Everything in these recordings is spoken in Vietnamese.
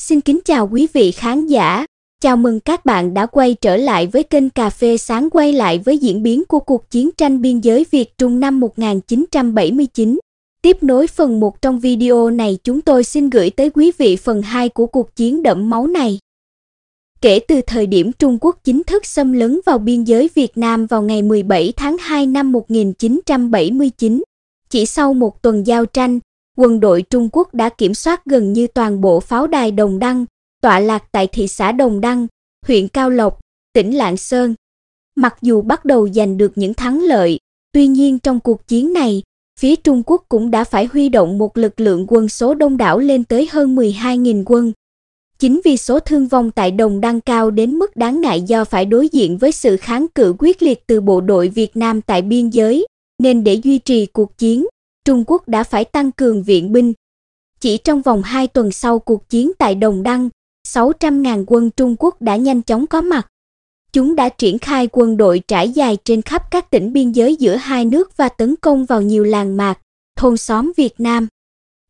Xin kính chào quý vị khán giả. Chào mừng các bạn đã quay trở lại với kênh Cà phê sáng quay lại với diễn biến của cuộc chiến tranh biên giới Việt Trung năm 1979. Tiếp nối phần 1 trong video này chúng tôi xin gửi tới quý vị phần 2 của cuộc chiến đẫm máu này. Kể từ thời điểm Trung Quốc chính thức xâm lấn vào biên giới Việt Nam vào ngày 17 tháng 2 năm 1979, chỉ sau một tuần giao tranh, quân đội Trung Quốc đã kiểm soát gần như toàn bộ pháo đài Đồng Đăng, tọa lạc tại thị xã Đồng Đăng, huyện Cao Lộc, tỉnh Lạng Sơn. Mặc dù bắt đầu giành được những thắng lợi, tuy nhiên trong cuộc chiến này, phía Trung Quốc cũng đã phải huy động một lực lượng quân số đông đảo lên tới hơn 12.000 quân. Chính vì số thương vong tại Đồng Đăng cao đến mức đáng ngại do phải đối diện với sự kháng cự quyết liệt từ bộ đội Việt Nam tại biên giới, nên để duy trì cuộc chiến, Trung Quốc đã phải tăng cường viện binh. Chỉ trong vòng 2 tuần sau cuộc chiến tại Đồng Đăng, 600.000 quân Trung Quốc đã nhanh chóng có mặt. Chúng đã triển khai quân đội trải dài trên khắp các tỉnh biên giới giữa hai nước và tấn công vào nhiều làng mạc, thôn xóm Việt Nam.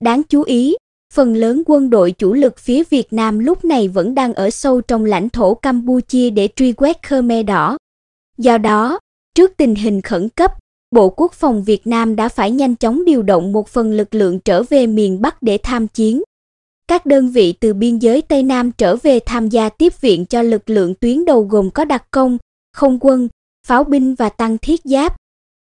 Đáng chú ý, phần lớn quân đội chủ lực phía Việt Nam lúc này vẫn đang ở sâu trong lãnh thổ Campuchia để truy quét Khmer Đỏ. Do đó, trước tình hình khẩn cấp, Bộ Quốc phòng Việt Nam đã phải nhanh chóng điều động một phần lực lượng trở về miền Bắc để tham chiến. Các đơn vị từ biên giới Tây Nam trở về tham gia tiếp viện cho lực lượng tuyến đầu gồm có đặc công, không quân, pháo binh và tăng thiết giáp.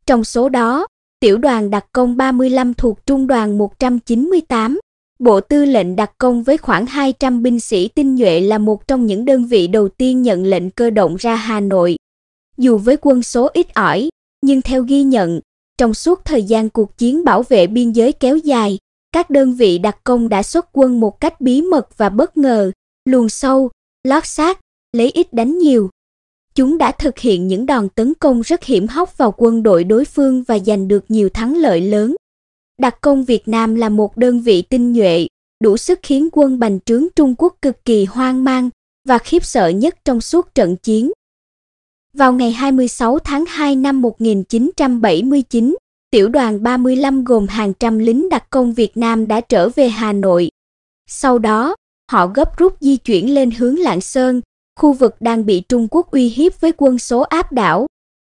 Trong số đó, tiểu đoàn đặc công 35 thuộc trung đoàn 198, Bộ Tư lệnh đặc công với khoảng 200 binh sĩ tinh nhuệ là một trong những đơn vị đầu tiên nhận lệnh cơ động ra Hà Nội. Dù với quân số ít ỏi, nhưng theo ghi nhận, trong suốt thời gian cuộc chiến bảo vệ biên giới kéo dài, các đơn vị đặc công đã xuất quân một cách bí mật và bất ngờ, luồn sâu, lót xác, lấy ít đánh nhiều. Chúng đã thực hiện những đòn tấn công rất hiểm hóc vào quân đội đối phương và giành được nhiều thắng lợi lớn. Đặc công Việt Nam là một đơn vị tinh nhuệ, đủ sức khiến quân bành trướng Trung Quốc cực kỳ hoang mang và khiếp sợ nhất trong suốt trận chiến. Vào ngày 26 tháng 2 năm 1979, tiểu đoàn 35 gồm hàng trăm lính đặc công Việt Nam đã trở về Hà Nội. Sau đó, họ gấp rút di chuyển lên hướng Lạng Sơn, khu vực đang bị Trung Quốc uy hiếp với quân số áp đảo.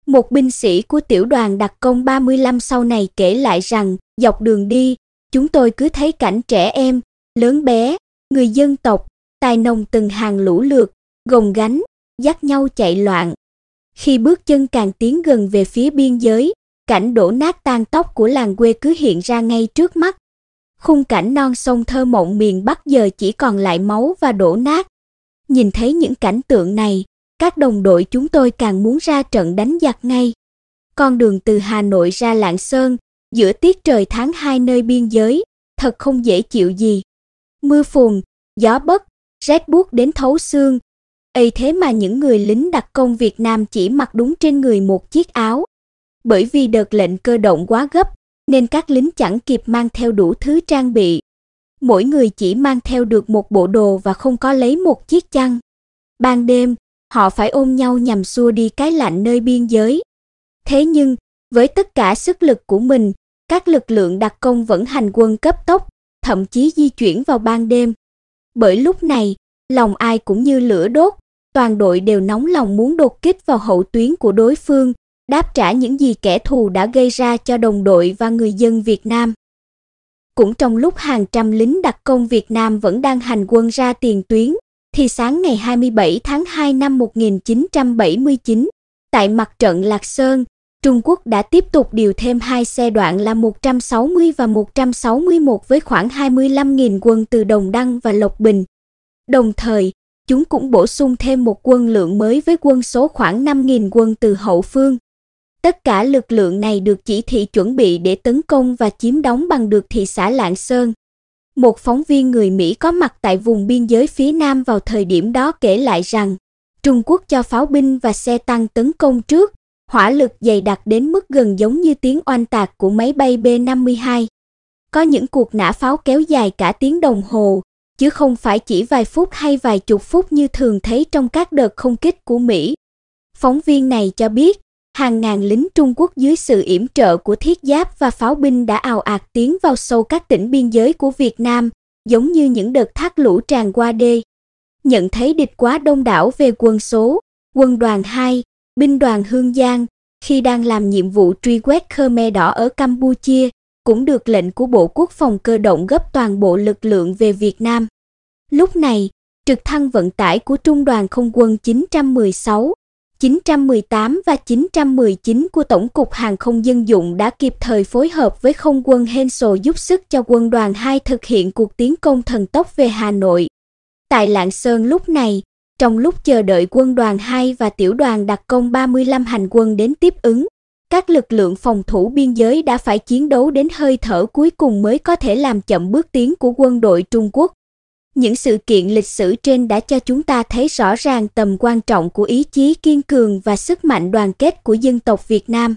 Một binh sĩ của tiểu đoàn đặc công 35 sau này kể lại rằng, dọc đường đi, chúng tôi cứ thấy cảnh trẻ em, lớn bé, người dân tộc, tài nông từng hàng lũ lượt, gồng gánh, dắt nhau chạy loạn. Khi bước chân càng tiến gần về phía biên giới, cảnh đổ nát tan tóc của làng quê cứ hiện ra ngay trước mắt. Khung cảnh non sông thơ mộng miền Bắc giờ chỉ còn lại máu và đổ nát. Nhìn thấy những cảnh tượng này, các đồng đội chúng tôi càng muốn ra trận đánh giặc ngay. Con đường từ Hà Nội ra Lạng Sơn, giữa tiết trời tháng 2 nơi biên giới, thật không dễ chịu gì. Mưa phùn, gió bất, rét buốt đến thấu xương, ấy thế mà những người lính đặc công Việt Nam chỉ mặc đúng trên người một chiếc áo. Bởi vì đợt lệnh cơ động quá gấp, nên các lính chẳng kịp mang theo đủ thứ trang bị. Mỗi người chỉ mang theo được một bộ đồ và không có lấy một chiếc chăn. Ban đêm, họ phải ôm nhau nhằm xua đi cái lạnh nơi biên giới. Thế nhưng, với tất cả sức lực của mình, các lực lượng đặc công vẫn hành quân cấp tốc, thậm chí di chuyển vào ban đêm. Bởi lúc này, lòng ai cũng như lửa đốt, toàn đội đều nóng lòng muốn đột kích vào hậu tuyến của đối phương, đáp trả những gì kẻ thù đã gây ra cho đồng đội và người dân Việt Nam. Cũng trong lúc hàng trăm lính đặc công Việt Nam vẫn đang hành quân ra tiền tuyến, thì sáng ngày 27 tháng 2 năm 1979, tại mặt trận Lạc Sơn, Trung Quốc đã tiếp tục điều thêm hai xe đoạn là 160 và 161 với khoảng 25.000 quân từ Đồng Đăng và Lộc Bình. Đồng thời, chúng cũng bổ sung thêm một quân lượng mới với quân số khoảng 5.000 quân từ hậu phương. Tất cả lực lượng này được chỉ thị chuẩn bị để tấn công và chiếm đóng bằng được thị xã Lạng Sơn. Một phóng viên người Mỹ có mặt tại vùng biên giới phía Nam vào thời điểm đó kể lại rằng, Trung Quốc cho pháo binh và xe tăng tấn công trước, hỏa lực dày đặc đến mức gần giống như tiếng oanh tạc của máy bay B-52. Có những cuộc nã pháo kéo dài cả tiếng đồng hồ, chứ không phải chỉ vài phút hay vài chục phút như thường thấy trong các đợt không kích của Mỹ. Phóng viên này cho biết, hàng ngàn lính Trung Quốc dưới sự yểm trợ của thiết giáp và pháo binh đã ào ạt tiến vào sâu các tỉnh biên giới của Việt Nam, giống như những đợt thác lũ tràn qua đê. Nhận thấy địch quá đông đảo về quân số, quân đoàn 2, binh đoàn Hương Giang, khi đang làm nhiệm vụ truy quét Khmer Đỏ ở Campuchia, cũng được lệnh của Bộ Quốc phòng cơ động gấp toàn bộ lực lượng về Việt Nam. Lúc này, trực thăng vận tải của Trung đoàn Không quân 916, 918 và 919 của Tổng cục Hàng không Dân dụng đã kịp thời phối hợp với không quân Hensel giúp sức cho quân đoàn 2 thực hiện cuộc tiến công thần tốc về Hà Nội. Tại Lạng Sơn lúc này, trong lúc chờ đợi quân đoàn 2 và tiểu đoàn đặc công 35 hành quân đến tiếp ứng, các lực lượng phòng thủ biên giới đã phải chiến đấu đến hơi thở cuối cùng mới có thể làm chậm bước tiến của quân đội Trung Quốc những sự kiện lịch sử trên đã cho chúng ta thấy rõ ràng tầm quan trọng của ý chí kiên cường và sức mạnh đoàn kết của dân tộc Việt Nam.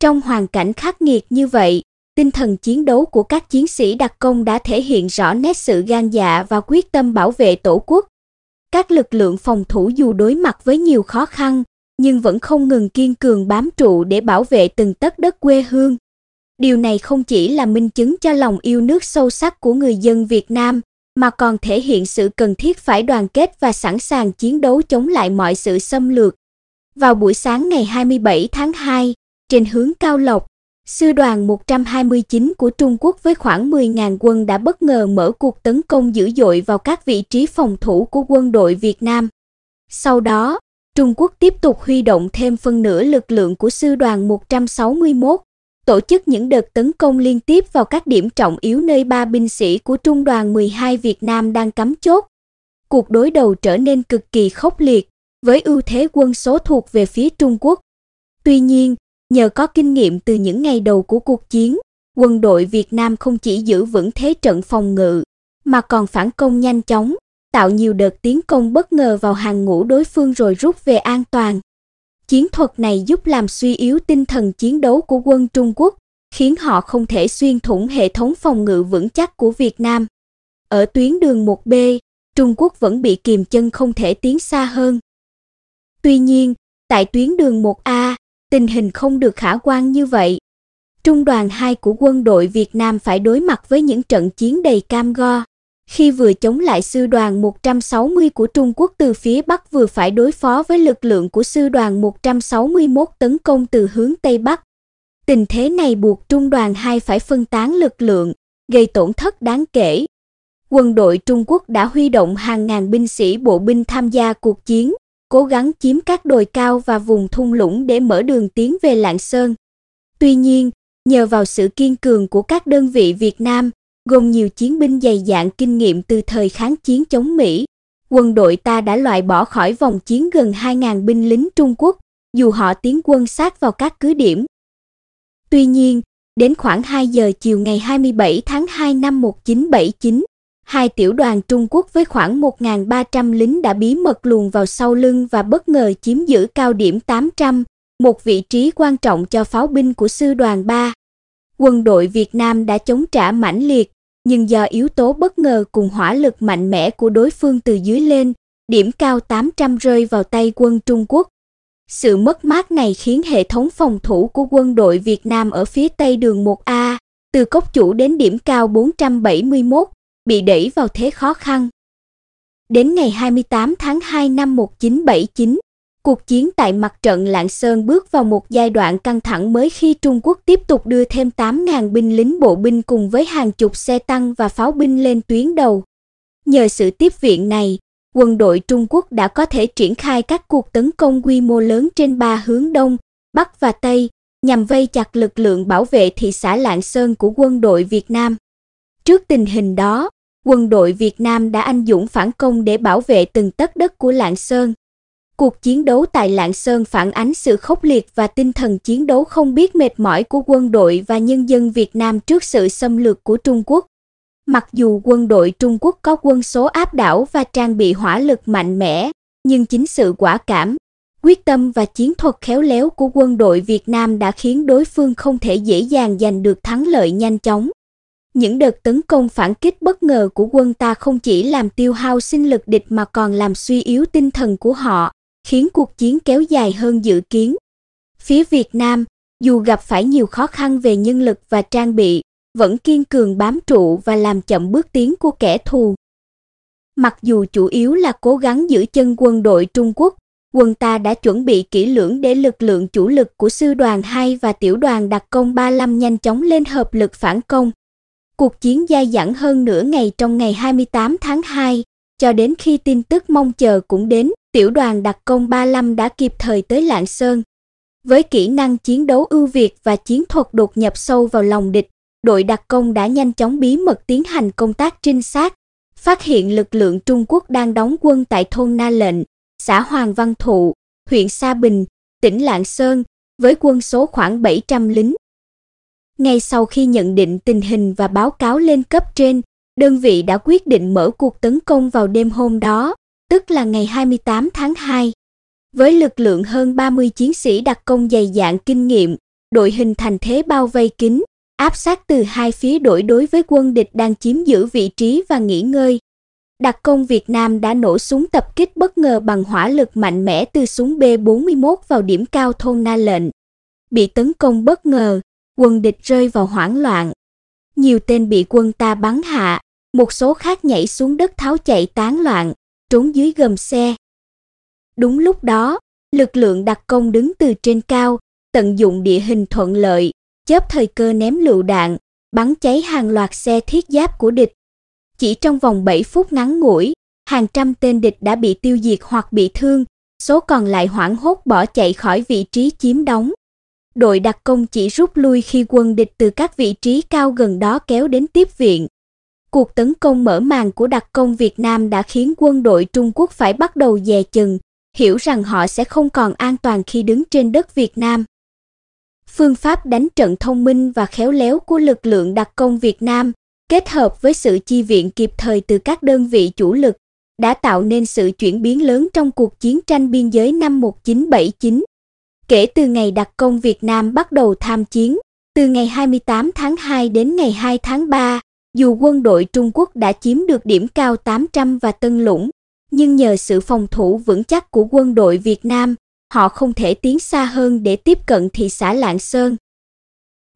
Trong hoàn cảnh khắc nghiệt như vậy, tinh thần chiến đấu của các chiến sĩ đặc công đã thể hiện rõ nét sự gan dạ và quyết tâm bảo vệ Tổ quốc. Các lực lượng phòng thủ dù đối mặt với nhiều khó khăn, nhưng vẫn không ngừng kiên cường bám trụ để bảo vệ từng tấc đất quê hương. Điều này không chỉ là minh chứng cho lòng yêu nước sâu sắc của người dân Việt Nam mà còn thể hiện sự cần thiết phải đoàn kết và sẵn sàng chiến đấu chống lại mọi sự xâm lược. Vào buổi sáng ngày 27 tháng 2, trên hướng Cao Lộc, sư đoàn 129 của Trung Quốc với khoảng 10.000 quân đã bất ngờ mở cuộc tấn công dữ dội vào các vị trí phòng thủ của quân đội Việt Nam. Sau đó, Trung Quốc tiếp tục huy động thêm phân nửa lực lượng của sư đoàn 161, tổ chức những đợt tấn công liên tiếp vào các điểm trọng yếu nơi ba binh sĩ của Trung đoàn 12 Việt Nam đang cắm chốt. Cuộc đối đầu trở nên cực kỳ khốc liệt, với ưu thế quân số thuộc về phía Trung Quốc. Tuy nhiên, nhờ có kinh nghiệm từ những ngày đầu của cuộc chiến, quân đội Việt Nam không chỉ giữ vững thế trận phòng ngự, mà còn phản công nhanh chóng, tạo nhiều đợt tiến công bất ngờ vào hàng ngũ đối phương rồi rút về an toàn. Chiến thuật này giúp làm suy yếu tinh thần chiến đấu của quân Trung Quốc, khiến họ không thể xuyên thủng hệ thống phòng ngự vững chắc của Việt Nam. Ở tuyến đường 1B, Trung Quốc vẫn bị kìm chân không thể tiến xa hơn. Tuy nhiên, tại tuyến đường 1A, tình hình không được khả quan như vậy. Trung đoàn 2 của quân đội Việt Nam phải đối mặt với những trận chiến đầy cam go khi vừa chống lại sư đoàn 160 của Trung Quốc từ phía Bắc vừa phải đối phó với lực lượng của sư đoàn 161 tấn công từ hướng Tây Bắc. Tình thế này buộc Trung đoàn 2 phải phân tán lực lượng, gây tổn thất đáng kể. Quân đội Trung Quốc đã huy động hàng ngàn binh sĩ bộ binh tham gia cuộc chiến, cố gắng chiếm các đồi cao và vùng thung lũng để mở đường tiến về Lạng Sơn. Tuy nhiên, nhờ vào sự kiên cường của các đơn vị Việt Nam, gồm nhiều chiến binh dày dạn kinh nghiệm từ thời kháng chiến chống Mỹ. Quân đội ta đã loại bỏ khỏi vòng chiến gần 2.000 binh lính Trung Quốc, dù họ tiến quân sát vào các cứ điểm. Tuy nhiên, đến khoảng 2 giờ chiều ngày 27 tháng 2 năm 1979, hai tiểu đoàn Trung Quốc với khoảng 1.300 lính đã bí mật luồn vào sau lưng và bất ngờ chiếm giữ cao điểm 800, một vị trí quan trọng cho pháo binh của sư đoàn 3 quân đội Việt Nam đã chống trả mãnh liệt, nhưng do yếu tố bất ngờ cùng hỏa lực mạnh mẽ của đối phương từ dưới lên, điểm cao 800 rơi vào tay quân Trung Quốc. Sự mất mát này khiến hệ thống phòng thủ của quân đội Việt Nam ở phía tây đường 1A, từ cốc chủ đến điểm cao 471, bị đẩy vào thế khó khăn. Đến ngày 28 tháng 2 năm 1979, Cuộc chiến tại mặt trận Lạng Sơn bước vào một giai đoạn căng thẳng mới khi Trung Quốc tiếp tục đưa thêm 8.000 binh lính bộ binh cùng với hàng chục xe tăng và pháo binh lên tuyến đầu. Nhờ sự tiếp viện này, quân đội Trung Quốc đã có thể triển khai các cuộc tấn công quy mô lớn trên ba hướng Đông, Bắc và Tây, nhằm vây chặt lực lượng bảo vệ thị xã Lạng Sơn của quân đội Việt Nam. Trước tình hình đó, quân đội Việt Nam đã anh dũng phản công để bảo vệ từng tấc đất của Lạng Sơn. Cuộc chiến đấu tại Lạng Sơn phản ánh sự khốc liệt và tinh thần chiến đấu không biết mệt mỏi của quân đội và nhân dân Việt Nam trước sự xâm lược của Trung Quốc. Mặc dù quân đội Trung Quốc có quân số áp đảo và trang bị hỏa lực mạnh mẽ, nhưng chính sự quả cảm, quyết tâm và chiến thuật khéo léo của quân đội Việt Nam đã khiến đối phương không thể dễ dàng giành được thắng lợi nhanh chóng. Những đợt tấn công phản kích bất ngờ của quân ta không chỉ làm tiêu hao sinh lực địch mà còn làm suy yếu tinh thần của họ, khiến cuộc chiến kéo dài hơn dự kiến. Phía Việt Nam, dù gặp phải nhiều khó khăn về nhân lực và trang bị, vẫn kiên cường bám trụ và làm chậm bước tiến của kẻ thù. Mặc dù chủ yếu là cố gắng giữ chân quân đội Trung Quốc, quân ta đã chuẩn bị kỹ lưỡng để lực lượng chủ lực của sư đoàn 2 và tiểu đoàn đặc công 35 nhanh chóng lên hợp lực phản công. Cuộc chiến dai dẳng hơn nửa ngày trong ngày 28 tháng 2, cho đến khi tin tức mong chờ cũng đến, tiểu đoàn đặc công 35 đã kịp thời tới Lạng Sơn. Với kỹ năng chiến đấu ưu việt và chiến thuật đột nhập sâu vào lòng địch, đội đặc công đã nhanh chóng bí mật tiến hành công tác trinh sát, phát hiện lực lượng Trung Quốc đang đóng quân tại thôn Na Lệnh, xã Hoàng Văn Thụ, huyện Sa Bình, tỉnh Lạng Sơn, với quân số khoảng 700 lính. Ngay sau khi nhận định tình hình và báo cáo lên cấp trên, đơn vị đã quyết định mở cuộc tấn công vào đêm hôm đó, tức là ngày 28 tháng 2. Với lực lượng hơn 30 chiến sĩ đặc công dày dạn kinh nghiệm, đội hình thành thế bao vây kín, áp sát từ hai phía đổi đối với quân địch đang chiếm giữ vị trí và nghỉ ngơi. Đặc công Việt Nam đã nổ súng tập kích bất ngờ bằng hỏa lực mạnh mẽ từ súng B41 vào điểm cao thôn Na Lệnh. Bị tấn công bất ngờ, quân địch rơi vào hoảng loạn, nhiều tên bị quân ta bắn hạ, một số khác nhảy xuống đất tháo chạy tán loạn, trốn dưới gầm xe. Đúng lúc đó, lực lượng đặc công đứng từ trên cao, tận dụng địa hình thuận lợi, chớp thời cơ ném lựu đạn, bắn cháy hàng loạt xe thiết giáp của địch. Chỉ trong vòng 7 phút ngắn ngủi, hàng trăm tên địch đã bị tiêu diệt hoặc bị thương, số còn lại hoảng hốt bỏ chạy khỏi vị trí chiếm đóng đội đặc công chỉ rút lui khi quân địch từ các vị trí cao gần đó kéo đến tiếp viện. Cuộc tấn công mở màn của đặc công Việt Nam đã khiến quân đội Trung Quốc phải bắt đầu dè chừng, hiểu rằng họ sẽ không còn an toàn khi đứng trên đất Việt Nam. Phương pháp đánh trận thông minh và khéo léo của lực lượng đặc công Việt Nam, kết hợp với sự chi viện kịp thời từ các đơn vị chủ lực, đã tạo nên sự chuyển biến lớn trong cuộc chiến tranh biên giới năm 1979 Kể từ ngày đặc công Việt Nam bắt đầu tham chiến, từ ngày 28 tháng 2 đến ngày 2 tháng 3, dù quân đội Trung Quốc đã chiếm được điểm cao 800 và Tân Lũng, nhưng nhờ sự phòng thủ vững chắc của quân đội Việt Nam, họ không thể tiến xa hơn để tiếp cận thị xã Lạng Sơn.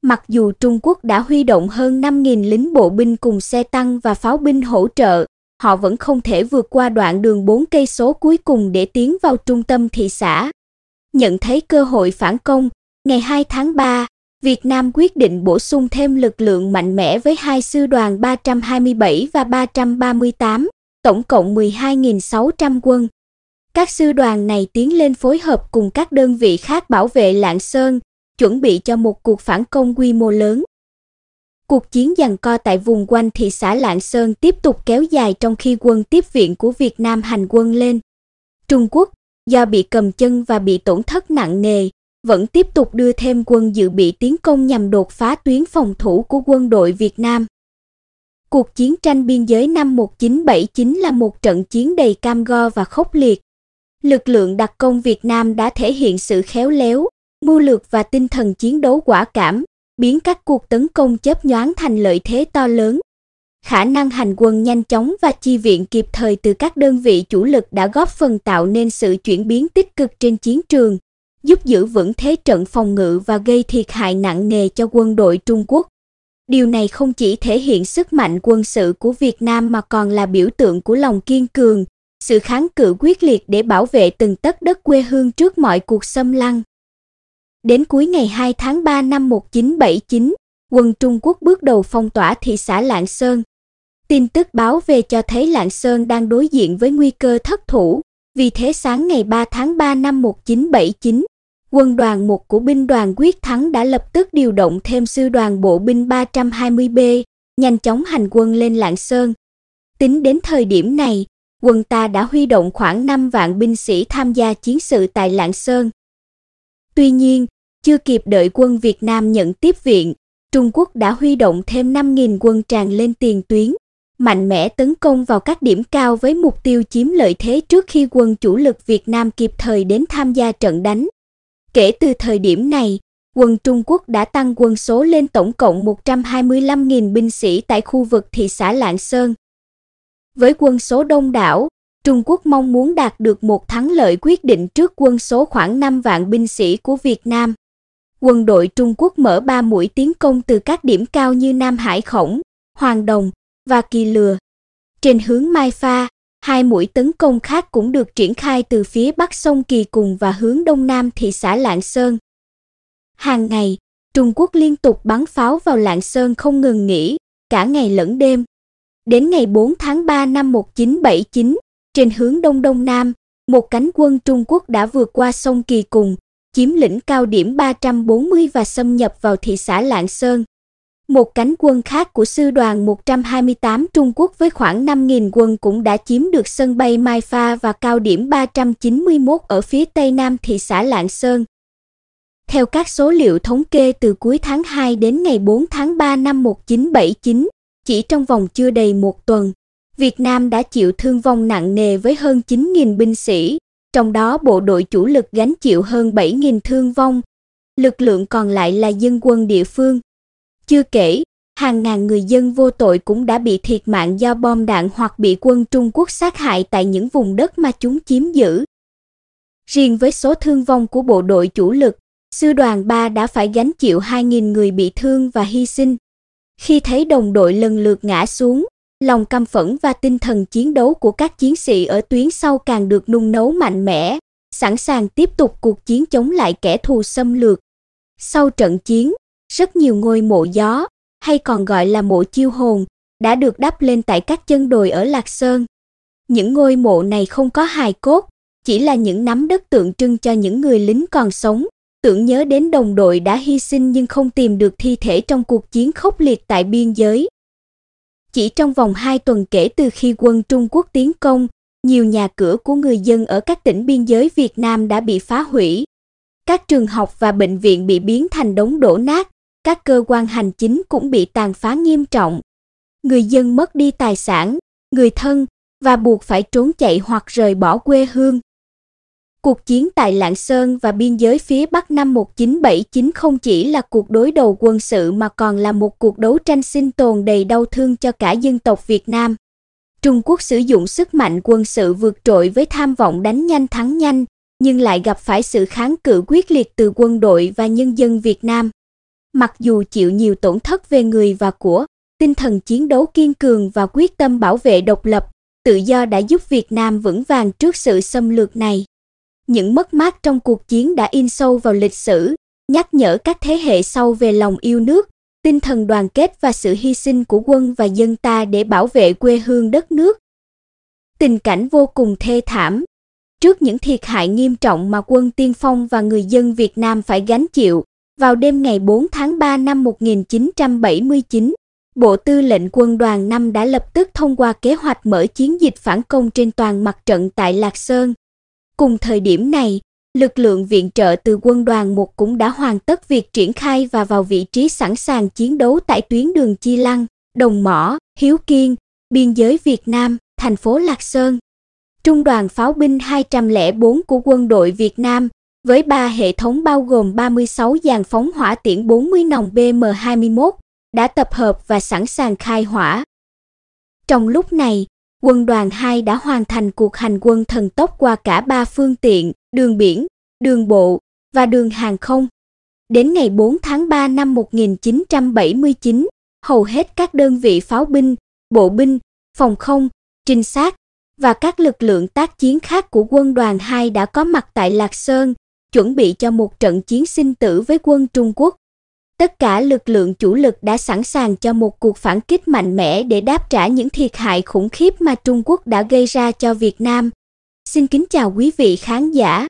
Mặc dù Trung Quốc đã huy động hơn 5.000 lính bộ binh cùng xe tăng và pháo binh hỗ trợ, họ vẫn không thể vượt qua đoạn đường 4 cây số cuối cùng để tiến vào trung tâm thị xã nhận thấy cơ hội phản công, ngày 2 tháng 3, Việt Nam quyết định bổ sung thêm lực lượng mạnh mẽ với hai sư đoàn 327 và 338, tổng cộng 12.600 quân. Các sư đoàn này tiến lên phối hợp cùng các đơn vị khác bảo vệ Lạng Sơn, chuẩn bị cho một cuộc phản công quy mô lớn. Cuộc chiến giằng co tại vùng quanh thị xã Lạng Sơn tiếp tục kéo dài trong khi quân tiếp viện của Việt Nam hành quân lên. Trung Quốc, do bị cầm chân và bị tổn thất nặng nề, vẫn tiếp tục đưa thêm quân dự bị tiến công nhằm đột phá tuyến phòng thủ của quân đội Việt Nam. Cuộc chiến tranh biên giới năm 1979 là một trận chiến đầy cam go và khốc liệt. Lực lượng đặc công Việt Nam đã thể hiện sự khéo léo, mưu lược và tinh thần chiến đấu quả cảm, biến các cuộc tấn công chớp nhoáng thành lợi thế to lớn, khả năng hành quân nhanh chóng và chi viện kịp thời từ các đơn vị chủ lực đã góp phần tạo nên sự chuyển biến tích cực trên chiến trường, giúp giữ vững thế trận phòng ngự và gây thiệt hại nặng nề cho quân đội Trung Quốc. Điều này không chỉ thể hiện sức mạnh quân sự của Việt Nam mà còn là biểu tượng của lòng kiên cường, sự kháng cự quyết liệt để bảo vệ từng tấc đất quê hương trước mọi cuộc xâm lăng. Đến cuối ngày 2 tháng 3 năm 1979, quân Trung Quốc bước đầu phong tỏa thị xã Lạng Sơn, Tin tức báo về cho thấy Lạng Sơn đang đối diện với nguy cơ thất thủ, vì thế sáng ngày 3 tháng 3 năm 1979, quân đoàn 1 của binh đoàn quyết thắng đã lập tức điều động thêm sư đoàn bộ binh 320B, nhanh chóng hành quân lên Lạng Sơn. Tính đến thời điểm này, quân ta đã huy động khoảng 5 vạn binh sĩ tham gia chiến sự tại Lạng Sơn. Tuy nhiên, chưa kịp đợi quân Việt Nam nhận tiếp viện, Trung Quốc đã huy động thêm 5.000 quân tràn lên tiền tuyến mạnh mẽ tấn công vào các điểm cao với mục tiêu chiếm lợi thế trước khi quân chủ lực Việt Nam kịp thời đến tham gia trận đánh. Kể từ thời điểm này, quân Trung Quốc đã tăng quân số lên tổng cộng 125.000 binh sĩ tại khu vực thị xã Lạng Sơn. Với quân số đông đảo, Trung Quốc mong muốn đạt được một thắng lợi quyết định trước quân số khoảng 5 vạn binh sĩ của Việt Nam. Quân đội Trung Quốc mở ba mũi tiến công từ các điểm cao như Nam Hải Khổng, Hoàng Đồng, và kỳ lừa. Trên hướng Mai Pha, hai mũi tấn công khác cũng được triển khai từ phía bắc sông Kỳ Cùng và hướng đông nam thị xã Lạng Sơn. Hàng ngày, Trung Quốc liên tục bắn pháo vào Lạng Sơn không ngừng nghỉ, cả ngày lẫn đêm. Đến ngày 4 tháng 3 năm 1979, trên hướng đông đông nam, một cánh quân Trung Quốc đã vượt qua sông Kỳ Cùng, chiếm lĩnh cao điểm 340 và xâm nhập vào thị xã Lạng Sơn một cánh quân khác của sư đoàn 128 Trung Quốc với khoảng 5.000 quân cũng đã chiếm được sân bay Mai Pha và cao điểm 391 ở phía tây nam thị xã Lạng Sơn. Theo các số liệu thống kê từ cuối tháng 2 đến ngày 4 tháng 3 năm 1979, chỉ trong vòng chưa đầy một tuần, Việt Nam đã chịu thương vong nặng nề với hơn 9.000 binh sĩ, trong đó bộ đội chủ lực gánh chịu hơn 7.000 thương vong. Lực lượng còn lại là dân quân địa phương, chưa kể, hàng ngàn người dân vô tội cũng đã bị thiệt mạng do bom đạn hoặc bị quân Trung Quốc sát hại tại những vùng đất mà chúng chiếm giữ. Riêng với số thương vong của bộ đội chủ lực, sư đoàn 3 đã phải gánh chịu 2.000 người bị thương và hy sinh. Khi thấy đồng đội lần lượt ngã xuống, lòng căm phẫn và tinh thần chiến đấu của các chiến sĩ ở tuyến sau càng được nung nấu mạnh mẽ, sẵn sàng tiếp tục cuộc chiến chống lại kẻ thù xâm lược. Sau trận chiến, rất nhiều ngôi mộ gió, hay còn gọi là mộ chiêu hồn, đã được đắp lên tại các chân đồi ở Lạc Sơn. Những ngôi mộ này không có hài cốt, chỉ là những nắm đất tượng trưng cho những người lính còn sống, tưởng nhớ đến đồng đội đã hy sinh nhưng không tìm được thi thể trong cuộc chiến khốc liệt tại biên giới. Chỉ trong vòng 2 tuần kể từ khi quân Trung Quốc tiến công, nhiều nhà cửa của người dân ở các tỉnh biên giới Việt Nam đã bị phá hủy. Các trường học và bệnh viện bị biến thành đống đổ nát, các cơ quan hành chính cũng bị tàn phá nghiêm trọng. Người dân mất đi tài sản, người thân và buộc phải trốn chạy hoặc rời bỏ quê hương. Cuộc chiến tại Lạng Sơn và biên giới phía Bắc năm 1979 không chỉ là cuộc đối đầu quân sự mà còn là một cuộc đấu tranh sinh tồn đầy đau thương cho cả dân tộc Việt Nam. Trung Quốc sử dụng sức mạnh quân sự vượt trội với tham vọng đánh nhanh thắng nhanh, nhưng lại gặp phải sự kháng cự quyết liệt từ quân đội và nhân dân Việt Nam mặc dù chịu nhiều tổn thất về người và của, tinh thần chiến đấu kiên cường và quyết tâm bảo vệ độc lập, tự do đã giúp Việt Nam vững vàng trước sự xâm lược này. Những mất mát trong cuộc chiến đã in sâu vào lịch sử, nhắc nhở các thế hệ sau về lòng yêu nước, tinh thần đoàn kết và sự hy sinh của quân và dân ta để bảo vệ quê hương đất nước. Tình cảnh vô cùng thê thảm. Trước những thiệt hại nghiêm trọng mà quân tiên phong và người dân Việt Nam phải gánh chịu, vào đêm ngày 4 tháng 3 năm 1979, Bộ Tư lệnh Quân đoàn 5 đã lập tức thông qua kế hoạch mở chiến dịch phản công trên toàn mặt trận tại Lạc Sơn. Cùng thời điểm này, lực lượng viện trợ từ quân đoàn 1 cũng đã hoàn tất việc triển khai và vào vị trí sẵn sàng chiến đấu tại tuyến đường Chi Lăng, Đồng Mỏ, Hiếu Kiên, biên giới Việt Nam, thành phố Lạc Sơn. Trung đoàn pháo binh 204 của quân đội Việt Nam với 3 hệ thống bao gồm 36 dàn phóng hỏa tiễn 40 nòng BM-21 đã tập hợp và sẵn sàng khai hỏa. Trong lúc này, quân đoàn 2 đã hoàn thành cuộc hành quân thần tốc qua cả ba phương tiện, đường biển, đường bộ và đường hàng không. Đến ngày 4 tháng 3 năm 1979, hầu hết các đơn vị pháo binh, bộ binh, phòng không, trinh sát và các lực lượng tác chiến khác của quân đoàn 2 đã có mặt tại Lạc Sơn, chuẩn bị cho một trận chiến sinh tử với quân Trung Quốc. Tất cả lực lượng chủ lực đã sẵn sàng cho một cuộc phản kích mạnh mẽ để đáp trả những thiệt hại khủng khiếp mà Trung Quốc đã gây ra cho Việt Nam. Xin kính chào quý vị khán giả.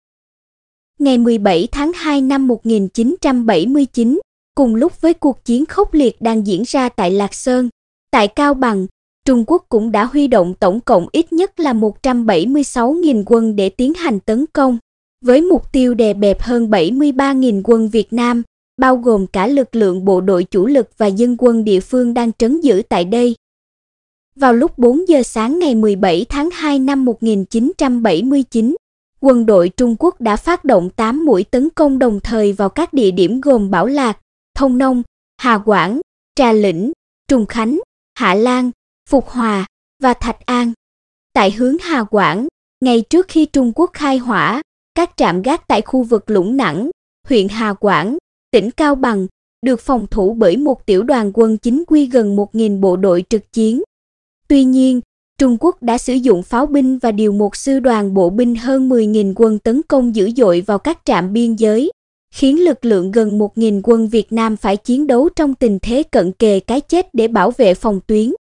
Ngày 17 tháng 2 năm 1979, cùng lúc với cuộc chiến khốc liệt đang diễn ra tại Lạc Sơn, tại Cao Bằng, Trung Quốc cũng đã huy động tổng cộng ít nhất là 176.000 quân để tiến hành tấn công với mục tiêu đè bẹp hơn 73.000 quân Việt Nam, bao gồm cả lực lượng bộ đội chủ lực và dân quân địa phương đang trấn giữ tại đây. Vào lúc 4 giờ sáng ngày 17 tháng 2 năm 1979, quân đội Trung Quốc đã phát động 8 mũi tấn công đồng thời vào các địa điểm gồm Bảo Lạc, Thông Nông, Hà Quảng, Trà Lĩnh, Trùng Khánh, Hạ Lan, Phục Hòa và Thạch An. Tại hướng Hà Quảng, ngay trước khi Trung Quốc khai hỏa, các trạm gác tại khu vực Lũng Nẳng, huyện Hà Quảng, tỉnh Cao Bằng được phòng thủ bởi một tiểu đoàn quân chính quy gần 1.000 bộ đội trực chiến. Tuy nhiên, Trung Quốc đã sử dụng pháo binh và điều một sư đoàn bộ binh hơn 10.000 quân tấn công dữ dội vào các trạm biên giới, khiến lực lượng gần 1.000 quân Việt Nam phải chiến đấu trong tình thế cận kề cái chết để bảo vệ phòng tuyến.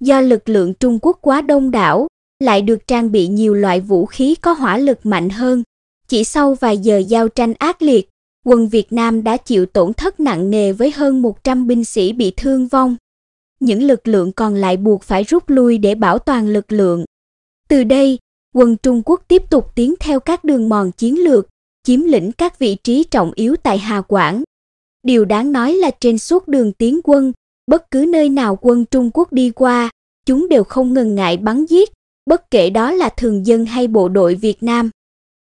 Do lực lượng Trung Quốc quá đông đảo, lại được trang bị nhiều loại vũ khí có hỏa lực mạnh hơn. Chỉ sau vài giờ giao tranh ác liệt, quân Việt Nam đã chịu tổn thất nặng nề với hơn 100 binh sĩ bị thương vong. Những lực lượng còn lại buộc phải rút lui để bảo toàn lực lượng. Từ đây, quân Trung Quốc tiếp tục tiến theo các đường mòn chiến lược, chiếm lĩnh các vị trí trọng yếu tại Hà Quảng. Điều đáng nói là trên suốt đường tiến quân, bất cứ nơi nào quân Trung Quốc đi qua, chúng đều không ngần ngại bắn giết, bất kể đó là thường dân hay bộ đội Việt Nam.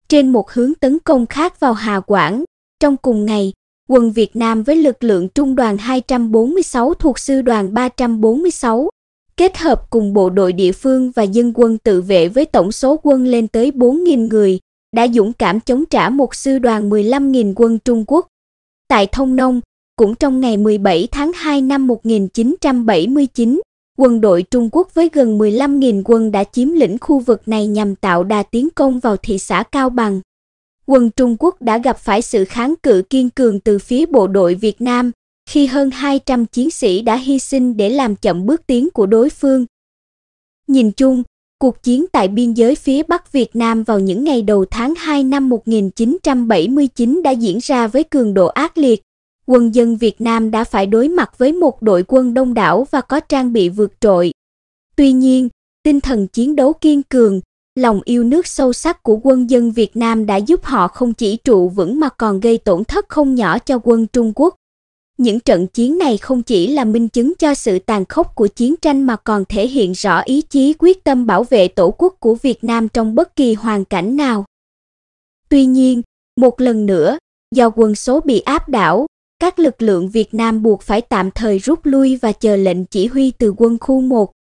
Trên một hướng tấn công khác vào Hà Quảng, trong cùng ngày, quân Việt Nam với lực lượng trung đoàn 246 thuộc sư đoàn 346, kết hợp cùng bộ đội địa phương và dân quân tự vệ với tổng số quân lên tới 4.000 người, đã dũng cảm chống trả một sư đoàn 15.000 quân Trung Quốc. Tại Thông Nông, cũng trong ngày 17 tháng 2 năm 1979, Quân đội Trung Quốc với gần 15.000 quân đã chiếm lĩnh khu vực này nhằm tạo đà tiến công vào thị xã Cao Bằng. Quân Trung Quốc đã gặp phải sự kháng cự kiên cường từ phía bộ đội Việt Nam, khi hơn 200 chiến sĩ đã hy sinh để làm chậm bước tiến của đối phương. Nhìn chung, cuộc chiến tại biên giới phía Bắc Việt Nam vào những ngày đầu tháng 2 năm 1979 đã diễn ra với cường độ ác liệt, quân dân Việt Nam đã phải đối mặt với một đội quân đông đảo và có trang bị vượt trội. Tuy nhiên, tinh thần chiến đấu kiên cường, lòng yêu nước sâu sắc của quân dân Việt Nam đã giúp họ không chỉ trụ vững mà còn gây tổn thất không nhỏ cho quân Trung Quốc. Những trận chiến này không chỉ là minh chứng cho sự tàn khốc của chiến tranh mà còn thể hiện rõ ý chí quyết tâm bảo vệ tổ quốc của Việt Nam trong bất kỳ hoàn cảnh nào. Tuy nhiên, một lần nữa, do quân số bị áp đảo, các lực lượng Việt Nam buộc phải tạm thời rút lui và chờ lệnh chỉ huy từ quân khu 1.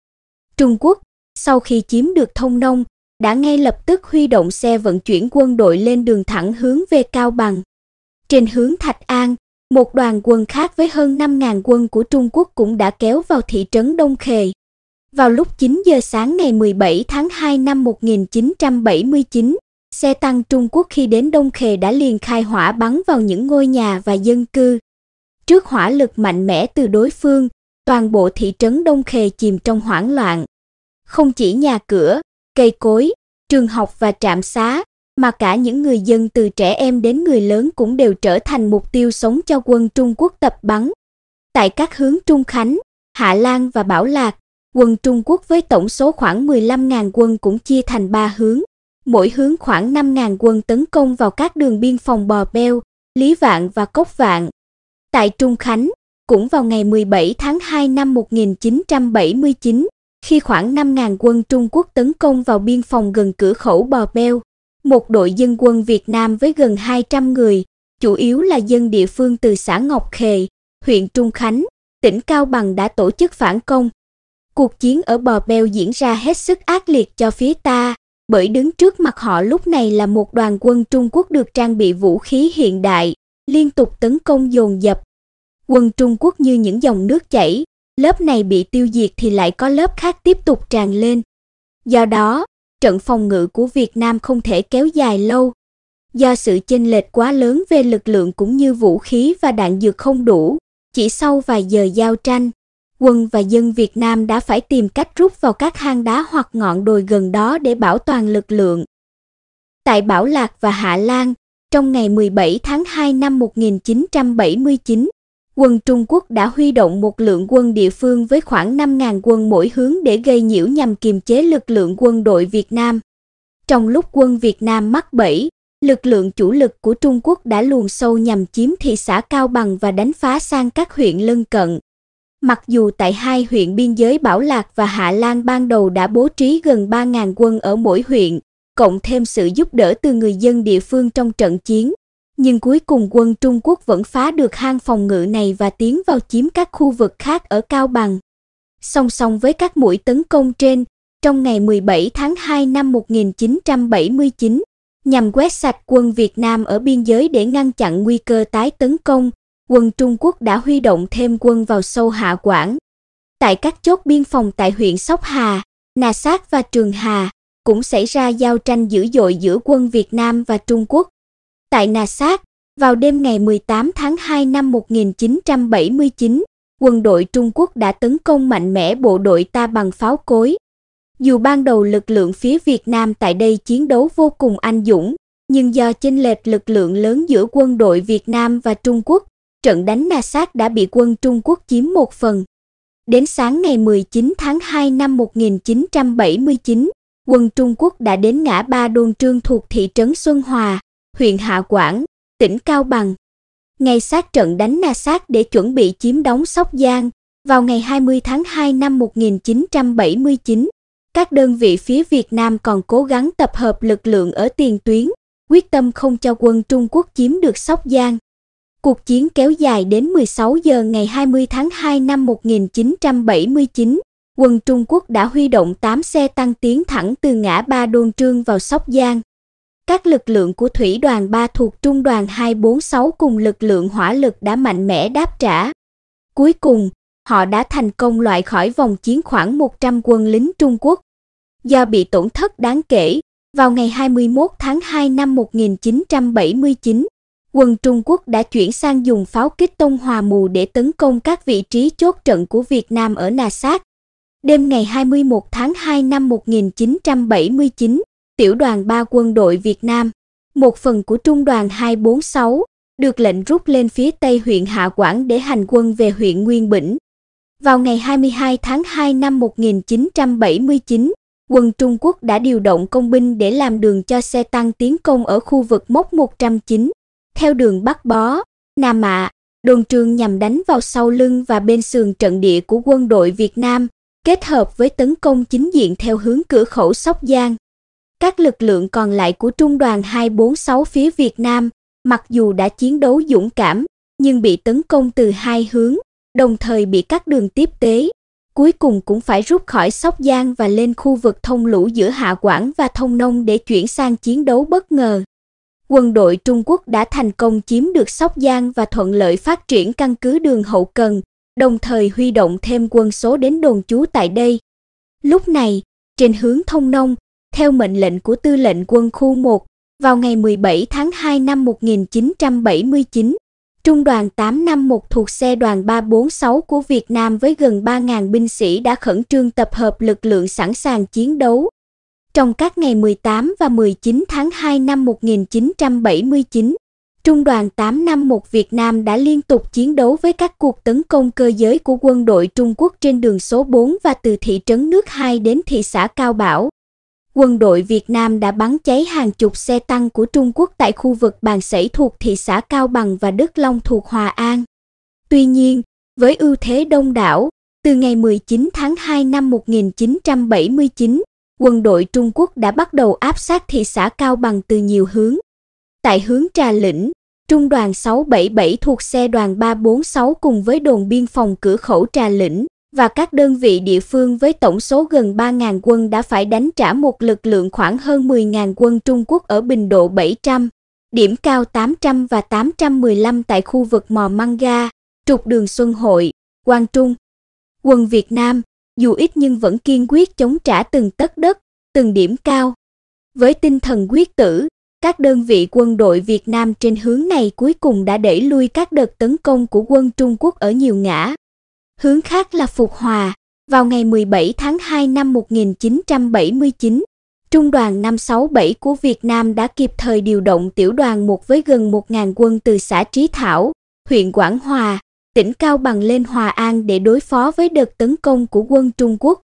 Trung Quốc, sau khi chiếm được Thông Nông, đã ngay lập tức huy động xe vận chuyển quân đội lên đường thẳng hướng về Cao Bằng. Trên hướng Thạch An, một đoàn quân khác với hơn 5.000 quân của Trung Quốc cũng đã kéo vào thị trấn Đông Khề. Vào lúc 9 giờ sáng ngày 17 tháng 2 năm 1979, Xe tăng Trung Quốc khi đến Đông Khề đã liền khai hỏa bắn vào những ngôi nhà và dân cư. Trước hỏa lực mạnh mẽ từ đối phương, toàn bộ thị trấn Đông Khề chìm trong hoảng loạn. Không chỉ nhà cửa, cây cối, trường học và trạm xá, mà cả những người dân từ trẻ em đến người lớn cũng đều trở thành mục tiêu sống cho quân Trung Quốc tập bắn. Tại các hướng Trung Khánh, Hạ Lan và Bảo Lạc, quân Trung Quốc với tổng số khoảng 15.000 quân cũng chia thành ba hướng mỗi hướng khoảng 5.000 quân tấn công vào các đường biên phòng Bò Beo, Lý Vạn và Cốc Vạn. Tại Trung Khánh, cũng vào ngày 17 tháng 2 năm 1979, khi khoảng 5.000 quân Trung Quốc tấn công vào biên phòng gần cửa khẩu Bò Beo, một đội dân quân Việt Nam với gần 200 người, chủ yếu là dân địa phương từ xã Ngọc Khề, huyện Trung Khánh, tỉnh Cao Bằng đã tổ chức phản công. Cuộc chiến ở Bò Beo diễn ra hết sức ác liệt cho phía ta, bởi đứng trước mặt họ lúc này là một đoàn quân Trung Quốc được trang bị vũ khí hiện đại, liên tục tấn công dồn dập. Quân Trung Quốc như những dòng nước chảy, lớp này bị tiêu diệt thì lại có lớp khác tiếp tục tràn lên. Do đó, trận phòng ngự của Việt Nam không thể kéo dài lâu. Do sự chênh lệch quá lớn về lực lượng cũng như vũ khí và đạn dược không đủ, chỉ sau vài giờ giao tranh, quân và dân Việt Nam đã phải tìm cách rút vào các hang đá hoặc ngọn đồi gần đó để bảo toàn lực lượng. Tại Bảo Lạc và Hạ Lan, trong ngày 17 tháng 2 năm 1979, quân Trung Quốc đã huy động một lượng quân địa phương với khoảng 5.000 quân mỗi hướng để gây nhiễu nhằm kiềm chế lực lượng quân đội Việt Nam. Trong lúc quân Việt Nam mắc bẫy, lực lượng chủ lực của Trung Quốc đã luồn sâu nhằm chiếm thị xã Cao Bằng và đánh phá sang các huyện lân cận. Mặc dù tại hai huyện biên giới Bảo Lạc và Hạ Lan ban đầu đã bố trí gần 3.000 quân ở mỗi huyện, cộng thêm sự giúp đỡ từ người dân địa phương trong trận chiến, nhưng cuối cùng quân Trung Quốc vẫn phá được hang phòng ngự này và tiến vào chiếm các khu vực khác ở Cao Bằng. Song song với các mũi tấn công trên, trong ngày 17 tháng 2 năm 1979, nhằm quét sạch quân Việt Nam ở biên giới để ngăn chặn nguy cơ tái tấn công, quân Trung Quốc đã huy động thêm quân vào sâu Hạ Quảng. Tại các chốt biên phòng tại huyện Sóc Hà, Nà Sát và Trường Hà cũng xảy ra giao tranh dữ dội giữa quân Việt Nam và Trung Quốc. Tại Nà Sát, vào đêm ngày 18 tháng 2 năm 1979, quân đội Trung Quốc đã tấn công mạnh mẽ bộ đội ta bằng pháo cối. Dù ban đầu lực lượng phía Việt Nam tại đây chiến đấu vô cùng anh dũng, nhưng do chênh lệch lực lượng lớn giữa quân đội Việt Nam và Trung Quốc, trận đánh Na Sát đã bị quân Trung Quốc chiếm một phần. Đến sáng ngày 19 tháng 2 năm 1979, quân Trung Quốc đã đến ngã ba Đôn Trương thuộc thị trấn Xuân Hòa, huyện Hạ Quảng, tỉnh Cao Bằng. Ngay sát trận đánh Na Sát để chuẩn bị chiếm đóng Sóc Giang, vào ngày 20 tháng 2 năm 1979, các đơn vị phía Việt Nam còn cố gắng tập hợp lực lượng ở tiền tuyến, quyết tâm không cho quân Trung Quốc chiếm được Sóc Giang. Cuộc chiến kéo dài đến 16 giờ ngày 20 tháng 2 năm 1979, quân Trung Quốc đã huy động 8 xe tăng tiến thẳng từ ngã ba Đôn Trương vào Sóc Giang. Các lực lượng của thủy đoàn 3 thuộc trung đoàn 246 cùng lực lượng hỏa lực đã mạnh mẽ đáp trả. Cuối cùng, họ đã thành công loại khỏi vòng chiến khoảng 100 quân lính Trung Quốc. Do bị tổn thất đáng kể, vào ngày 21 tháng 2 năm 1979, quân Trung Quốc đã chuyển sang dùng pháo kích tông hòa mù để tấn công các vị trí chốt trận của Việt Nam ở Na Sát. Đêm ngày 21 tháng 2 năm 1979, tiểu đoàn 3 quân đội Việt Nam, một phần của trung đoàn 246, được lệnh rút lên phía tây huyện Hạ Quảng để hành quân về huyện Nguyên Bỉnh. Vào ngày 22 tháng 2 năm 1979, quân Trung Quốc đã điều động công binh để làm đường cho xe tăng tiến công ở khu vực mốc 109. Theo đường Bắc Bó, Nam Mạ, à, đồn trường nhằm đánh vào sau lưng và bên sườn trận địa của quân đội Việt Nam, kết hợp với tấn công chính diện theo hướng cửa khẩu Sóc Giang. Các lực lượng còn lại của trung đoàn 246 phía Việt Nam, mặc dù đã chiến đấu dũng cảm, nhưng bị tấn công từ hai hướng, đồng thời bị các đường tiếp tế. Cuối cùng cũng phải rút khỏi Sóc Giang và lên khu vực thông lũ giữa Hạ Quảng và Thông Nông để chuyển sang chiến đấu bất ngờ quân đội Trung Quốc đã thành công chiếm được Sóc Giang và thuận lợi phát triển căn cứ đường hậu cần, đồng thời huy động thêm quân số đến đồn trú tại đây. Lúc này, trên hướng Thông Nông, theo mệnh lệnh của tư lệnh quân khu 1, vào ngày 17 tháng 2 năm 1979, Trung đoàn 851 thuộc xe đoàn 346 của Việt Nam với gần 3.000 binh sĩ đã khẩn trương tập hợp lực lượng sẵn sàng chiến đấu, trong các ngày 18 và 19 tháng 2 năm 1979, Trung đoàn 851 Việt Nam đã liên tục chiến đấu với các cuộc tấn công cơ giới của quân đội Trung Quốc trên đường số 4 và từ thị trấn nước 2 đến thị xã Cao Bảo. Quân đội Việt Nam đã bắn cháy hàng chục xe tăng của Trung Quốc tại khu vực Bàn Sẩy thuộc thị xã Cao Bằng và Đức Long thuộc Hòa An. Tuy nhiên, với ưu thế đông đảo, từ ngày 19 tháng 2 năm 1979, quân đội Trung Quốc đã bắt đầu áp sát thị xã Cao Bằng từ nhiều hướng. Tại hướng Trà Lĩnh, Trung đoàn 677 thuộc xe đoàn 346 cùng với đồn biên phòng cửa khẩu Trà Lĩnh và các đơn vị địa phương với tổng số gần 3.000 quân đã phải đánh trả một lực lượng khoảng hơn 10.000 quân Trung Quốc ở bình độ 700, điểm cao 800 và 815 tại khu vực Mò Măng Ga, trục đường Xuân Hội, Quang Trung. Quân Việt Nam, dù ít nhưng vẫn kiên quyết chống trả từng tấc đất, từng điểm cao. Với tinh thần quyết tử, các đơn vị quân đội Việt Nam trên hướng này cuối cùng đã đẩy lui các đợt tấn công của quân Trung Quốc ở nhiều ngã. Hướng khác là Phục Hòa, vào ngày 17 tháng 2 năm 1979, Trung đoàn 567 của Việt Nam đã kịp thời điều động tiểu đoàn một với gần 1.000 quân từ xã Trí Thảo, huyện Quảng Hòa, tỉnh Cao Bằng lên Hòa An để đối phó với đợt tấn công của quân Trung Quốc.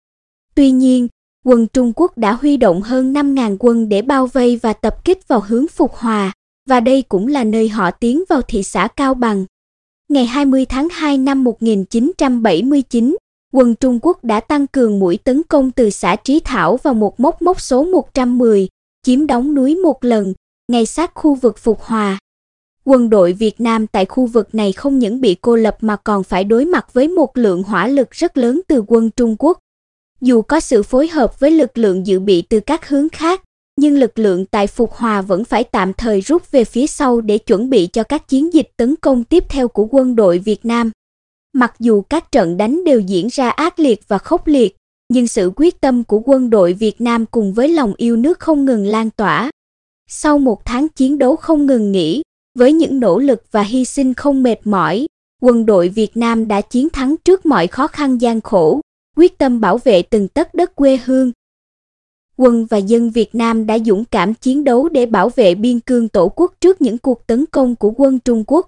Tuy nhiên, quân Trung Quốc đã huy động hơn 5.000 quân để bao vây và tập kích vào hướng Phục Hòa, và đây cũng là nơi họ tiến vào thị xã Cao Bằng. Ngày 20 tháng 2 năm 1979, quân Trung Quốc đã tăng cường mũi tấn công từ xã Trí Thảo vào một mốc mốc số 110, chiếm đóng núi một lần, ngay sát khu vực Phục Hòa. Quân đội Việt Nam tại khu vực này không những bị cô lập mà còn phải đối mặt với một lượng hỏa lực rất lớn từ quân Trung Quốc. Dù có sự phối hợp với lực lượng dự bị từ các hướng khác, nhưng lực lượng tại Phục Hòa vẫn phải tạm thời rút về phía sau để chuẩn bị cho các chiến dịch tấn công tiếp theo của quân đội Việt Nam. Mặc dù các trận đánh đều diễn ra ác liệt và khốc liệt, nhưng sự quyết tâm của quân đội Việt Nam cùng với lòng yêu nước không ngừng lan tỏa. Sau một tháng chiến đấu không ngừng nghỉ, với những nỗ lực và hy sinh không mệt mỏi, quân đội Việt Nam đã chiến thắng trước mọi khó khăn gian khổ, quyết tâm bảo vệ từng tấc đất quê hương. Quân và dân Việt Nam đã dũng cảm chiến đấu để bảo vệ biên cương tổ quốc trước những cuộc tấn công của quân Trung Quốc.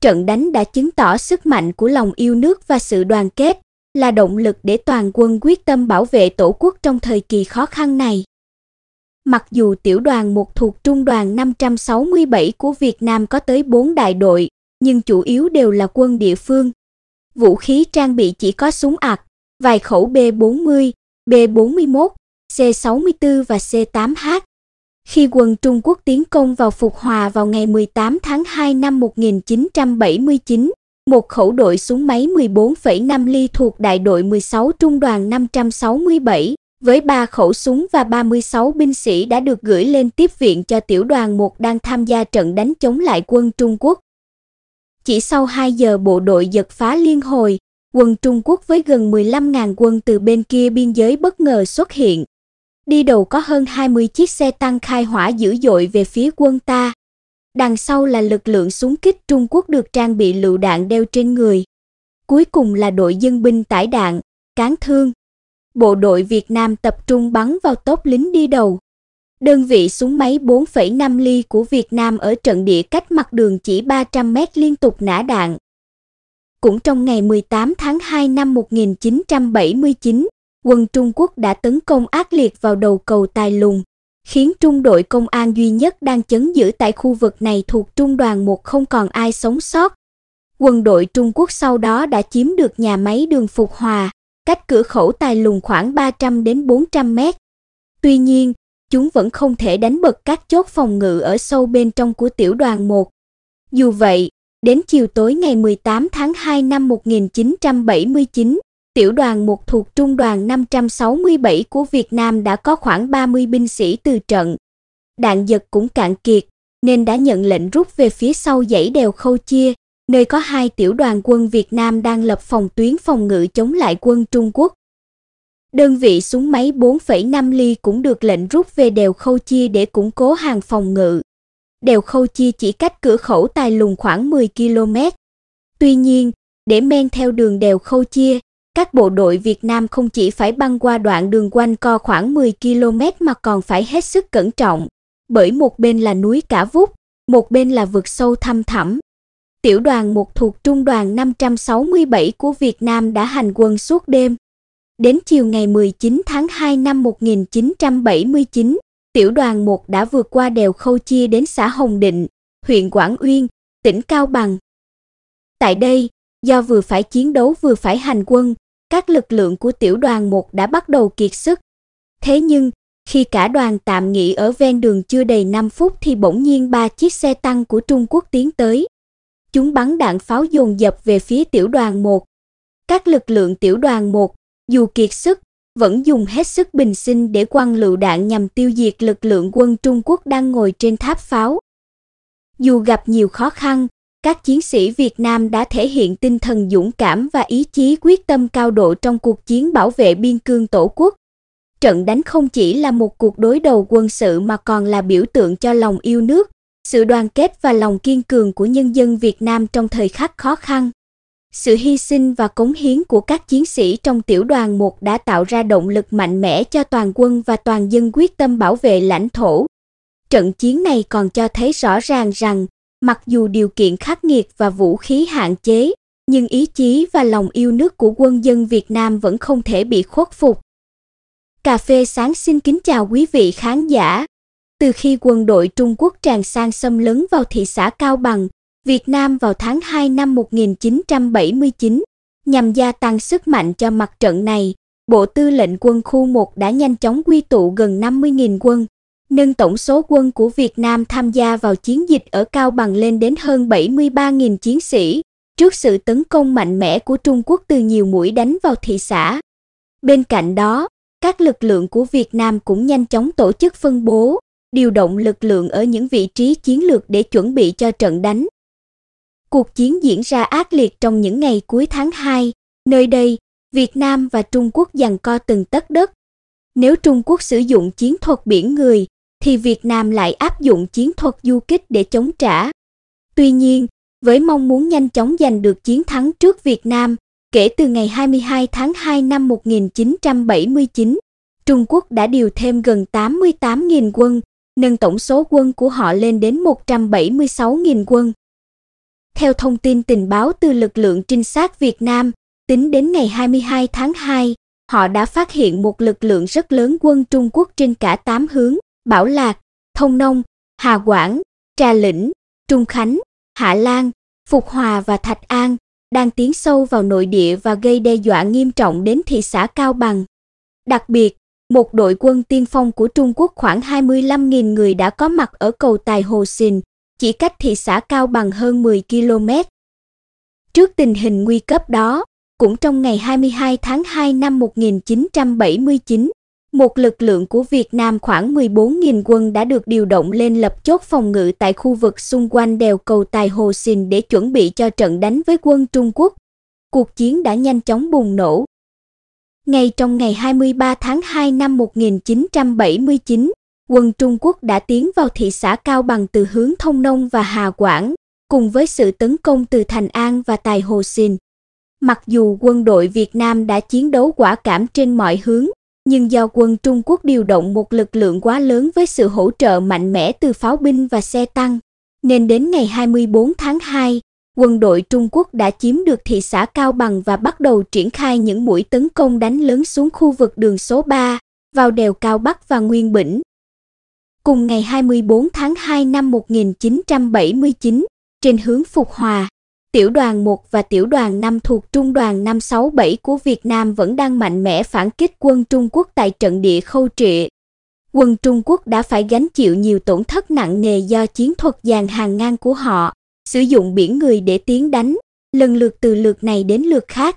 Trận đánh đã chứng tỏ sức mạnh của lòng yêu nước và sự đoàn kết, là động lực để toàn quân quyết tâm bảo vệ tổ quốc trong thời kỳ khó khăn này. Mặc dù tiểu đoàn một thuộc trung đoàn 567 của Việt Nam có tới 4 đại đội, nhưng chủ yếu đều là quân địa phương. Vũ khí trang bị chỉ có súng ạc, vài khẩu B40, B41, C64 và C8H. Khi quân Trung Quốc tiến công vào Phục Hòa vào ngày 18 tháng 2 năm 1979, một khẩu đội súng máy 14,5 ly thuộc đại đội 16 trung đoàn 567 với 3 khẩu súng và 36 binh sĩ đã được gửi lên tiếp viện cho tiểu đoàn 1 đang tham gia trận đánh chống lại quân Trung Quốc. Chỉ sau 2 giờ bộ đội giật phá liên hồi, quân Trung Quốc với gần 15.000 quân từ bên kia biên giới bất ngờ xuất hiện. Đi đầu có hơn 20 chiếc xe tăng khai hỏa dữ dội về phía quân ta. Đằng sau là lực lượng súng kích Trung Quốc được trang bị lựu đạn đeo trên người. Cuối cùng là đội dân binh tải đạn, cán thương, bộ đội Việt Nam tập trung bắn vào tốp lính đi đầu. Đơn vị súng máy 4,5 ly của Việt Nam ở trận địa cách mặt đường chỉ 300 mét liên tục nã đạn. Cũng trong ngày 18 tháng 2 năm 1979, quân Trung Quốc đã tấn công ác liệt vào đầu cầu Tài Lùng, khiến trung đội công an duy nhất đang chấn giữ tại khu vực này thuộc trung đoàn 1 không còn ai sống sót. Quân đội Trung Quốc sau đó đã chiếm được nhà máy đường Phục Hòa, cách cửa khẩu tài lùng khoảng 300 đến 400 mét. Tuy nhiên, chúng vẫn không thể đánh bật các chốt phòng ngự ở sâu bên trong của tiểu đoàn 1. Dù vậy, đến chiều tối ngày 18 tháng 2 năm 1979, tiểu đoàn 1 thuộc trung đoàn 567 của Việt Nam đã có khoảng 30 binh sĩ từ trận. Đạn giật cũng cạn kiệt, nên đã nhận lệnh rút về phía sau dãy đèo khâu chia, nơi có hai tiểu đoàn quân Việt Nam đang lập phòng tuyến phòng ngự chống lại quân Trung Quốc. Đơn vị súng máy 4,5 ly cũng được lệnh rút về đèo Khâu Chi để củng cố hàng phòng ngự. Đèo Khâu Chi chỉ cách cửa khẩu Tài Lùng khoảng 10 km. Tuy nhiên, để men theo đường đèo Khâu Chi, các bộ đội Việt Nam không chỉ phải băng qua đoạn đường quanh co khoảng 10 km mà còn phải hết sức cẩn trọng, bởi một bên là núi Cả Vút, một bên là vực sâu thăm thẳm, tiểu đoàn một thuộc trung đoàn 567 của Việt Nam đã hành quân suốt đêm. Đến chiều ngày 19 tháng 2 năm 1979, tiểu đoàn 1 đã vượt qua đèo Khâu Chia đến xã Hồng Định, huyện Quảng Uyên, tỉnh Cao Bằng. Tại đây, do vừa phải chiến đấu vừa phải hành quân, các lực lượng của tiểu đoàn 1 đã bắt đầu kiệt sức. Thế nhưng, khi cả đoàn tạm nghỉ ở ven đường chưa đầy 5 phút thì bỗng nhiên ba chiếc xe tăng của Trung Quốc tiến tới. Chúng bắn đạn pháo dồn dập về phía tiểu đoàn 1. Các lực lượng tiểu đoàn 1, dù kiệt sức, vẫn dùng hết sức bình sinh để quăng lựu đạn nhằm tiêu diệt lực lượng quân Trung Quốc đang ngồi trên tháp pháo. Dù gặp nhiều khó khăn, các chiến sĩ Việt Nam đã thể hiện tinh thần dũng cảm và ý chí quyết tâm cao độ trong cuộc chiến bảo vệ biên cương tổ quốc. Trận đánh không chỉ là một cuộc đối đầu quân sự mà còn là biểu tượng cho lòng yêu nước, sự đoàn kết và lòng kiên cường của nhân dân Việt Nam trong thời khắc khó khăn. Sự hy sinh và cống hiến của các chiến sĩ trong tiểu đoàn một đã tạo ra động lực mạnh mẽ cho toàn quân và toàn dân quyết tâm bảo vệ lãnh thổ. Trận chiến này còn cho thấy rõ ràng rằng, mặc dù điều kiện khắc nghiệt và vũ khí hạn chế, nhưng ý chí và lòng yêu nước của quân dân Việt Nam vẫn không thể bị khuất phục. Cà phê sáng xin kính chào quý vị khán giả từ khi quân đội Trung Quốc tràn sang xâm lấn vào thị xã Cao Bằng, Việt Nam vào tháng 2 năm 1979, nhằm gia tăng sức mạnh cho mặt trận này, Bộ Tư lệnh Quân khu 1 đã nhanh chóng quy tụ gần 50.000 quân, nâng tổng số quân của Việt Nam tham gia vào chiến dịch ở Cao Bằng lên đến hơn 73.000 chiến sĩ, trước sự tấn công mạnh mẽ của Trung Quốc từ nhiều mũi đánh vào thị xã. Bên cạnh đó, các lực lượng của Việt Nam cũng nhanh chóng tổ chức phân bố, điều động lực lượng ở những vị trí chiến lược để chuẩn bị cho trận đánh. Cuộc chiến diễn ra ác liệt trong những ngày cuối tháng 2, nơi đây, Việt Nam và Trung Quốc giằng co từng tất đất. Nếu Trung Quốc sử dụng chiến thuật biển người, thì Việt Nam lại áp dụng chiến thuật du kích để chống trả. Tuy nhiên, với mong muốn nhanh chóng giành được chiến thắng trước Việt Nam, kể từ ngày 22 tháng 2 năm 1979, Trung Quốc đã điều thêm gần 88.000 quân, nâng tổng số quân của họ lên đến 176.000 quân. Theo thông tin tình báo từ lực lượng trinh sát Việt Nam, tính đến ngày 22 tháng 2, họ đã phát hiện một lực lượng rất lớn quân Trung Quốc trên cả 8 hướng, Bảo Lạc, Thông Nông, Hà Quảng, Trà Lĩnh, Trung Khánh, Hạ Lan, Phục Hòa và Thạch An đang tiến sâu vào nội địa và gây đe dọa nghiêm trọng đến thị xã Cao Bằng. Đặc biệt, một đội quân tiên phong của Trung Quốc khoảng 25.000 người đã có mặt ở cầu Tài Hồ Sìn, chỉ cách thị xã Cao Bằng hơn 10 km. Trước tình hình nguy cấp đó, cũng trong ngày 22 tháng 2 năm 1979, một lực lượng của Việt Nam khoảng 14.000 quân đã được điều động lên lập chốt phòng ngự tại khu vực xung quanh đèo cầu Tài Hồ Sìn để chuẩn bị cho trận đánh với quân Trung Quốc. Cuộc chiến đã nhanh chóng bùng nổ, ngay trong ngày 23 tháng 2 năm 1979, quân Trung Quốc đã tiến vào thị xã Cao Bằng từ hướng Thông Nông và Hà Quảng, cùng với sự tấn công từ Thành An và Tài Hồ Xin. Mặc dù quân đội Việt Nam đã chiến đấu quả cảm trên mọi hướng, nhưng do quân Trung Quốc điều động một lực lượng quá lớn với sự hỗ trợ mạnh mẽ từ pháo binh và xe tăng, nên đến ngày 24 tháng 2, quân đội Trung Quốc đã chiếm được thị xã Cao Bằng và bắt đầu triển khai những mũi tấn công đánh lớn xuống khu vực đường số 3, vào đèo Cao Bắc và Nguyên Bỉnh. Cùng ngày 24 tháng 2 năm 1979, trên hướng Phục Hòa, Tiểu đoàn 1 và Tiểu đoàn 5 thuộc Trung đoàn 567 của Việt Nam vẫn đang mạnh mẽ phản kích quân Trung Quốc tại trận địa Khâu Trịa. Quân Trung Quốc đã phải gánh chịu nhiều tổn thất nặng nề do chiến thuật dàn hàng ngang của họ sử dụng biển người để tiến đánh, lần lượt từ lượt này đến lượt khác.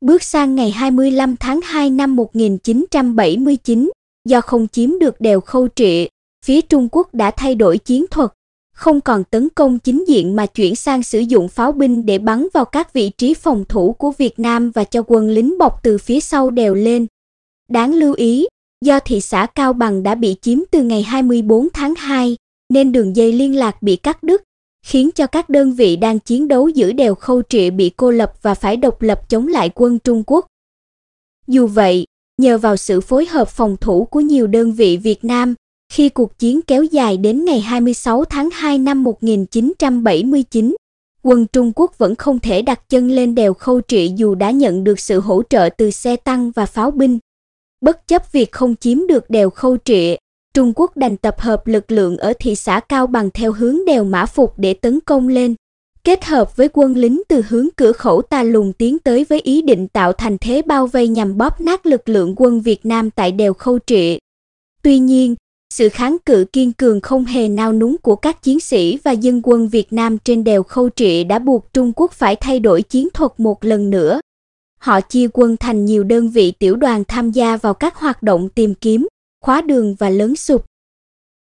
Bước sang ngày 25 tháng 2 năm 1979, do không chiếm được đèo khâu trịa, phía Trung Quốc đã thay đổi chiến thuật, không còn tấn công chính diện mà chuyển sang sử dụng pháo binh để bắn vào các vị trí phòng thủ của Việt Nam và cho quân lính bọc từ phía sau đèo lên. Đáng lưu ý, do thị xã Cao Bằng đã bị chiếm từ ngày 24 tháng 2, nên đường dây liên lạc bị cắt đứt, khiến cho các đơn vị đang chiến đấu giữ đèo khâu trịa bị cô lập và phải độc lập chống lại quân Trung Quốc. Dù vậy, nhờ vào sự phối hợp phòng thủ của nhiều đơn vị Việt Nam, khi cuộc chiến kéo dài đến ngày 26 tháng 2 năm 1979, quân Trung Quốc vẫn không thể đặt chân lên đèo khâu trịa dù đã nhận được sự hỗ trợ từ xe tăng và pháo binh. Bất chấp việc không chiếm được đèo khâu trịa, Trung Quốc đành tập hợp lực lượng ở thị xã Cao Bằng theo hướng đèo Mã Phục để tấn công lên, kết hợp với quân lính từ hướng cửa khẩu Ta Lùng tiến tới với ý định tạo thành thế bao vây nhằm bóp nát lực lượng quân Việt Nam tại đèo Khâu Trị. Tuy nhiên, sự kháng cự kiên cường không hề nao núng của các chiến sĩ và dân quân Việt Nam trên đèo Khâu Trị đã buộc Trung Quốc phải thay đổi chiến thuật một lần nữa. Họ chia quân thành nhiều đơn vị tiểu đoàn tham gia vào các hoạt động tìm kiếm, khóa đường và lớn sụp.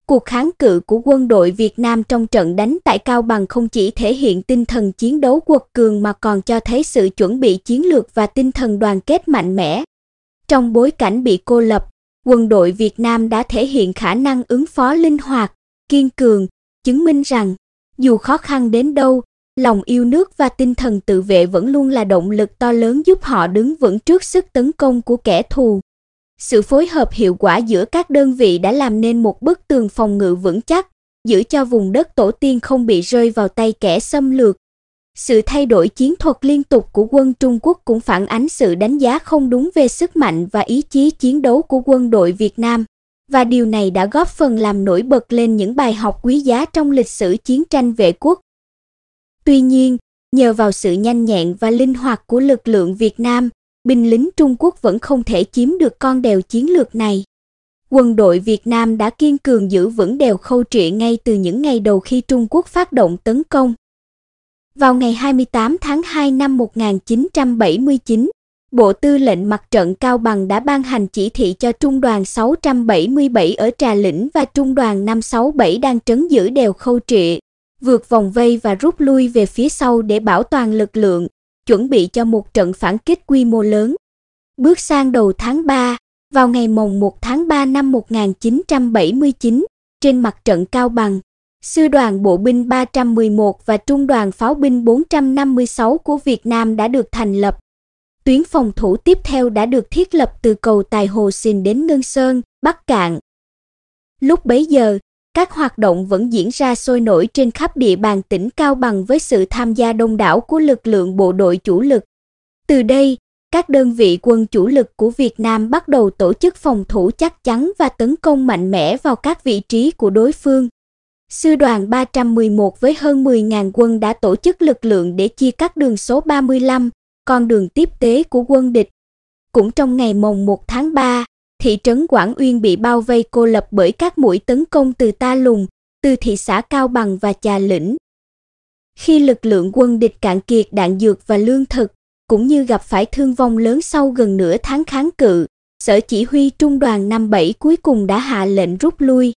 Cuộc kháng cự của quân đội Việt Nam trong trận đánh tại Cao Bằng không chỉ thể hiện tinh thần chiến đấu quật cường mà còn cho thấy sự chuẩn bị chiến lược và tinh thần đoàn kết mạnh mẽ. Trong bối cảnh bị cô lập, quân đội Việt Nam đã thể hiện khả năng ứng phó linh hoạt, kiên cường, chứng minh rằng dù khó khăn đến đâu, lòng yêu nước và tinh thần tự vệ vẫn luôn là động lực to lớn giúp họ đứng vững trước sức tấn công của kẻ thù. Sự phối hợp hiệu quả giữa các đơn vị đã làm nên một bức tường phòng ngự vững chắc, giữ cho vùng đất tổ tiên không bị rơi vào tay kẻ xâm lược. Sự thay đổi chiến thuật liên tục của quân Trung Quốc cũng phản ánh sự đánh giá không đúng về sức mạnh và ý chí chiến đấu của quân đội Việt Nam, và điều này đã góp phần làm nổi bật lên những bài học quý giá trong lịch sử chiến tranh vệ quốc. Tuy nhiên, nhờ vào sự nhanh nhẹn và linh hoạt của lực lượng Việt Nam, binh lính Trung Quốc vẫn không thể chiếm được con đèo chiến lược này. Quân đội Việt Nam đã kiên cường giữ vững đèo Khâu Trị ngay từ những ngày đầu khi Trung Quốc phát động tấn công. Vào ngày 28 tháng 2 năm 1979, Bộ Tư lệnh Mặt trận Cao Bằng đã ban hành chỉ thị cho Trung đoàn 677 ở Trà Lĩnh và Trung đoàn 567 đang trấn giữ đèo Khâu Trị, vượt vòng vây và rút lui về phía sau để bảo toàn lực lượng, chuẩn bị cho một trận phản kích quy mô lớn. Bước sang đầu tháng 3, vào ngày mồng 1 tháng 3 năm 1979, trên mặt trận Cao Bằng, sư đoàn bộ binh 311 và trung đoàn pháo binh 456 của Việt Nam đã được thành lập. Tuyến phòng thủ tiếp theo đã được thiết lập từ cầu Tài Hồ xin đến Ngân Sơn, Bắc Cạn. Lúc bấy giờ, các hoạt động vẫn diễn ra sôi nổi trên khắp địa bàn tỉnh Cao Bằng với sự tham gia đông đảo của lực lượng bộ đội chủ lực. Từ đây, các đơn vị quân chủ lực của Việt Nam bắt đầu tổ chức phòng thủ chắc chắn và tấn công mạnh mẽ vào các vị trí của đối phương. Sư đoàn 311 với hơn 10.000 quân đã tổ chức lực lượng để chia cắt đường số 35, con đường tiếp tế của quân địch. Cũng trong ngày mồng 1 tháng 3, thị trấn Quảng Uyên bị bao vây cô lập bởi các mũi tấn công từ Ta Lùng, từ thị xã Cao Bằng và Trà Lĩnh. Khi lực lượng quân địch cạn kiệt đạn dược và lương thực, cũng như gặp phải thương vong lớn sau gần nửa tháng kháng cự, Sở chỉ huy trung đoàn 57 cuối cùng đã hạ lệnh rút lui.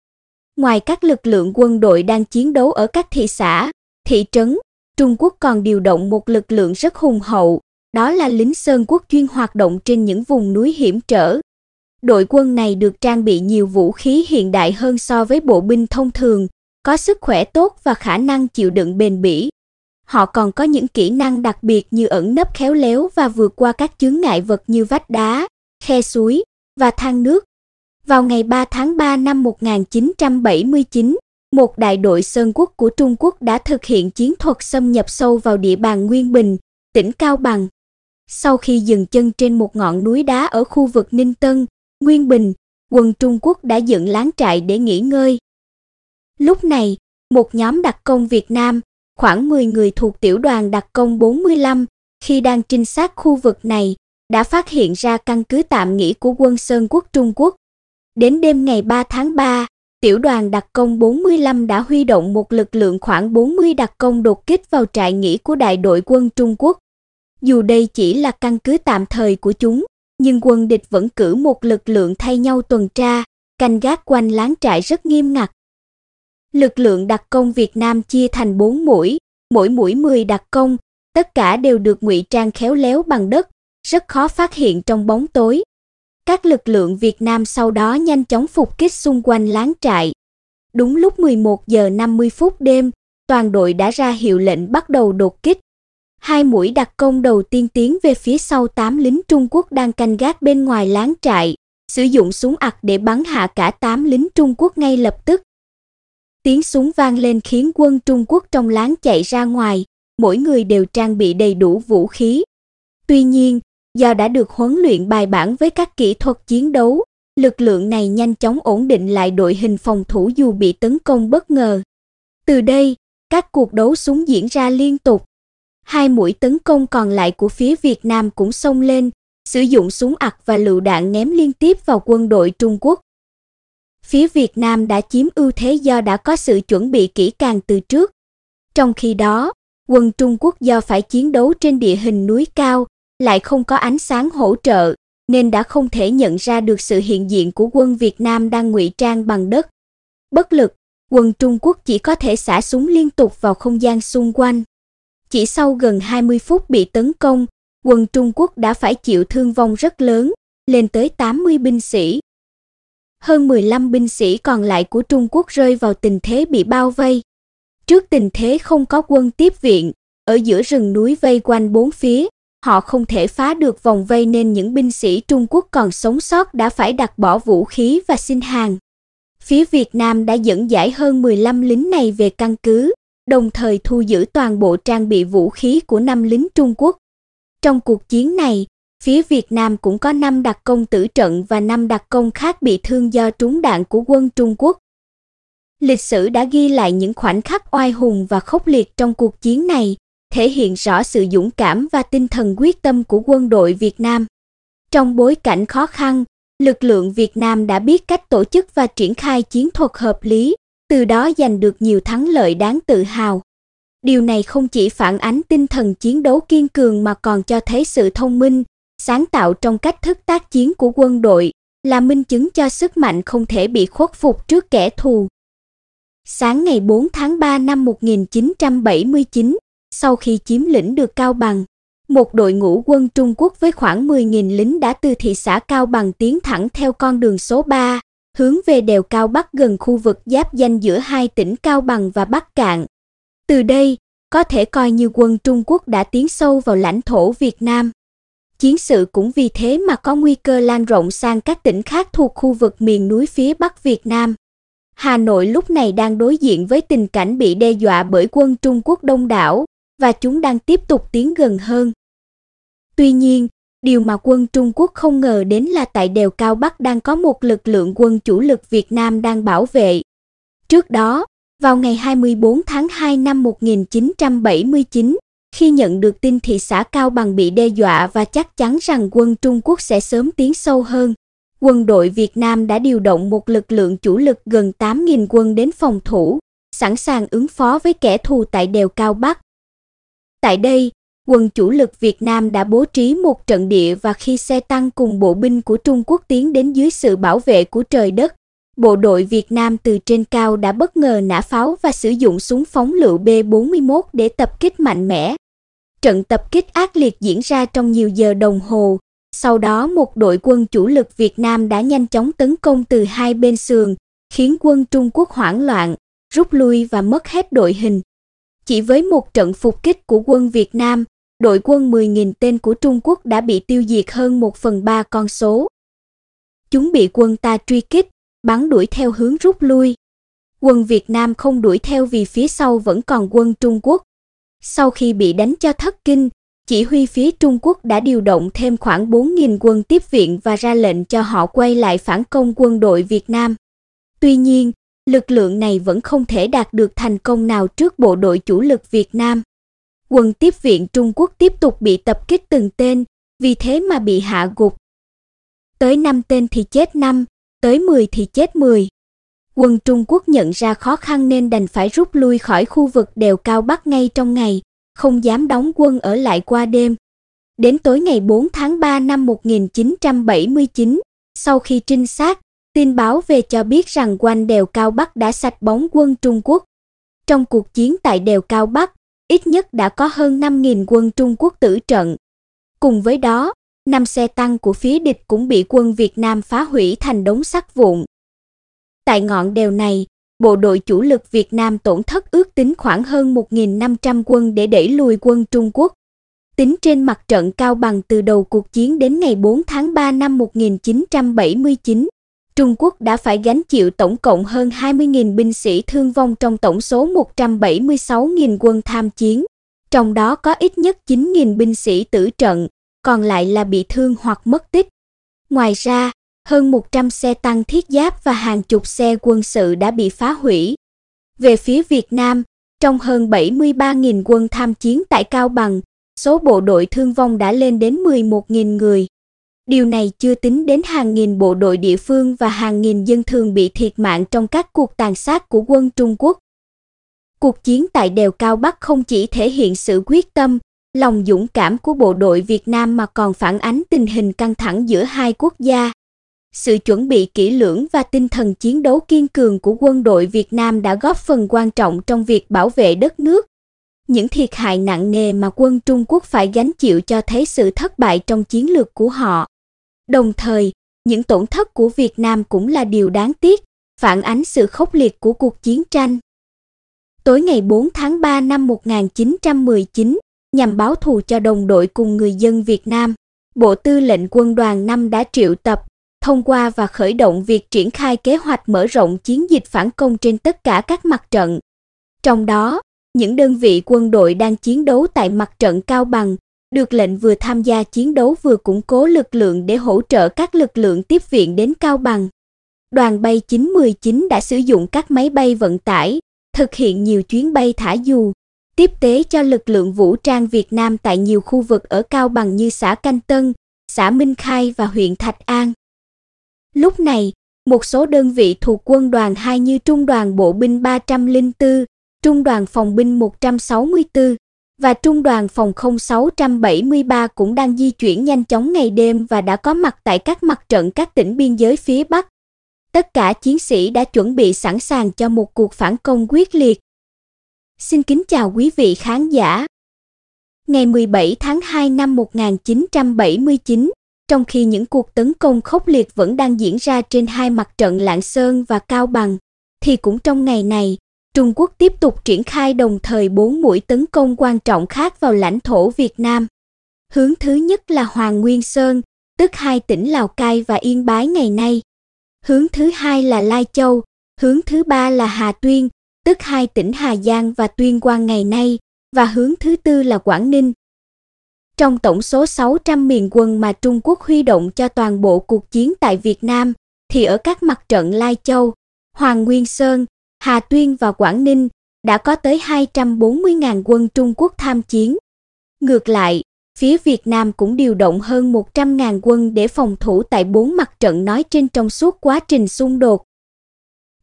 Ngoài các lực lượng quân đội đang chiến đấu ở các thị xã, thị trấn, Trung Quốc còn điều động một lực lượng rất hùng hậu, đó là lính sơn quốc chuyên hoạt động trên những vùng núi hiểm trở, Đội quân này được trang bị nhiều vũ khí hiện đại hơn so với bộ binh thông thường, có sức khỏe tốt và khả năng chịu đựng bền bỉ. Họ còn có những kỹ năng đặc biệt như ẩn nấp khéo léo và vượt qua các chướng ngại vật như vách đá, khe suối và thang nước. Vào ngày 3 tháng 3 năm 1979, một đại đội Sơn Quốc của Trung Quốc đã thực hiện chiến thuật xâm nhập sâu vào địa bàn Nguyên Bình, tỉnh Cao Bằng. Sau khi dừng chân trên một ngọn núi đá ở khu vực Ninh Tân, Nguyên Bình, quân Trung Quốc đã dựng láng trại để nghỉ ngơi. Lúc này, một nhóm đặc công Việt Nam, khoảng 10 người thuộc tiểu đoàn đặc công 45, khi đang trinh sát khu vực này, đã phát hiện ra căn cứ tạm nghỉ của quân Sơn quốc Trung Quốc. Đến đêm ngày 3 tháng 3, tiểu đoàn đặc công 45 đã huy động một lực lượng khoảng 40 đặc công đột kích vào trại nghỉ của đại đội quân Trung Quốc. Dù đây chỉ là căn cứ tạm thời của chúng, nhưng quân địch vẫn cử một lực lượng thay nhau tuần tra, canh gác quanh láng trại rất nghiêm ngặt. Lực lượng đặc công Việt Nam chia thành 4 mũi, mỗi mũi 10 đặc công, tất cả đều được ngụy trang khéo léo bằng đất, rất khó phát hiện trong bóng tối. Các lực lượng Việt Nam sau đó nhanh chóng phục kích xung quanh láng trại. Đúng lúc 11 giờ 50 phút đêm, toàn đội đã ra hiệu lệnh bắt đầu đột kích hai mũi đặc công đầu tiên tiến về phía sau tám lính Trung Quốc đang canh gác bên ngoài láng trại, sử dụng súng ặc để bắn hạ cả tám lính Trung Quốc ngay lập tức. Tiếng súng vang lên khiến quân Trung Quốc trong láng chạy ra ngoài, mỗi người đều trang bị đầy đủ vũ khí. Tuy nhiên, do đã được huấn luyện bài bản với các kỹ thuật chiến đấu, lực lượng này nhanh chóng ổn định lại đội hình phòng thủ dù bị tấn công bất ngờ. Từ đây, các cuộc đấu súng diễn ra liên tục, hai mũi tấn công còn lại của phía Việt Nam cũng xông lên, sử dụng súng ặc và lựu đạn ném liên tiếp vào quân đội Trung Quốc. Phía Việt Nam đã chiếm ưu thế do đã có sự chuẩn bị kỹ càng từ trước. Trong khi đó, quân Trung Quốc do phải chiến đấu trên địa hình núi cao, lại không có ánh sáng hỗ trợ, nên đã không thể nhận ra được sự hiện diện của quân Việt Nam đang ngụy trang bằng đất. Bất lực, quân Trung Quốc chỉ có thể xả súng liên tục vào không gian xung quanh. Chỉ sau gần 20 phút bị tấn công, quân Trung Quốc đã phải chịu thương vong rất lớn, lên tới 80 binh sĩ. Hơn 15 binh sĩ còn lại của Trung Quốc rơi vào tình thế bị bao vây. Trước tình thế không có quân tiếp viện, ở giữa rừng núi vây quanh bốn phía, họ không thể phá được vòng vây nên những binh sĩ Trung Quốc còn sống sót đã phải đặt bỏ vũ khí và xin hàng. Phía Việt Nam đã dẫn giải hơn 15 lính này về căn cứ đồng thời thu giữ toàn bộ trang bị vũ khí của năm lính Trung Quốc. Trong cuộc chiến này, phía Việt Nam cũng có năm đặc công tử trận và năm đặc công khác bị thương do trúng đạn của quân Trung Quốc. Lịch sử đã ghi lại những khoảnh khắc oai hùng và khốc liệt trong cuộc chiến này, thể hiện rõ sự dũng cảm và tinh thần quyết tâm của quân đội Việt Nam. Trong bối cảnh khó khăn, lực lượng Việt Nam đã biết cách tổ chức và triển khai chiến thuật hợp lý, từ đó giành được nhiều thắng lợi đáng tự hào. Điều này không chỉ phản ánh tinh thần chiến đấu kiên cường mà còn cho thấy sự thông minh, sáng tạo trong cách thức tác chiến của quân đội, là minh chứng cho sức mạnh không thể bị khuất phục trước kẻ thù. Sáng ngày 4 tháng 3 năm 1979, sau khi chiếm lĩnh được Cao Bằng, một đội ngũ quân Trung Quốc với khoảng 10.000 lính đã từ thị xã Cao Bằng tiến thẳng theo con đường số 3, hướng về đèo cao bắc gần khu vực giáp danh giữa hai tỉnh Cao Bằng và Bắc Cạn. Từ đây, có thể coi như quân Trung Quốc đã tiến sâu vào lãnh thổ Việt Nam. Chiến sự cũng vì thế mà có nguy cơ lan rộng sang các tỉnh khác thuộc khu vực miền núi phía Bắc Việt Nam. Hà Nội lúc này đang đối diện với tình cảnh bị đe dọa bởi quân Trung Quốc đông đảo và chúng đang tiếp tục tiến gần hơn. Tuy nhiên, Điều mà quân Trung Quốc không ngờ đến là tại đèo Cao Bắc đang có một lực lượng quân chủ lực Việt Nam đang bảo vệ. Trước đó, vào ngày 24 tháng 2 năm 1979, khi nhận được tin thị xã Cao Bằng bị đe dọa và chắc chắn rằng quân Trung Quốc sẽ sớm tiến sâu hơn, quân đội Việt Nam đã điều động một lực lượng chủ lực gần 8.000 quân đến phòng thủ, sẵn sàng ứng phó với kẻ thù tại đèo Cao Bắc. Tại đây, quân chủ lực Việt Nam đã bố trí một trận địa và khi xe tăng cùng bộ binh của Trung Quốc tiến đến dưới sự bảo vệ của trời đất, bộ đội Việt Nam từ trên cao đã bất ngờ nã pháo và sử dụng súng phóng lựu B-41 để tập kích mạnh mẽ. Trận tập kích ác liệt diễn ra trong nhiều giờ đồng hồ, sau đó một đội quân chủ lực Việt Nam đã nhanh chóng tấn công từ hai bên sườn, khiến quân Trung Quốc hoảng loạn, rút lui và mất hết đội hình. Chỉ với một trận phục kích của quân Việt Nam, đội quân 10.000 tên của Trung Quốc đã bị tiêu diệt hơn 1 phần 3 con số. Chúng bị quân ta truy kích, bắn đuổi theo hướng rút lui. Quân Việt Nam không đuổi theo vì phía sau vẫn còn quân Trung Quốc. Sau khi bị đánh cho thất kinh, chỉ huy phía Trung Quốc đã điều động thêm khoảng 4.000 quân tiếp viện và ra lệnh cho họ quay lại phản công quân đội Việt Nam. Tuy nhiên, lực lượng này vẫn không thể đạt được thành công nào trước bộ đội chủ lực Việt Nam quân tiếp viện Trung Quốc tiếp tục bị tập kích từng tên, vì thế mà bị hạ gục. Tới 5 tên thì chết 5, tới 10 thì chết 10. Quân Trung Quốc nhận ra khó khăn nên đành phải rút lui khỏi khu vực đèo cao Bắc ngay trong ngày, không dám đóng quân ở lại qua đêm. Đến tối ngày 4 tháng 3 năm 1979, sau khi trinh sát, tin báo về cho biết rằng quanh đèo cao Bắc đã sạch bóng quân Trung Quốc. Trong cuộc chiến tại đèo cao Bắc, ít nhất đã có hơn 5.000 quân Trung Quốc tử trận. Cùng với đó, năm xe tăng của phía địch cũng bị quân Việt Nam phá hủy thành đống sắt vụn. Tại ngọn đèo này, bộ đội chủ lực Việt Nam tổn thất ước tính khoảng hơn 1.500 quân để đẩy lùi quân Trung Quốc. Tính trên mặt trận cao bằng từ đầu cuộc chiến đến ngày 4 tháng 3 năm 1979, Trung Quốc đã phải gánh chịu tổng cộng hơn 20.000 binh sĩ thương vong trong tổng số 176.000 quân tham chiến, trong đó có ít nhất 9.000 binh sĩ tử trận, còn lại là bị thương hoặc mất tích. Ngoài ra, hơn 100 xe tăng thiết giáp và hàng chục xe quân sự đã bị phá hủy. Về phía Việt Nam, trong hơn 73.000 quân tham chiến tại Cao Bằng, số bộ đội thương vong đã lên đến 11.000 người. Điều này chưa tính đến hàng nghìn bộ đội địa phương và hàng nghìn dân thường bị thiệt mạng trong các cuộc tàn sát của quân Trung Quốc. Cuộc chiến tại đèo Cao Bắc không chỉ thể hiện sự quyết tâm, lòng dũng cảm của bộ đội Việt Nam mà còn phản ánh tình hình căng thẳng giữa hai quốc gia. Sự chuẩn bị kỹ lưỡng và tinh thần chiến đấu kiên cường của quân đội Việt Nam đã góp phần quan trọng trong việc bảo vệ đất nước. Những thiệt hại nặng nề mà quân Trung Quốc phải gánh chịu cho thấy sự thất bại trong chiến lược của họ. Đồng thời, những tổn thất của Việt Nam cũng là điều đáng tiếc, phản ánh sự khốc liệt của cuộc chiến tranh. Tối ngày 4 tháng 3 năm 1919, nhằm báo thù cho đồng đội cùng người dân Việt Nam, Bộ Tư lệnh Quân đoàn 5 đã triệu tập, thông qua và khởi động việc triển khai kế hoạch mở rộng chiến dịch phản công trên tất cả các mặt trận. Trong đó, những đơn vị quân đội đang chiến đấu tại mặt trận Cao Bằng, được lệnh vừa tham gia chiến đấu vừa củng cố lực lượng để hỗ trợ các lực lượng tiếp viện đến Cao Bằng. Đoàn bay 919 đã sử dụng các máy bay vận tải, thực hiện nhiều chuyến bay thả dù, tiếp tế cho lực lượng vũ trang Việt Nam tại nhiều khu vực ở Cao Bằng như xã Canh Tân, xã Minh Khai và huyện Thạch An. Lúc này, một số đơn vị thuộc quân đoàn 2 như Trung đoàn Bộ binh 304, Trung đoàn Phòng binh 164, và Trung đoàn Phòng không 673 cũng đang di chuyển nhanh chóng ngày đêm và đã có mặt tại các mặt trận các tỉnh biên giới phía Bắc. Tất cả chiến sĩ đã chuẩn bị sẵn sàng cho một cuộc phản công quyết liệt. Xin kính chào quý vị khán giả. Ngày 17 tháng 2 năm 1979, trong khi những cuộc tấn công khốc liệt vẫn đang diễn ra trên hai mặt trận Lạng Sơn và Cao Bằng, thì cũng trong ngày này, Trung Quốc tiếp tục triển khai đồng thời bốn mũi tấn công quan trọng khác vào lãnh thổ Việt Nam. Hướng thứ nhất là Hoàng Nguyên Sơn, tức hai tỉnh Lào Cai và Yên Bái ngày nay. Hướng thứ hai là Lai Châu, hướng thứ ba là Hà Tuyên, tức hai tỉnh Hà Giang và Tuyên Quang ngày nay, và hướng thứ tư là Quảng Ninh. Trong tổng số 600 miền quân mà Trung Quốc huy động cho toàn bộ cuộc chiến tại Việt Nam, thì ở các mặt trận Lai Châu, Hoàng Nguyên Sơn, Hà Tuyên và Quảng Ninh đã có tới 240.000 quân Trung Quốc tham chiến. Ngược lại, phía Việt Nam cũng điều động hơn 100.000 quân để phòng thủ tại bốn mặt trận nói trên trong suốt quá trình xung đột.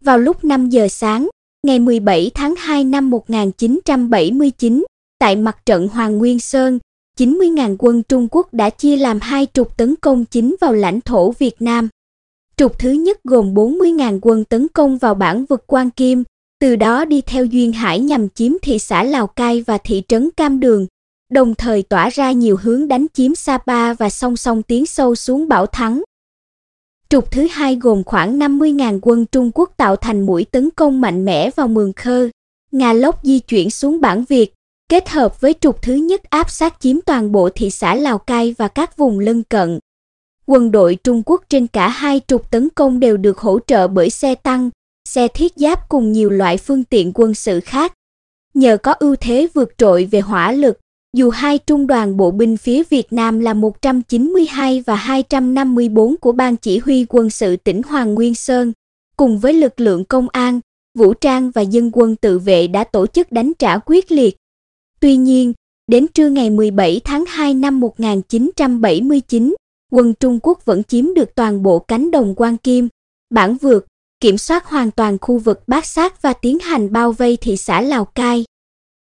Vào lúc 5 giờ sáng, ngày 17 tháng 2 năm 1979, tại mặt trận Hoàng Nguyên Sơn, 90.000 quân Trung Quốc đã chia làm hai trục tấn công chính vào lãnh thổ Việt Nam. Trục thứ nhất gồm 40.000 quân tấn công vào bản vực Quan Kim, từ đó đi theo duyên hải nhằm chiếm thị xã Lào Cai và thị trấn Cam Đường, đồng thời tỏa ra nhiều hướng đánh chiếm Sapa và song song tiến sâu xuống Bảo Thắng. Trục thứ hai gồm khoảng 50.000 quân Trung Quốc tạo thành mũi tấn công mạnh mẽ vào Mường Khơ. Nga Lốc di chuyển xuống bản Việt, kết hợp với trục thứ nhất áp sát chiếm toàn bộ thị xã Lào Cai và các vùng lân cận quân đội Trung Quốc trên cả hai trục tấn công đều được hỗ trợ bởi xe tăng, xe thiết giáp cùng nhiều loại phương tiện quân sự khác. Nhờ có ưu thế vượt trội về hỏa lực, dù hai trung đoàn bộ binh phía Việt Nam là 192 và 254 của Ban Chỉ huy quân sự tỉnh Hoàng Nguyên Sơn, cùng với lực lượng công an, vũ trang và dân quân tự vệ đã tổ chức đánh trả quyết liệt. Tuy nhiên, đến trưa ngày 17 tháng 2 năm 1979, quân Trung Quốc vẫn chiếm được toàn bộ cánh đồng Quan Kim, bản vượt, kiểm soát hoàn toàn khu vực Bát Sát và tiến hành bao vây thị xã Lào Cai.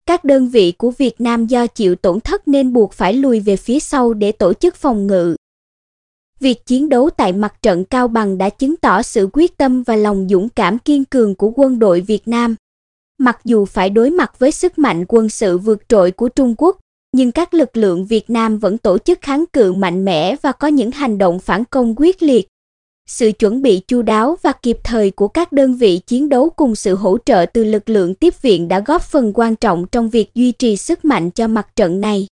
Các đơn vị của Việt Nam do chịu tổn thất nên buộc phải lùi về phía sau để tổ chức phòng ngự. Việc chiến đấu tại mặt trận Cao Bằng đã chứng tỏ sự quyết tâm và lòng dũng cảm kiên cường của quân đội Việt Nam. Mặc dù phải đối mặt với sức mạnh quân sự vượt trội của Trung Quốc, nhưng các lực lượng Việt Nam vẫn tổ chức kháng cự mạnh mẽ và có những hành động phản công quyết liệt. Sự chuẩn bị chu đáo và kịp thời của các đơn vị chiến đấu cùng sự hỗ trợ từ lực lượng tiếp viện đã góp phần quan trọng trong việc duy trì sức mạnh cho mặt trận này.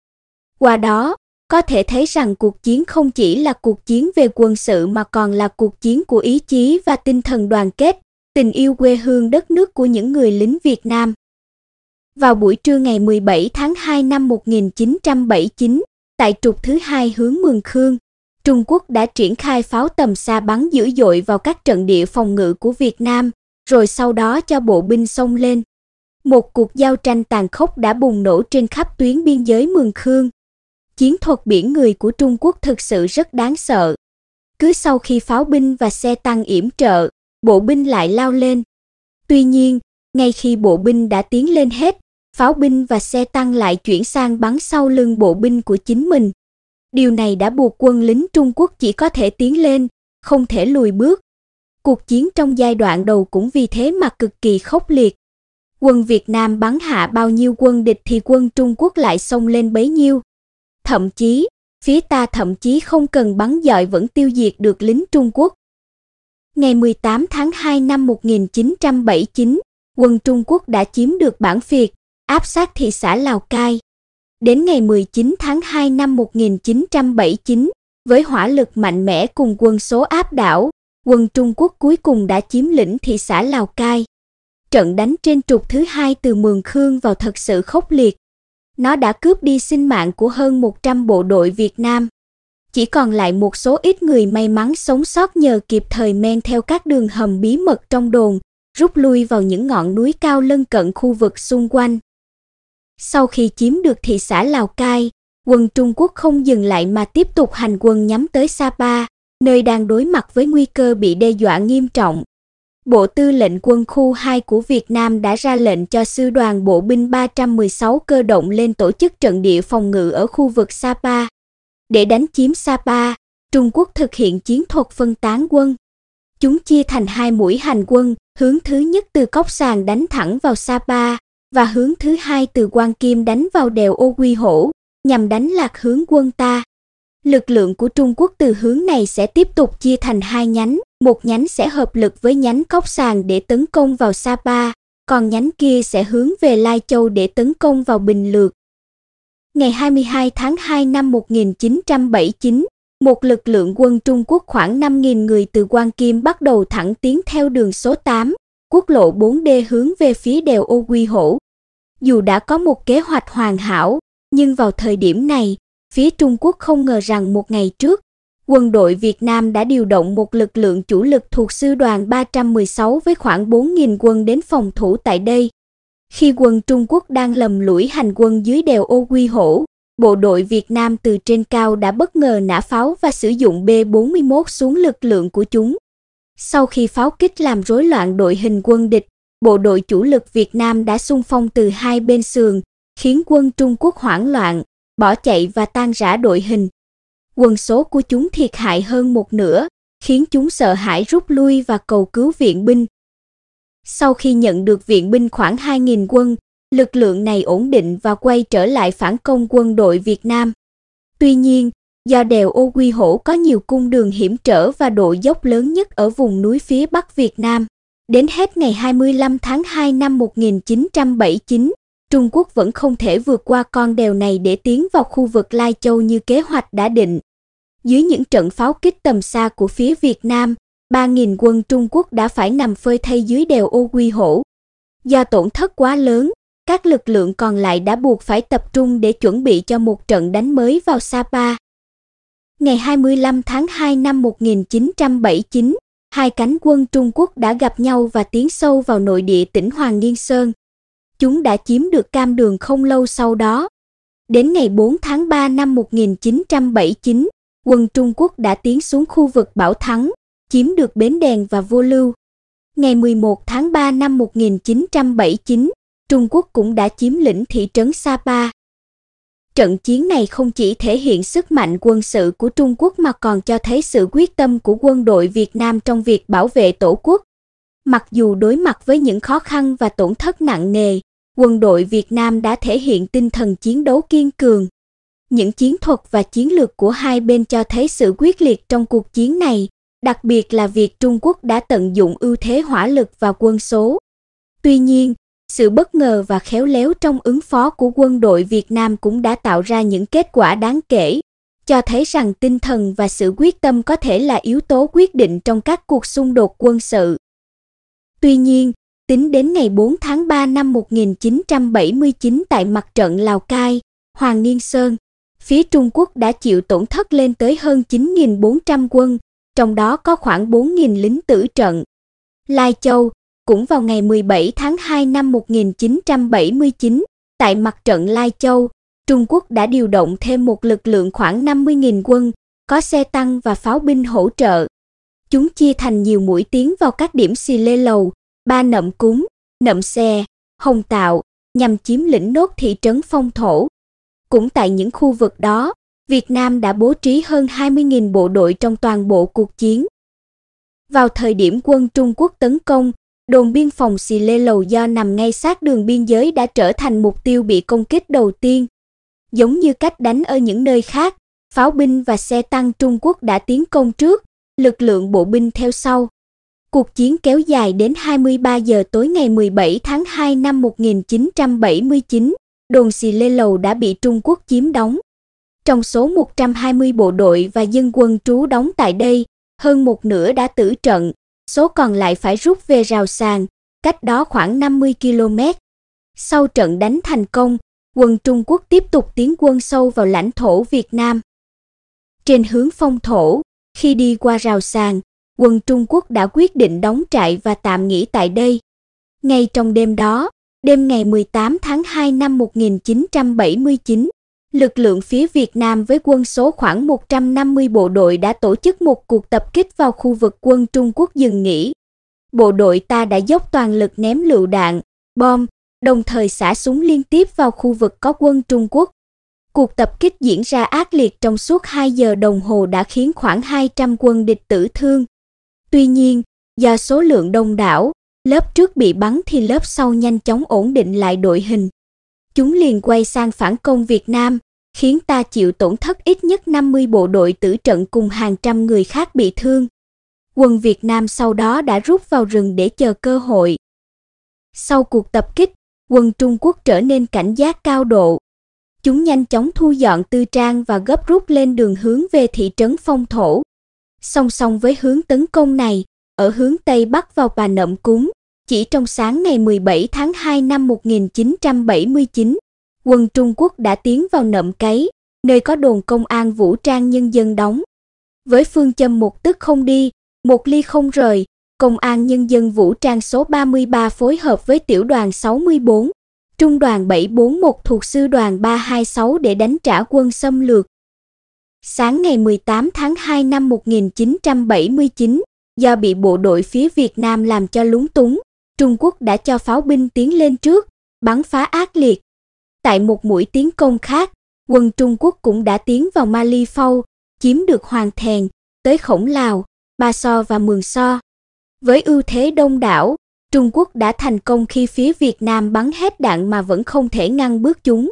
Qua đó, có thể thấy rằng cuộc chiến không chỉ là cuộc chiến về quân sự mà còn là cuộc chiến của ý chí và tinh thần đoàn kết, tình yêu quê hương đất nước của những người lính Việt Nam. Vào buổi trưa ngày 17 tháng 2 năm 1979, tại trục thứ hai hướng Mường Khương, Trung Quốc đã triển khai pháo tầm xa bắn dữ dội vào các trận địa phòng ngự của Việt Nam, rồi sau đó cho bộ binh xông lên. Một cuộc giao tranh tàn khốc đã bùng nổ trên khắp tuyến biên giới Mường Khương. Chiến thuật biển người của Trung Quốc thực sự rất đáng sợ. Cứ sau khi pháo binh và xe tăng yểm trợ, bộ binh lại lao lên. Tuy nhiên, ngay khi bộ binh đã tiến lên hết pháo binh và xe tăng lại chuyển sang bắn sau lưng bộ binh của chính mình. Điều này đã buộc quân lính Trung Quốc chỉ có thể tiến lên, không thể lùi bước. Cuộc chiến trong giai đoạn đầu cũng vì thế mà cực kỳ khốc liệt. Quân Việt Nam bắn hạ bao nhiêu quân địch thì quân Trung Quốc lại xông lên bấy nhiêu. Thậm chí, phía ta thậm chí không cần bắn giỏi vẫn tiêu diệt được lính Trung Quốc. Ngày 18 tháng 2 năm 1979, quân Trung Quốc đã chiếm được bản Việt, áp sát thị xã Lào Cai. Đến ngày 19 tháng 2 năm 1979, với hỏa lực mạnh mẽ cùng quân số áp đảo, quân Trung Quốc cuối cùng đã chiếm lĩnh thị xã Lào Cai. Trận đánh trên trục thứ hai từ Mường Khương vào thật sự khốc liệt. Nó đã cướp đi sinh mạng của hơn 100 bộ đội Việt Nam. Chỉ còn lại một số ít người may mắn sống sót nhờ kịp thời men theo các đường hầm bí mật trong đồn, rút lui vào những ngọn núi cao lân cận khu vực xung quanh. Sau khi chiếm được thị xã Lào Cai, quân Trung Quốc không dừng lại mà tiếp tục hành quân nhắm tới Sapa, nơi đang đối mặt với nguy cơ bị đe dọa nghiêm trọng. Bộ Tư lệnh Quân khu 2 của Việt Nam đã ra lệnh cho sư đoàn bộ binh 316 cơ động lên tổ chức trận địa phòng ngự ở khu vực Sapa. Để đánh chiếm Sapa, Trung Quốc thực hiện chiến thuật phân tán quân. Chúng chia thành hai mũi hành quân, hướng thứ nhất từ cốc sàng đánh thẳng vào Sapa, và hướng thứ hai từ quan kim đánh vào đèo ô quy hổ, nhằm đánh lạc hướng quân ta. Lực lượng của Trung Quốc từ hướng này sẽ tiếp tục chia thành hai nhánh, một nhánh sẽ hợp lực với nhánh Cốc Sàng để tấn công vào Sapa, còn nhánh kia sẽ hướng về Lai Châu để tấn công vào Bình Lược. Ngày 22 tháng 2 năm 1979, một lực lượng quân Trung Quốc khoảng 5.000 người từ Quan Kim bắt đầu thẳng tiến theo đường số 8, quốc lộ 4D hướng về phía đèo ô quy hổ. Dù đã có một kế hoạch hoàn hảo, nhưng vào thời điểm này, phía Trung Quốc không ngờ rằng một ngày trước, quân đội Việt Nam đã điều động một lực lượng chủ lực thuộc sư đoàn 316 với khoảng 4.000 quân đến phòng thủ tại đây. Khi quân Trung Quốc đang lầm lũi hành quân dưới đèo ô quy hổ, bộ đội Việt Nam từ trên cao đã bất ngờ nã pháo và sử dụng B-41 xuống lực lượng của chúng. Sau khi pháo kích làm rối loạn đội hình quân địch, bộ đội chủ lực Việt Nam đã xung phong từ hai bên sườn, khiến quân Trung Quốc hoảng loạn, bỏ chạy và tan rã đội hình. Quân số của chúng thiệt hại hơn một nửa, khiến chúng sợ hãi rút lui và cầu cứu viện binh. Sau khi nhận được viện binh khoảng 2.000 quân, lực lượng này ổn định và quay trở lại phản công quân đội Việt Nam. Tuy nhiên, Do đèo ô quy hổ có nhiều cung đường hiểm trở và độ dốc lớn nhất ở vùng núi phía Bắc Việt Nam, đến hết ngày 25 tháng 2 năm 1979, Trung Quốc vẫn không thể vượt qua con đèo này để tiến vào khu vực Lai Châu như kế hoạch đã định. Dưới những trận pháo kích tầm xa của phía Việt Nam, 3.000 quân Trung Quốc đã phải nằm phơi thay dưới đèo ô quy hổ. Do tổn thất quá lớn, các lực lượng còn lại đã buộc phải tập trung để chuẩn bị cho một trận đánh mới vào Sapa ngày 25 tháng 2 năm 1979, hai cánh quân Trung Quốc đã gặp nhau và tiến sâu vào nội địa tỉnh Hoàng Niên Sơn. Chúng đã chiếm được cam đường không lâu sau đó. Đến ngày 4 tháng 3 năm 1979, quân Trung Quốc đã tiến xuống khu vực Bảo Thắng, chiếm được Bến Đèn và Vô Lưu. Ngày 11 tháng 3 năm 1979, Trung Quốc cũng đã chiếm lĩnh thị trấn Sapa. Trận chiến này không chỉ thể hiện sức mạnh quân sự của Trung Quốc mà còn cho thấy sự quyết tâm của quân đội Việt Nam trong việc bảo vệ Tổ quốc. Mặc dù đối mặt với những khó khăn và tổn thất nặng nề, quân đội Việt Nam đã thể hiện tinh thần chiến đấu kiên cường. Những chiến thuật và chiến lược của hai bên cho thấy sự quyết liệt trong cuộc chiến này, đặc biệt là việc Trung Quốc đã tận dụng ưu thế hỏa lực và quân số. Tuy nhiên, sự bất ngờ và khéo léo trong ứng phó của quân đội Việt Nam cũng đã tạo ra những kết quả đáng kể, cho thấy rằng tinh thần và sự quyết tâm có thể là yếu tố quyết định trong các cuộc xung đột quân sự. Tuy nhiên, tính đến ngày 4 tháng 3 năm 1979 tại mặt trận Lào Cai, Hoàng Niên Sơn, phía Trung Quốc đã chịu tổn thất lên tới hơn 9.400 quân, trong đó có khoảng 4.000 lính tử trận. Lai Châu, cũng vào ngày 17 tháng 2 năm 1979, tại mặt trận Lai Châu, Trung Quốc đã điều động thêm một lực lượng khoảng 50.000 quân, có xe tăng và pháo binh hỗ trợ. Chúng chia thành nhiều mũi tiến vào các điểm xì lê lầu, ba nậm cúng, nậm xe, hồng tạo, nhằm chiếm lĩnh nốt thị trấn phong thổ. Cũng tại những khu vực đó, Việt Nam đã bố trí hơn 20.000 bộ đội trong toàn bộ cuộc chiến. Vào thời điểm quân Trung Quốc tấn công, Đồn biên phòng Xì Lê Lầu Do nằm ngay sát đường biên giới đã trở thành mục tiêu bị công kích đầu tiên. Giống như cách đánh ở những nơi khác, pháo binh và xe tăng Trung Quốc đã tiến công trước, lực lượng bộ binh theo sau. Cuộc chiến kéo dài đến 23 giờ tối ngày 17 tháng 2 năm 1979, đồn Xì Lê Lầu đã bị Trung Quốc chiếm đóng. Trong số 120 bộ đội và dân quân trú đóng tại đây, hơn một nửa đã tử trận, số còn lại phải rút về rào sàn, cách đó khoảng 50 km. Sau trận đánh thành công, quân Trung Quốc tiếp tục tiến quân sâu vào lãnh thổ Việt Nam. Trên hướng phong thổ, khi đi qua rào sàn, quân Trung Quốc đã quyết định đóng trại và tạm nghỉ tại đây. Ngay trong đêm đó, đêm ngày 18 tháng 2 năm 1979, lực lượng phía Việt Nam với quân số khoảng 150 bộ đội đã tổ chức một cuộc tập kích vào khu vực quân Trung Quốc dừng nghỉ. Bộ đội ta đã dốc toàn lực ném lựu đạn, bom, đồng thời xả súng liên tiếp vào khu vực có quân Trung Quốc. Cuộc tập kích diễn ra ác liệt trong suốt 2 giờ đồng hồ đã khiến khoảng 200 quân địch tử thương. Tuy nhiên, do số lượng đông đảo, lớp trước bị bắn thì lớp sau nhanh chóng ổn định lại đội hình. Chúng liền quay sang phản công Việt Nam, khiến ta chịu tổn thất ít nhất 50 bộ đội tử trận cùng hàng trăm người khác bị thương. Quân Việt Nam sau đó đã rút vào rừng để chờ cơ hội. Sau cuộc tập kích, quân Trung Quốc trở nên cảnh giác cao độ. Chúng nhanh chóng thu dọn tư trang và gấp rút lên đường hướng về thị trấn Phong Thổ. Song song với hướng tấn công này, ở hướng Tây Bắc vào Bà Nậm Cúng, chỉ trong sáng ngày 17 tháng 2 năm 1979, quân Trung Quốc đã tiến vào nậm cấy, nơi có đồn công an vũ trang nhân dân đóng. Với phương châm một tức không đi, một ly không rời, Công an Nhân dân Vũ trang số 33 phối hợp với tiểu đoàn 64, trung đoàn 741 thuộc sư đoàn 326 để đánh trả quân xâm lược. Sáng ngày 18 tháng 2 năm 1979, do bị bộ đội phía Việt Nam làm cho lúng túng, Trung Quốc đã cho pháo binh tiến lên trước, bắn phá ác liệt, Tại một mũi tiến công khác, quân Trung Quốc cũng đã tiến vào Mali Phâu, chiếm được Hoàng Thèn, tới Khổng Lào, Ba So và Mường So. Với ưu thế đông đảo, Trung Quốc đã thành công khi phía Việt Nam bắn hết đạn mà vẫn không thể ngăn bước chúng.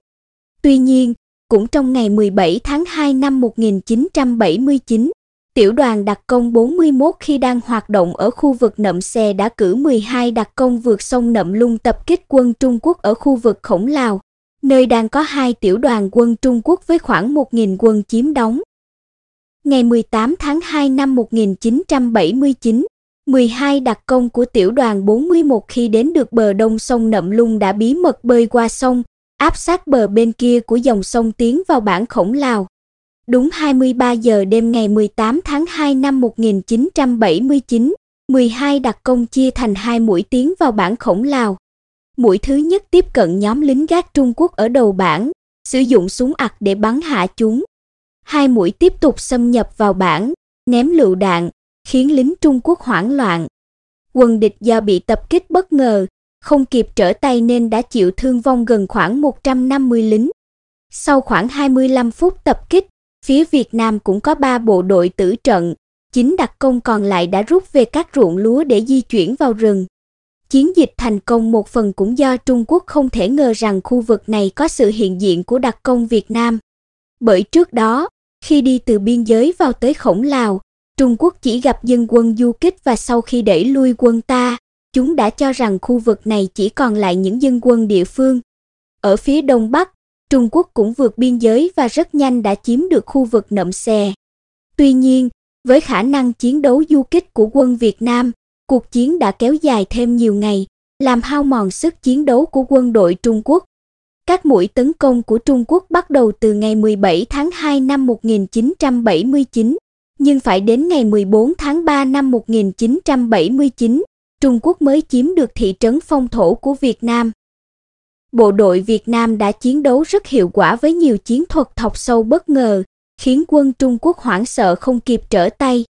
Tuy nhiên, cũng trong ngày 17 tháng 2 năm 1979, tiểu đoàn đặc công 41 khi đang hoạt động ở khu vực nậm xe đã cử 12 đặc công vượt sông Nậm Lung tập kích quân Trung Quốc ở khu vực Khổng Lào nơi đang có hai tiểu đoàn quân Trung Quốc với khoảng 1.000 quân chiếm đóng. Ngày 18 tháng 2 năm 1979, 12 đặc công của tiểu đoàn 41 khi đến được bờ đông sông Nậm Lung đã bí mật bơi qua sông, áp sát bờ bên kia của dòng sông tiến vào bản khổng Lào. Đúng 23 giờ đêm ngày 18 tháng 2 năm 1979, 12 đặc công chia thành hai mũi tiến vào bản khổng Lào mũi thứ nhất tiếp cận nhóm lính gác Trung Quốc ở đầu bản, sử dụng súng ặc để bắn hạ chúng. Hai mũi tiếp tục xâm nhập vào bản, ném lựu đạn, khiến lính Trung Quốc hoảng loạn. Quân địch do bị tập kích bất ngờ, không kịp trở tay nên đã chịu thương vong gần khoảng 150 lính. Sau khoảng 25 phút tập kích, phía Việt Nam cũng có 3 bộ đội tử trận, chính đặc công còn lại đã rút về các ruộng lúa để di chuyển vào rừng. Chiến dịch thành công một phần cũng do Trung Quốc không thể ngờ rằng khu vực này có sự hiện diện của đặc công Việt Nam. Bởi trước đó, khi đi từ biên giới vào tới Khổng Lào, Trung Quốc chỉ gặp dân quân du kích và sau khi đẩy lui quân ta, chúng đã cho rằng khu vực này chỉ còn lại những dân quân địa phương. Ở phía đông bắc, Trung Quốc cũng vượt biên giới và rất nhanh đã chiếm được khu vực nậm xè. Tuy nhiên, với khả năng chiến đấu du kích của quân Việt Nam, Cuộc chiến đã kéo dài thêm nhiều ngày, làm hao mòn sức chiến đấu của quân đội Trung Quốc. Các mũi tấn công của Trung Quốc bắt đầu từ ngày 17 tháng 2 năm 1979, nhưng phải đến ngày 14 tháng 3 năm 1979, Trung Quốc mới chiếm được thị trấn phong thổ của Việt Nam. Bộ đội Việt Nam đã chiến đấu rất hiệu quả với nhiều chiến thuật thọc sâu bất ngờ, khiến quân Trung Quốc hoảng sợ không kịp trở tay.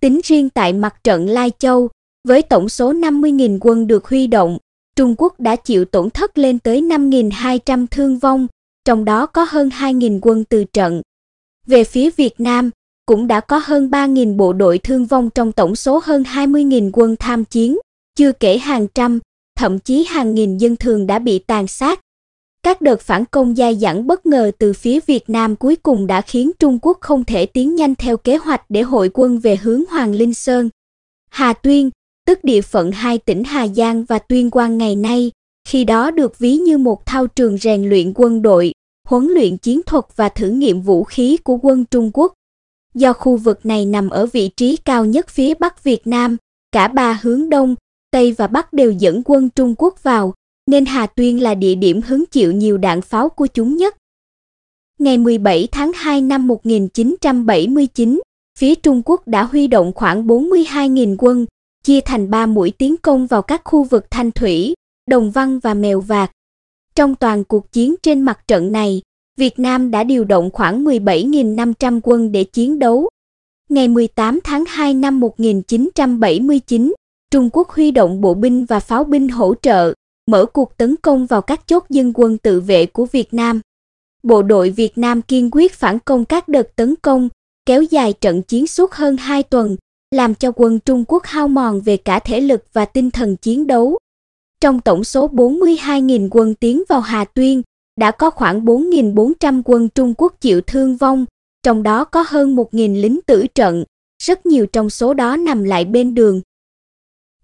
Tính riêng tại mặt trận Lai Châu, với tổng số 50.000 quân được huy động, Trung Quốc đã chịu tổn thất lên tới 5.200 thương vong, trong đó có hơn 2.000 quân từ trận. Về phía Việt Nam, cũng đã có hơn 3.000 bộ đội thương vong trong tổng số hơn 20.000 quân tham chiến, chưa kể hàng trăm, thậm chí hàng nghìn dân thường đã bị tàn sát. Các đợt phản công dai dẳng bất ngờ từ phía Việt Nam cuối cùng đã khiến Trung Quốc không thể tiến nhanh theo kế hoạch để hội quân về hướng Hoàng Linh Sơn. Hà Tuyên, tức địa phận hai tỉnh Hà Giang và Tuyên Quang ngày nay, khi đó được ví như một thao trường rèn luyện quân đội, huấn luyện chiến thuật và thử nghiệm vũ khí của quân Trung Quốc. Do khu vực này nằm ở vị trí cao nhất phía Bắc Việt Nam, cả ba hướng Đông, Tây và Bắc đều dẫn quân Trung Quốc vào, nên Hà Tuyên là địa điểm hứng chịu nhiều đạn pháo của chúng nhất. Ngày 17 tháng 2 năm 1979, phía Trung Quốc đã huy động khoảng 42.000 quân, chia thành ba mũi tiến công vào các khu vực Thanh Thủy, Đồng Văn và Mèo Vạc. Trong toàn cuộc chiến trên mặt trận này, Việt Nam đã điều động khoảng 17.500 quân để chiến đấu. Ngày 18 tháng 2 năm 1979, Trung Quốc huy động bộ binh và pháo binh hỗ trợ, mở cuộc tấn công vào các chốt dân quân tự vệ của Việt Nam. Bộ đội Việt Nam kiên quyết phản công các đợt tấn công, kéo dài trận chiến suốt hơn 2 tuần, làm cho quân Trung Quốc hao mòn về cả thể lực và tinh thần chiến đấu. Trong tổng số 42.000 quân tiến vào Hà Tuyên, đã có khoảng 4.400 quân Trung Quốc chịu thương vong, trong đó có hơn 1.000 lính tử trận, rất nhiều trong số đó nằm lại bên đường.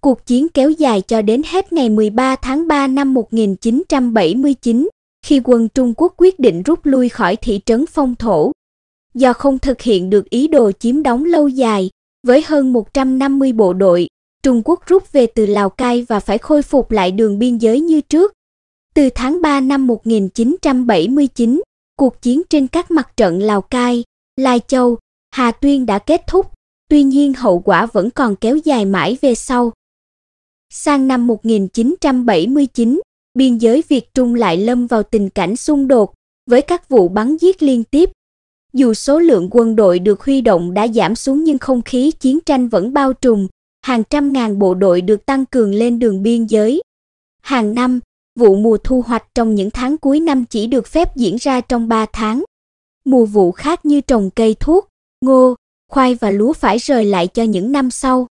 Cuộc chiến kéo dài cho đến hết ngày 13 tháng 3 năm 1979, khi quân Trung Quốc quyết định rút lui khỏi thị trấn Phong Thổ. Do không thực hiện được ý đồ chiếm đóng lâu dài, với hơn 150 bộ đội, Trung Quốc rút về từ Lào Cai và phải khôi phục lại đường biên giới như trước. Từ tháng 3 năm 1979, cuộc chiến trên các mặt trận Lào Cai, Lai Châu, Hà Tuyên đã kết thúc, tuy nhiên hậu quả vẫn còn kéo dài mãi về sau. Sang năm 1979, biên giới Việt Trung lại lâm vào tình cảnh xung đột với các vụ bắn giết liên tiếp. Dù số lượng quân đội được huy động đã giảm xuống nhưng không khí chiến tranh vẫn bao trùm, hàng trăm ngàn bộ đội được tăng cường lên đường biên giới. Hàng năm, vụ mùa thu hoạch trong những tháng cuối năm chỉ được phép diễn ra trong 3 tháng. Mùa vụ khác như trồng cây thuốc, ngô, khoai và lúa phải rời lại cho những năm sau.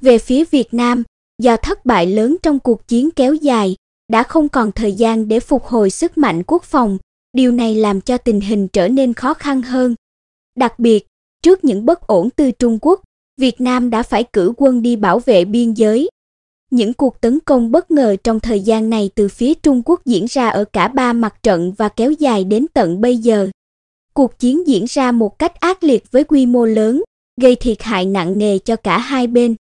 Về phía Việt Nam, do thất bại lớn trong cuộc chiến kéo dài, đã không còn thời gian để phục hồi sức mạnh quốc phòng, Điều này làm cho tình hình trở nên khó khăn hơn. Đặc biệt, trước những bất ổn từ Trung Quốc, Việt Nam đã phải cử quân đi bảo vệ biên giới. Những cuộc tấn công bất ngờ trong thời gian này từ phía Trung Quốc diễn ra ở cả ba mặt trận và kéo dài đến tận bây giờ. Cuộc chiến diễn ra một cách ác liệt với quy mô lớn, gây thiệt hại nặng nề cho cả hai bên.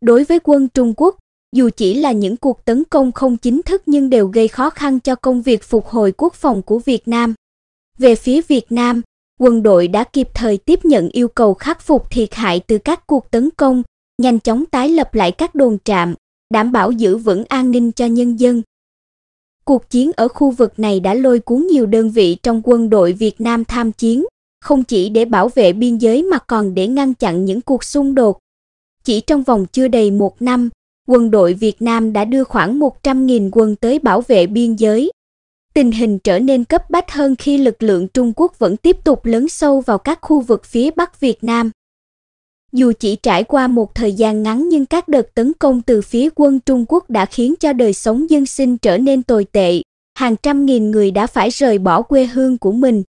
Đối với quân Trung Quốc, dù chỉ là những cuộc tấn công không chính thức nhưng đều gây khó khăn cho công việc phục hồi quốc phòng của Việt Nam. Về phía Việt Nam, quân đội đã kịp thời tiếp nhận yêu cầu khắc phục thiệt hại từ các cuộc tấn công, nhanh chóng tái lập lại các đồn trạm, đảm bảo giữ vững an ninh cho nhân dân. Cuộc chiến ở khu vực này đã lôi cuốn nhiều đơn vị trong quân đội Việt Nam tham chiến, không chỉ để bảo vệ biên giới mà còn để ngăn chặn những cuộc xung đột. Chỉ trong vòng chưa đầy một năm, quân đội Việt Nam đã đưa khoảng 100.000 quân tới bảo vệ biên giới. Tình hình trở nên cấp bách hơn khi lực lượng Trung Quốc vẫn tiếp tục lớn sâu vào các khu vực phía Bắc Việt Nam. Dù chỉ trải qua một thời gian ngắn nhưng các đợt tấn công từ phía quân Trung Quốc đã khiến cho đời sống dân sinh trở nên tồi tệ, hàng trăm nghìn người đã phải rời bỏ quê hương của mình.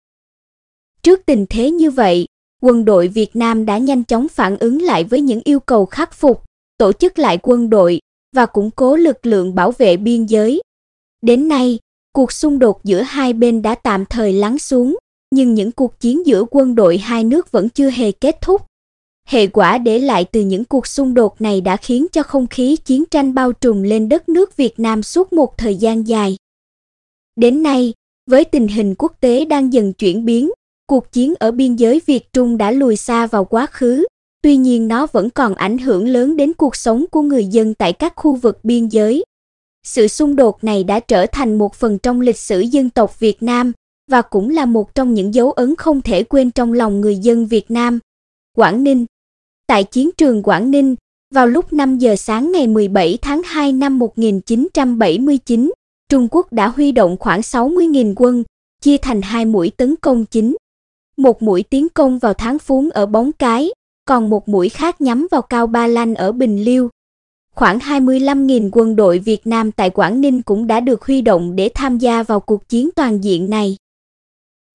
Trước tình thế như vậy, quân đội Việt Nam đã nhanh chóng phản ứng lại với những yêu cầu khắc phục, tổ chức lại quân đội và củng cố lực lượng bảo vệ biên giới. Đến nay, cuộc xung đột giữa hai bên đã tạm thời lắng xuống, nhưng những cuộc chiến giữa quân đội hai nước vẫn chưa hề kết thúc. Hệ quả để lại từ những cuộc xung đột này đã khiến cho không khí chiến tranh bao trùm lên đất nước Việt Nam suốt một thời gian dài. Đến nay, với tình hình quốc tế đang dần chuyển biến, cuộc chiến ở biên giới Việt Trung đã lùi xa vào quá khứ, Tuy nhiên nó vẫn còn ảnh hưởng lớn đến cuộc sống của người dân tại các khu vực biên giới. Sự xung đột này đã trở thành một phần trong lịch sử dân tộc Việt Nam và cũng là một trong những dấu ấn không thể quên trong lòng người dân Việt Nam. Quảng Ninh Tại chiến trường Quảng Ninh, vào lúc 5 giờ sáng ngày 17 tháng 2 năm 1979, Trung Quốc đã huy động khoảng 60.000 quân, chia thành hai mũi tấn công chính. Một mũi tiến công vào tháng Phún ở Bóng Cái, còn một mũi khác nhắm vào Cao Ba Lanh ở Bình Liêu. Khoảng 25.000 quân đội Việt Nam tại Quảng Ninh cũng đã được huy động để tham gia vào cuộc chiến toàn diện này.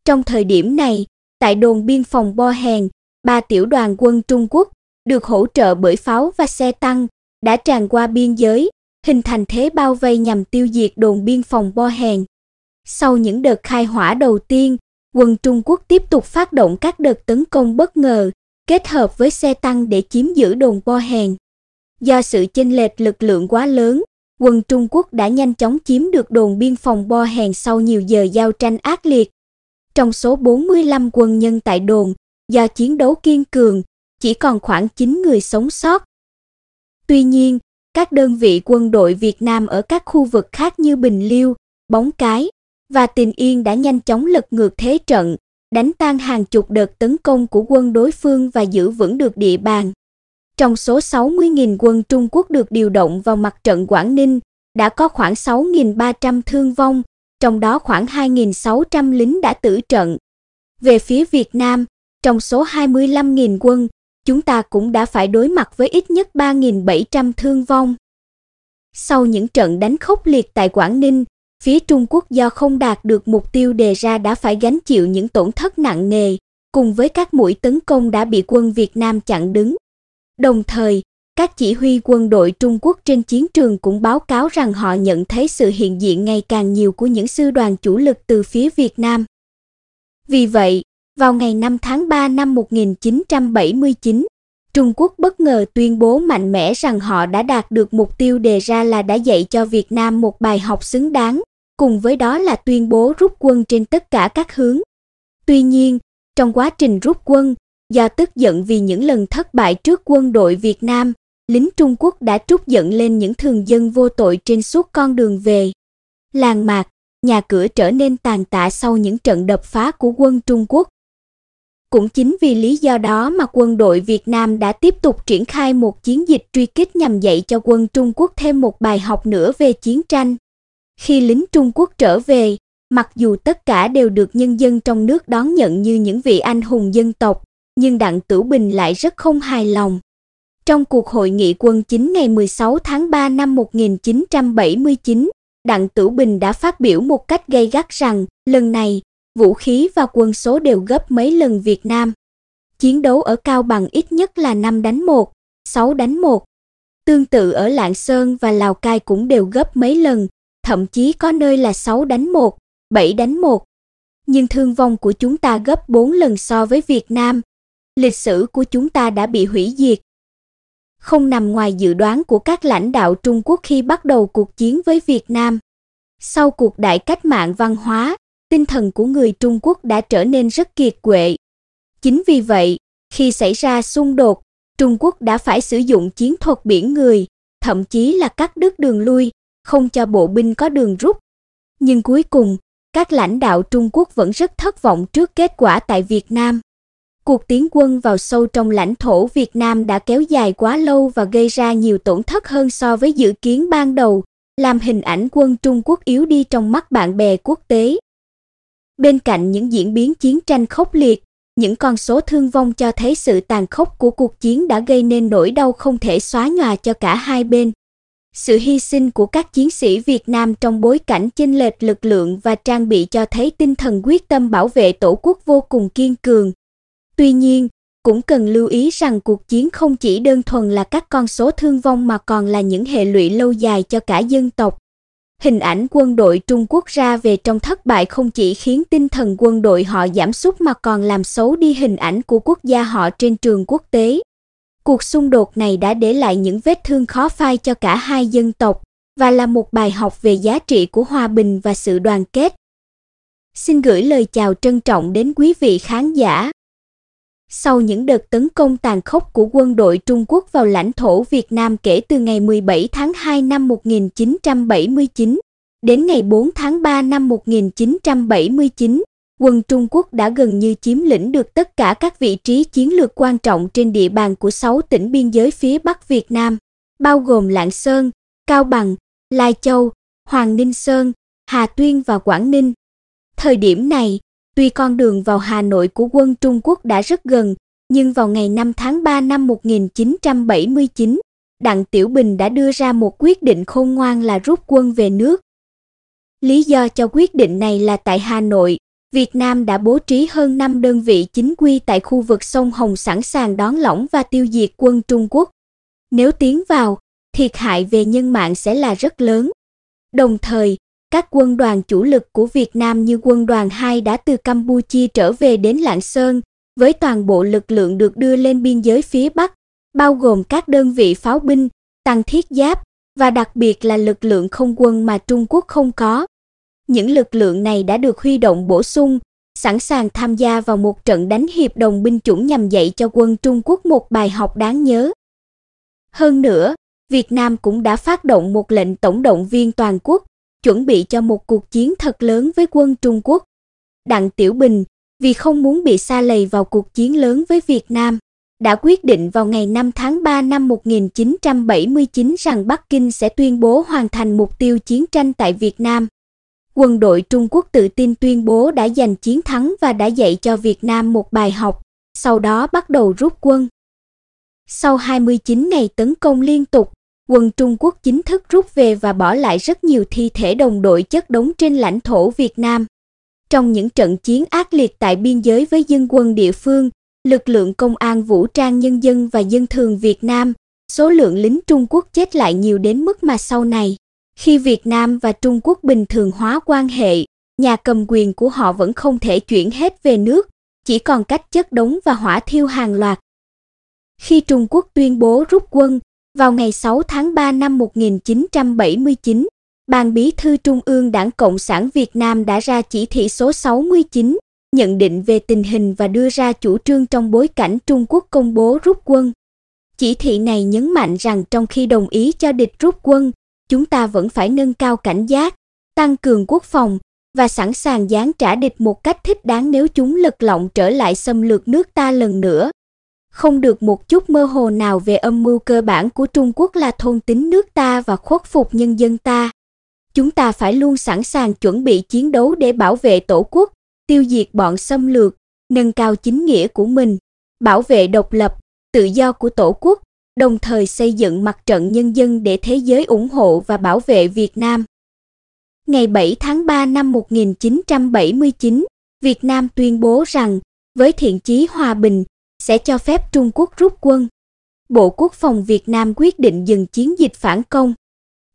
Trong thời điểm này, tại đồn biên phòng Bo Hèn, ba tiểu đoàn quân Trung Quốc được hỗ trợ bởi pháo và xe tăng đã tràn qua biên giới, hình thành thế bao vây nhằm tiêu diệt đồn biên phòng Bo Hèn. Sau những đợt khai hỏa đầu tiên, quân Trung Quốc tiếp tục phát động các đợt tấn công bất ngờ kết hợp với xe tăng để chiếm giữ đồn Bo Hèn. Do sự chênh lệch lực lượng quá lớn, quân Trung Quốc đã nhanh chóng chiếm được đồn biên phòng Bo Hèn sau nhiều giờ giao tranh ác liệt. Trong số 45 quân nhân tại đồn, do chiến đấu kiên cường, chỉ còn khoảng 9 người sống sót. Tuy nhiên, các đơn vị quân đội Việt Nam ở các khu vực khác như Bình Liêu, Bóng Cái và Tình Yên đã nhanh chóng lật ngược thế trận, đánh tan hàng chục đợt tấn công của quân đối phương và giữ vững được địa bàn. Trong số 60.000 quân Trung Quốc được điều động vào mặt trận Quảng Ninh, đã có khoảng 6.300 thương vong, trong đó khoảng 2.600 lính đã tử trận. Về phía Việt Nam, trong số 25.000 quân, chúng ta cũng đã phải đối mặt với ít nhất 3.700 thương vong. Sau những trận đánh khốc liệt tại Quảng Ninh, phía Trung Quốc do không đạt được mục tiêu đề ra đã phải gánh chịu những tổn thất nặng nề, cùng với các mũi tấn công đã bị quân Việt Nam chặn đứng. Đồng thời, các chỉ huy quân đội Trung Quốc trên chiến trường cũng báo cáo rằng họ nhận thấy sự hiện diện ngày càng nhiều của những sư đoàn chủ lực từ phía Việt Nam. Vì vậy, vào ngày 5 tháng 3 năm 1979, Trung Quốc bất ngờ tuyên bố mạnh mẽ rằng họ đã đạt được mục tiêu đề ra là đã dạy cho Việt Nam một bài học xứng đáng cùng với đó là tuyên bố rút quân trên tất cả các hướng. Tuy nhiên, trong quá trình rút quân, do tức giận vì những lần thất bại trước quân đội Việt Nam, lính Trung Quốc đã trút giận lên những thường dân vô tội trên suốt con đường về. Làng mạc, nhà cửa trở nên tàn tạ sau những trận đập phá của quân Trung Quốc. Cũng chính vì lý do đó mà quân đội Việt Nam đã tiếp tục triển khai một chiến dịch truy kích nhằm dạy cho quân Trung Quốc thêm một bài học nữa về chiến tranh. Khi lính Trung Quốc trở về, mặc dù tất cả đều được nhân dân trong nước đón nhận như những vị anh hùng dân tộc, nhưng Đặng Tử Bình lại rất không hài lòng. Trong cuộc hội nghị quân chính ngày 16 tháng 3 năm 1979, Đặng Tử Bình đã phát biểu một cách gay gắt rằng, lần này, vũ khí và quân số đều gấp mấy lần Việt Nam. Chiến đấu ở Cao Bằng ít nhất là 5 đánh 1, 6 đánh 1. Tương tự ở Lạng Sơn và Lào Cai cũng đều gấp mấy lần, thậm chí có nơi là 6 đánh 1, 7 đánh 1. Nhưng thương vong của chúng ta gấp 4 lần so với Việt Nam. Lịch sử của chúng ta đã bị hủy diệt. Không nằm ngoài dự đoán của các lãnh đạo Trung Quốc khi bắt đầu cuộc chiến với Việt Nam. Sau cuộc đại cách mạng văn hóa, tinh thần của người Trung Quốc đã trở nên rất kiệt quệ. Chính vì vậy, khi xảy ra xung đột, Trung Quốc đã phải sử dụng chiến thuật biển người, thậm chí là cắt đứt đường lui, không cho bộ binh có đường rút. Nhưng cuối cùng, các lãnh đạo Trung Quốc vẫn rất thất vọng trước kết quả tại Việt Nam. Cuộc tiến quân vào sâu trong lãnh thổ Việt Nam đã kéo dài quá lâu và gây ra nhiều tổn thất hơn so với dự kiến ban đầu, làm hình ảnh quân Trung Quốc yếu đi trong mắt bạn bè quốc tế. Bên cạnh những diễn biến chiến tranh khốc liệt, những con số thương vong cho thấy sự tàn khốc của cuộc chiến đã gây nên nỗi đau không thể xóa nhòa cho cả hai bên sự hy sinh của các chiến sĩ Việt Nam trong bối cảnh chênh lệch lực lượng và trang bị cho thấy tinh thần quyết tâm bảo vệ Tổ quốc vô cùng kiên cường. Tuy nhiên, cũng cần lưu ý rằng cuộc chiến không chỉ đơn thuần là các con số thương vong mà còn là những hệ lụy lâu dài cho cả dân tộc. Hình ảnh quân đội Trung Quốc ra về trong thất bại không chỉ khiến tinh thần quân đội họ giảm sút mà còn làm xấu đi hình ảnh của quốc gia họ trên trường quốc tế. Cuộc xung đột này đã để lại những vết thương khó phai cho cả hai dân tộc và là một bài học về giá trị của hòa bình và sự đoàn kết. Xin gửi lời chào trân trọng đến quý vị khán giả. Sau những đợt tấn công tàn khốc của quân đội Trung Quốc vào lãnh thổ Việt Nam kể từ ngày 17 tháng 2 năm 1979 đến ngày 4 tháng 3 năm 1979, quân Trung Quốc đã gần như chiếm lĩnh được tất cả các vị trí chiến lược quan trọng trên địa bàn của 6 tỉnh biên giới phía Bắc Việt Nam, bao gồm Lạng Sơn, Cao Bằng, Lai Châu, Hoàng Ninh Sơn, Hà Tuyên và Quảng Ninh. Thời điểm này, tuy con đường vào Hà Nội của quân Trung Quốc đã rất gần, nhưng vào ngày 5 tháng 3 năm 1979, Đặng Tiểu Bình đã đưa ra một quyết định khôn ngoan là rút quân về nước. Lý do cho quyết định này là tại Hà Nội, Việt Nam đã bố trí hơn 5 đơn vị chính quy tại khu vực sông Hồng sẵn sàng đón lõng và tiêu diệt quân Trung Quốc. Nếu tiến vào, thiệt hại về nhân mạng sẽ là rất lớn. Đồng thời, các quân đoàn chủ lực của Việt Nam như quân đoàn 2 đã từ Campuchia trở về đến Lạng Sơn, với toàn bộ lực lượng được đưa lên biên giới phía Bắc, bao gồm các đơn vị pháo binh, tăng thiết giáp và đặc biệt là lực lượng không quân mà Trung Quốc không có những lực lượng này đã được huy động bổ sung, sẵn sàng tham gia vào một trận đánh hiệp đồng binh chủng nhằm dạy cho quân Trung Quốc một bài học đáng nhớ. Hơn nữa, Việt Nam cũng đã phát động một lệnh tổng động viên toàn quốc, chuẩn bị cho một cuộc chiến thật lớn với quân Trung Quốc. Đặng Tiểu Bình, vì không muốn bị xa lầy vào cuộc chiến lớn với Việt Nam, đã quyết định vào ngày 5 tháng 3 năm 1979 rằng Bắc Kinh sẽ tuyên bố hoàn thành mục tiêu chiến tranh tại Việt Nam quân đội Trung Quốc tự tin tuyên bố đã giành chiến thắng và đã dạy cho Việt Nam một bài học, sau đó bắt đầu rút quân. Sau 29 ngày tấn công liên tục, quân Trung Quốc chính thức rút về và bỏ lại rất nhiều thi thể đồng đội chất đống trên lãnh thổ Việt Nam. Trong những trận chiến ác liệt tại biên giới với dân quân địa phương, lực lượng công an vũ trang nhân dân và dân thường Việt Nam, số lượng lính Trung Quốc chết lại nhiều đến mức mà sau này khi Việt Nam và Trung Quốc bình thường hóa quan hệ, nhà cầm quyền của họ vẫn không thể chuyển hết về nước, chỉ còn cách chất đống và hỏa thiêu hàng loạt. Khi Trung Quốc tuyên bố rút quân vào ngày 6 tháng 3 năm 1979, Ban Bí thư Trung ương Đảng Cộng sản Việt Nam đã ra chỉ thị số 69, nhận định về tình hình và đưa ra chủ trương trong bối cảnh Trung Quốc công bố rút quân. Chỉ thị này nhấn mạnh rằng trong khi đồng ý cho địch rút quân, chúng ta vẫn phải nâng cao cảnh giác, tăng cường quốc phòng và sẵn sàng giáng trả địch một cách thích đáng nếu chúng lật lọng trở lại xâm lược nước ta lần nữa. Không được một chút mơ hồ nào về âm mưu cơ bản của Trung Quốc là thôn tính nước ta và khuất phục nhân dân ta. Chúng ta phải luôn sẵn sàng chuẩn bị chiến đấu để bảo vệ tổ quốc, tiêu diệt bọn xâm lược, nâng cao chính nghĩa của mình, bảo vệ độc lập, tự do của tổ quốc đồng thời xây dựng mặt trận nhân dân để thế giới ủng hộ và bảo vệ Việt Nam. Ngày 7 tháng 3 năm 1979, Việt Nam tuyên bố rằng với thiện chí hòa bình sẽ cho phép Trung Quốc rút quân. Bộ Quốc phòng Việt Nam quyết định dừng chiến dịch phản công.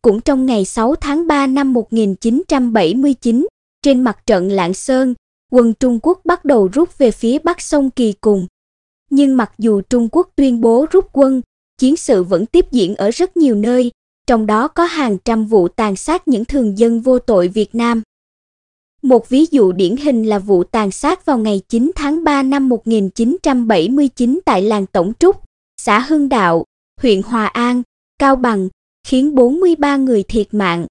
Cũng trong ngày 6 tháng 3 năm 1979, trên mặt trận Lạng Sơn, quân Trung Quốc bắt đầu rút về phía bắc sông Kỳ Cùng. Nhưng mặc dù Trung Quốc tuyên bố rút quân, chiến sự vẫn tiếp diễn ở rất nhiều nơi, trong đó có hàng trăm vụ tàn sát những thường dân vô tội Việt Nam. Một ví dụ điển hình là vụ tàn sát vào ngày 9 tháng 3 năm 1979 tại làng Tổng Trúc, xã Hưng Đạo, huyện Hòa An, Cao Bằng, khiến 43 người thiệt mạng.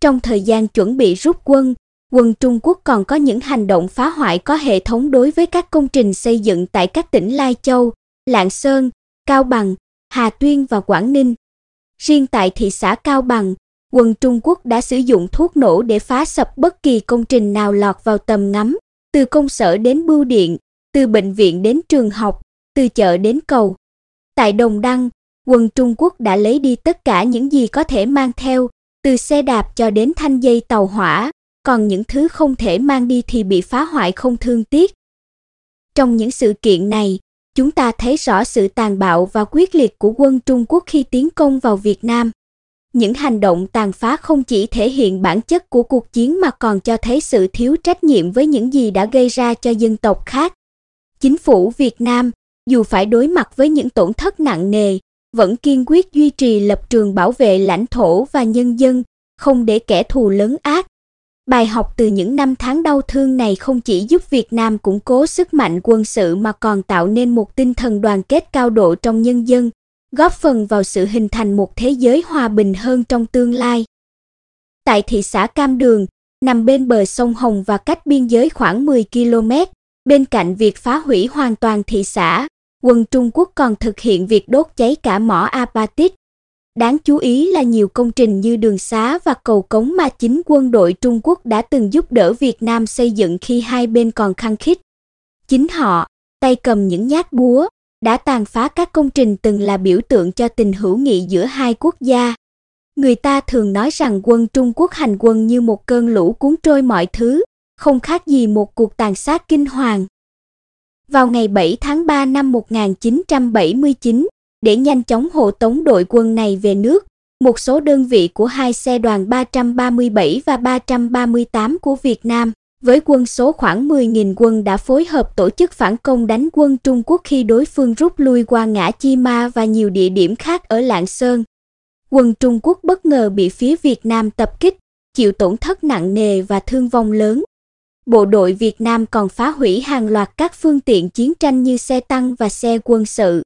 Trong thời gian chuẩn bị rút quân, quân Trung Quốc còn có những hành động phá hoại có hệ thống đối với các công trình xây dựng tại các tỉnh Lai Châu, Lạng Sơn, Cao Bằng, Hà Tuyên và Quảng Ninh. Riêng tại thị xã Cao Bằng, quân Trung Quốc đã sử dụng thuốc nổ để phá sập bất kỳ công trình nào lọt vào tầm ngắm, từ công sở đến bưu điện, từ bệnh viện đến trường học, từ chợ đến cầu. Tại Đồng Đăng, quân Trung Quốc đã lấy đi tất cả những gì có thể mang theo, từ xe đạp cho đến thanh dây tàu hỏa, còn những thứ không thể mang đi thì bị phá hoại không thương tiếc. Trong những sự kiện này, chúng ta thấy rõ sự tàn bạo và quyết liệt của quân Trung Quốc khi tiến công vào Việt Nam. Những hành động tàn phá không chỉ thể hiện bản chất của cuộc chiến mà còn cho thấy sự thiếu trách nhiệm với những gì đã gây ra cho dân tộc khác. Chính phủ Việt Nam, dù phải đối mặt với những tổn thất nặng nề, vẫn kiên quyết duy trì lập trường bảo vệ lãnh thổ và nhân dân, không để kẻ thù lớn ác, Bài học từ những năm tháng đau thương này không chỉ giúp Việt Nam củng cố sức mạnh quân sự mà còn tạo nên một tinh thần đoàn kết cao độ trong nhân dân, góp phần vào sự hình thành một thế giới hòa bình hơn trong tương lai. Tại thị xã Cam Đường, nằm bên bờ sông Hồng và cách biên giới khoảng 10 km, bên cạnh việc phá hủy hoàn toàn thị xã, quân Trung Quốc còn thực hiện việc đốt cháy cả mỏ apatit, Đáng chú ý là nhiều công trình như đường xá và cầu cống mà chính quân đội Trung Quốc đã từng giúp đỡ Việt Nam xây dựng khi hai bên còn khăng khít. Chính họ, tay cầm những nhát búa, đã tàn phá các công trình từng là biểu tượng cho tình hữu nghị giữa hai quốc gia. Người ta thường nói rằng quân Trung Quốc hành quân như một cơn lũ cuốn trôi mọi thứ, không khác gì một cuộc tàn sát kinh hoàng. Vào ngày 7 tháng 3 năm 1979, để nhanh chóng hộ tống đội quân này về nước, một số đơn vị của hai xe đoàn 337 và 338 của Việt Nam với quân số khoảng 10.000 quân đã phối hợp tổ chức phản công đánh quân Trung Quốc khi đối phương rút lui qua ngã Chi Ma và nhiều địa điểm khác ở Lạng Sơn. Quân Trung Quốc bất ngờ bị phía Việt Nam tập kích, chịu tổn thất nặng nề và thương vong lớn. Bộ đội Việt Nam còn phá hủy hàng loạt các phương tiện chiến tranh như xe tăng và xe quân sự.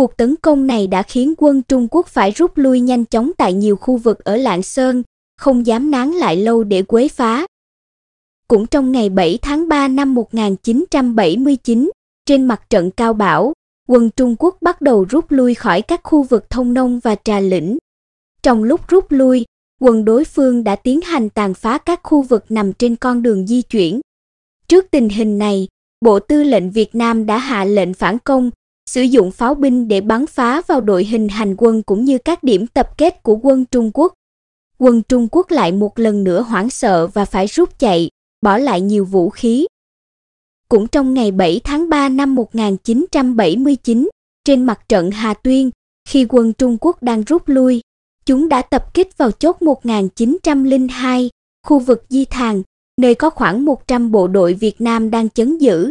Cuộc tấn công này đã khiến quân Trung Quốc phải rút lui nhanh chóng tại nhiều khu vực ở Lạng Sơn, không dám nán lại lâu để quấy phá. Cũng trong ngày 7 tháng 3 năm 1979, trên mặt trận Cao Bảo, quân Trung Quốc bắt đầu rút lui khỏi các khu vực Thông Nông và Trà Lĩnh. Trong lúc rút lui, quân đối phương đã tiến hành tàn phá các khu vực nằm trên con đường di chuyển. Trước tình hình này, Bộ Tư lệnh Việt Nam đã hạ lệnh phản công, sử dụng pháo binh để bắn phá vào đội hình hành quân cũng như các điểm tập kết của quân Trung Quốc. Quân Trung Quốc lại một lần nữa hoảng sợ và phải rút chạy, bỏ lại nhiều vũ khí. Cũng trong ngày 7 tháng 3 năm 1979, trên mặt trận Hà Tuyên, khi quân Trung Quốc đang rút lui, chúng đã tập kích vào chốt 1902, khu vực Di Thàng, nơi có khoảng 100 bộ đội Việt Nam đang chấn giữ,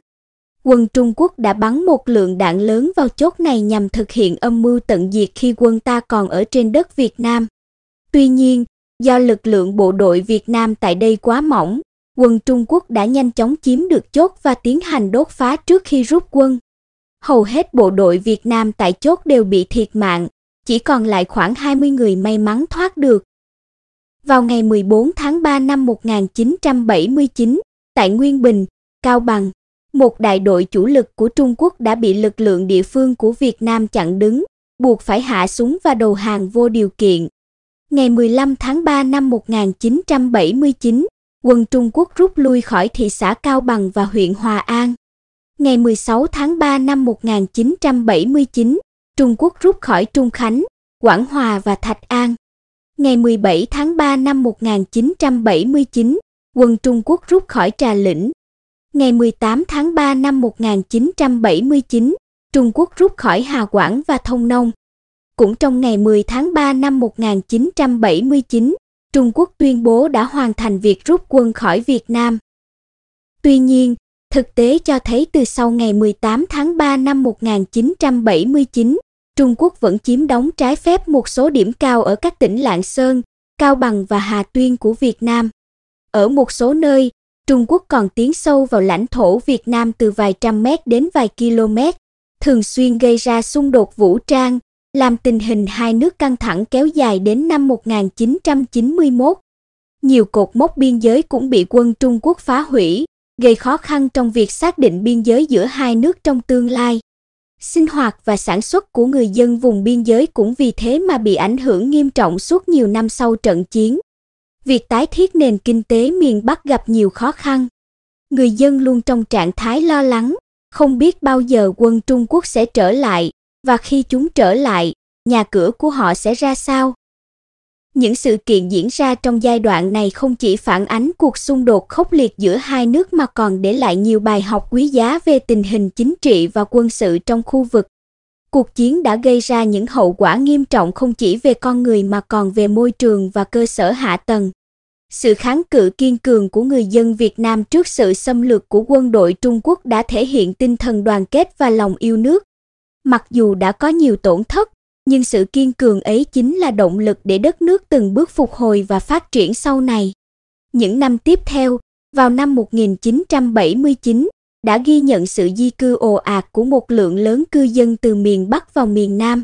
quân Trung Quốc đã bắn một lượng đạn lớn vào chốt này nhằm thực hiện âm mưu tận diệt khi quân ta còn ở trên đất Việt Nam. Tuy nhiên, do lực lượng bộ đội Việt Nam tại đây quá mỏng, quân Trung Quốc đã nhanh chóng chiếm được chốt và tiến hành đốt phá trước khi rút quân. Hầu hết bộ đội Việt Nam tại chốt đều bị thiệt mạng, chỉ còn lại khoảng 20 người may mắn thoát được. Vào ngày 14 tháng 3 năm 1979, tại Nguyên Bình, Cao Bằng, một đại đội chủ lực của Trung Quốc đã bị lực lượng địa phương của Việt Nam chặn đứng, buộc phải hạ súng và đầu hàng vô điều kiện. Ngày 15 tháng 3 năm 1979, quân Trung Quốc rút lui khỏi thị xã Cao Bằng và huyện Hòa An. Ngày 16 tháng 3 năm 1979, Trung Quốc rút khỏi Trung Khánh, Quảng Hòa và Thạch An. Ngày 17 tháng 3 năm 1979, quân Trung Quốc rút khỏi Trà Lĩnh, ngày 18 tháng 3 năm 1979, Trung Quốc rút khỏi Hà Quảng và Thông Nông. Cũng trong ngày 10 tháng 3 năm 1979, Trung Quốc tuyên bố đã hoàn thành việc rút quân khỏi Việt Nam. Tuy nhiên, thực tế cho thấy từ sau ngày 18 tháng 3 năm 1979, Trung Quốc vẫn chiếm đóng trái phép một số điểm cao ở các tỉnh Lạng Sơn, Cao Bằng và Hà Tuyên của Việt Nam. Ở một số nơi, Trung Quốc còn tiến sâu vào lãnh thổ Việt Nam từ vài trăm mét đến vài km, thường xuyên gây ra xung đột vũ trang, làm tình hình hai nước căng thẳng kéo dài đến năm 1991. Nhiều cột mốc biên giới cũng bị quân Trung Quốc phá hủy, gây khó khăn trong việc xác định biên giới giữa hai nước trong tương lai. Sinh hoạt và sản xuất của người dân vùng biên giới cũng vì thế mà bị ảnh hưởng nghiêm trọng suốt nhiều năm sau trận chiến việc tái thiết nền kinh tế miền Bắc gặp nhiều khó khăn. Người dân luôn trong trạng thái lo lắng, không biết bao giờ quân Trung Quốc sẽ trở lại và khi chúng trở lại, nhà cửa của họ sẽ ra sao. Những sự kiện diễn ra trong giai đoạn này không chỉ phản ánh cuộc xung đột khốc liệt giữa hai nước mà còn để lại nhiều bài học quý giá về tình hình chính trị và quân sự trong khu vực. Cuộc chiến đã gây ra những hậu quả nghiêm trọng không chỉ về con người mà còn về môi trường và cơ sở hạ tầng. Sự kháng cự kiên cường của người dân Việt Nam trước sự xâm lược của quân đội Trung Quốc đã thể hiện tinh thần đoàn kết và lòng yêu nước. Mặc dù đã có nhiều tổn thất, nhưng sự kiên cường ấy chính là động lực để đất nước từng bước phục hồi và phát triển sau này. Những năm tiếp theo, vào năm 1979, đã ghi nhận sự di cư ồ ạt của một lượng lớn cư dân từ miền Bắc vào miền Nam.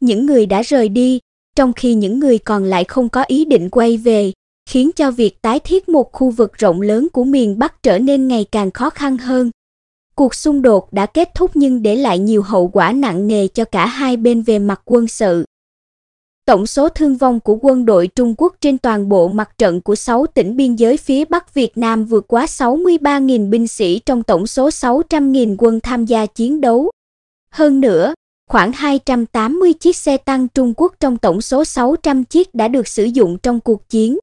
Những người đã rời đi, trong khi những người còn lại không có ý định quay về, khiến cho việc tái thiết một khu vực rộng lớn của miền Bắc trở nên ngày càng khó khăn hơn. Cuộc xung đột đã kết thúc nhưng để lại nhiều hậu quả nặng nề cho cả hai bên về mặt quân sự. Tổng số thương vong của quân đội Trung Quốc trên toàn bộ mặt trận của 6 tỉnh biên giới phía Bắc Việt Nam vượt quá 63.000 binh sĩ trong tổng số 600.000 quân tham gia chiến đấu. Hơn nữa, khoảng 280 chiếc xe tăng Trung Quốc trong tổng số 600 chiếc đã được sử dụng trong cuộc chiến.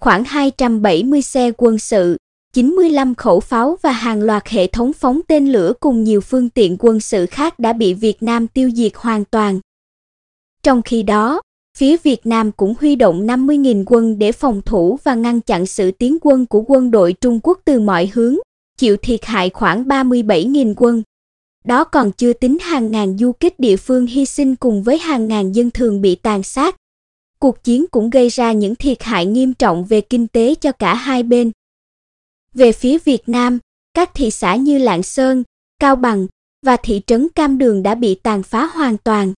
Khoảng 270 xe quân sự, 95 khẩu pháo và hàng loạt hệ thống phóng tên lửa cùng nhiều phương tiện quân sự khác đã bị Việt Nam tiêu diệt hoàn toàn. Trong khi đó, Phía Việt Nam cũng huy động 50.000 quân để phòng thủ và ngăn chặn sự tiến quân của quân đội Trung Quốc từ mọi hướng, chịu thiệt hại khoảng 37.000 quân. Đó còn chưa tính hàng ngàn du kích địa phương hy sinh cùng với hàng ngàn dân thường bị tàn sát. Cuộc chiến cũng gây ra những thiệt hại nghiêm trọng về kinh tế cho cả hai bên. Về phía Việt Nam, các thị xã như Lạng Sơn, Cao Bằng và thị trấn Cam Đường đã bị tàn phá hoàn toàn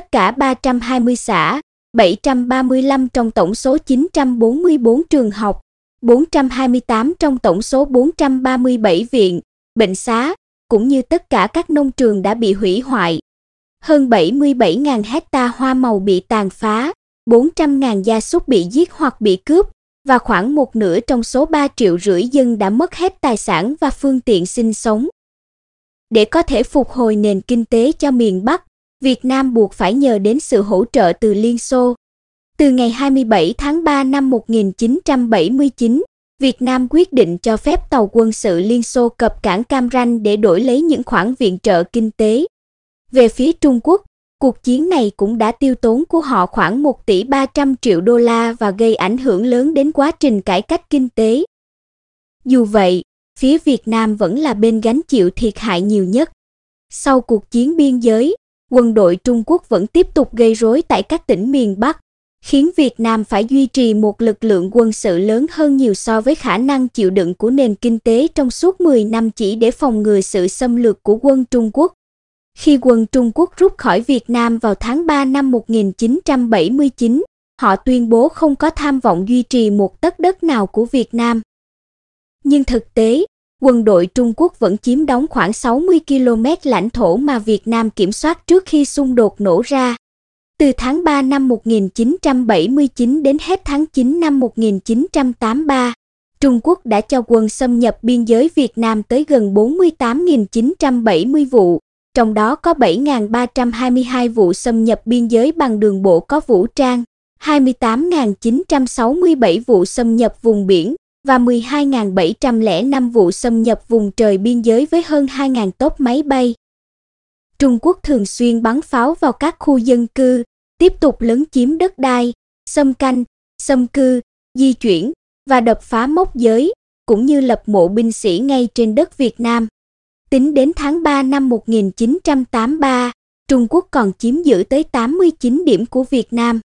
tất cả 320 xã, 735 trong tổng số 944 trường học, 428 trong tổng số 437 viện, bệnh xá, cũng như tất cả các nông trường đã bị hủy hoại. Hơn 77.000 hecta hoa màu bị tàn phá, 400.000 gia súc bị giết hoặc bị cướp và khoảng một nửa trong số 3 triệu rưỡi dân đã mất hết tài sản và phương tiện sinh sống. Để có thể phục hồi nền kinh tế cho miền Bắc, Việt Nam buộc phải nhờ đến sự hỗ trợ từ Liên Xô. Từ ngày 27 tháng 3 năm 1979, Việt Nam quyết định cho phép tàu quân sự Liên Xô cập cảng Cam Ranh để đổi lấy những khoản viện trợ kinh tế. Về phía Trung Quốc, cuộc chiến này cũng đã tiêu tốn của họ khoảng 1 tỷ 300 triệu đô la và gây ảnh hưởng lớn đến quá trình cải cách kinh tế. Dù vậy, phía Việt Nam vẫn là bên gánh chịu thiệt hại nhiều nhất. Sau cuộc chiến biên giới, quân đội Trung Quốc vẫn tiếp tục gây rối tại các tỉnh miền Bắc, khiến Việt Nam phải duy trì một lực lượng quân sự lớn hơn nhiều so với khả năng chịu đựng của nền kinh tế trong suốt 10 năm chỉ để phòng ngừa sự xâm lược của quân Trung Quốc. Khi quân Trung Quốc rút khỏi Việt Nam vào tháng 3 năm 1979, họ tuyên bố không có tham vọng duy trì một tấc đất nào của Việt Nam. Nhưng thực tế, quân đội Trung Quốc vẫn chiếm đóng khoảng 60 km lãnh thổ mà Việt Nam kiểm soát trước khi xung đột nổ ra. Từ tháng 3 năm 1979 đến hết tháng 9 năm 1983, Trung Quốc đã cho quân xâm nhập biên giới Việt Nam tới gần 48.970 vụ, trong đó có 7.322 vụ xâm nhập biên giới bằng đường bộ có vũ trang, 28.967 vụ xâm nhập vùng biển, và 12.705 vụ xâm nhập vùng trời biên giới với hơn 2.000 tốp máy bay. Trung Quốc thường xuyên bắn pháo vào các khu dân cư, tiếp tục lấn chiếm đất đai, xâm canh, xâm cư, di chuyển và đập phá mốc giới, cũng như lập mộ binh sĩ ngay trên đất Việt Nam. Tính đến tháng 3 năm 1983, Trung Quốc còn chiếm giữ tới 89 điểm của Việt Nam.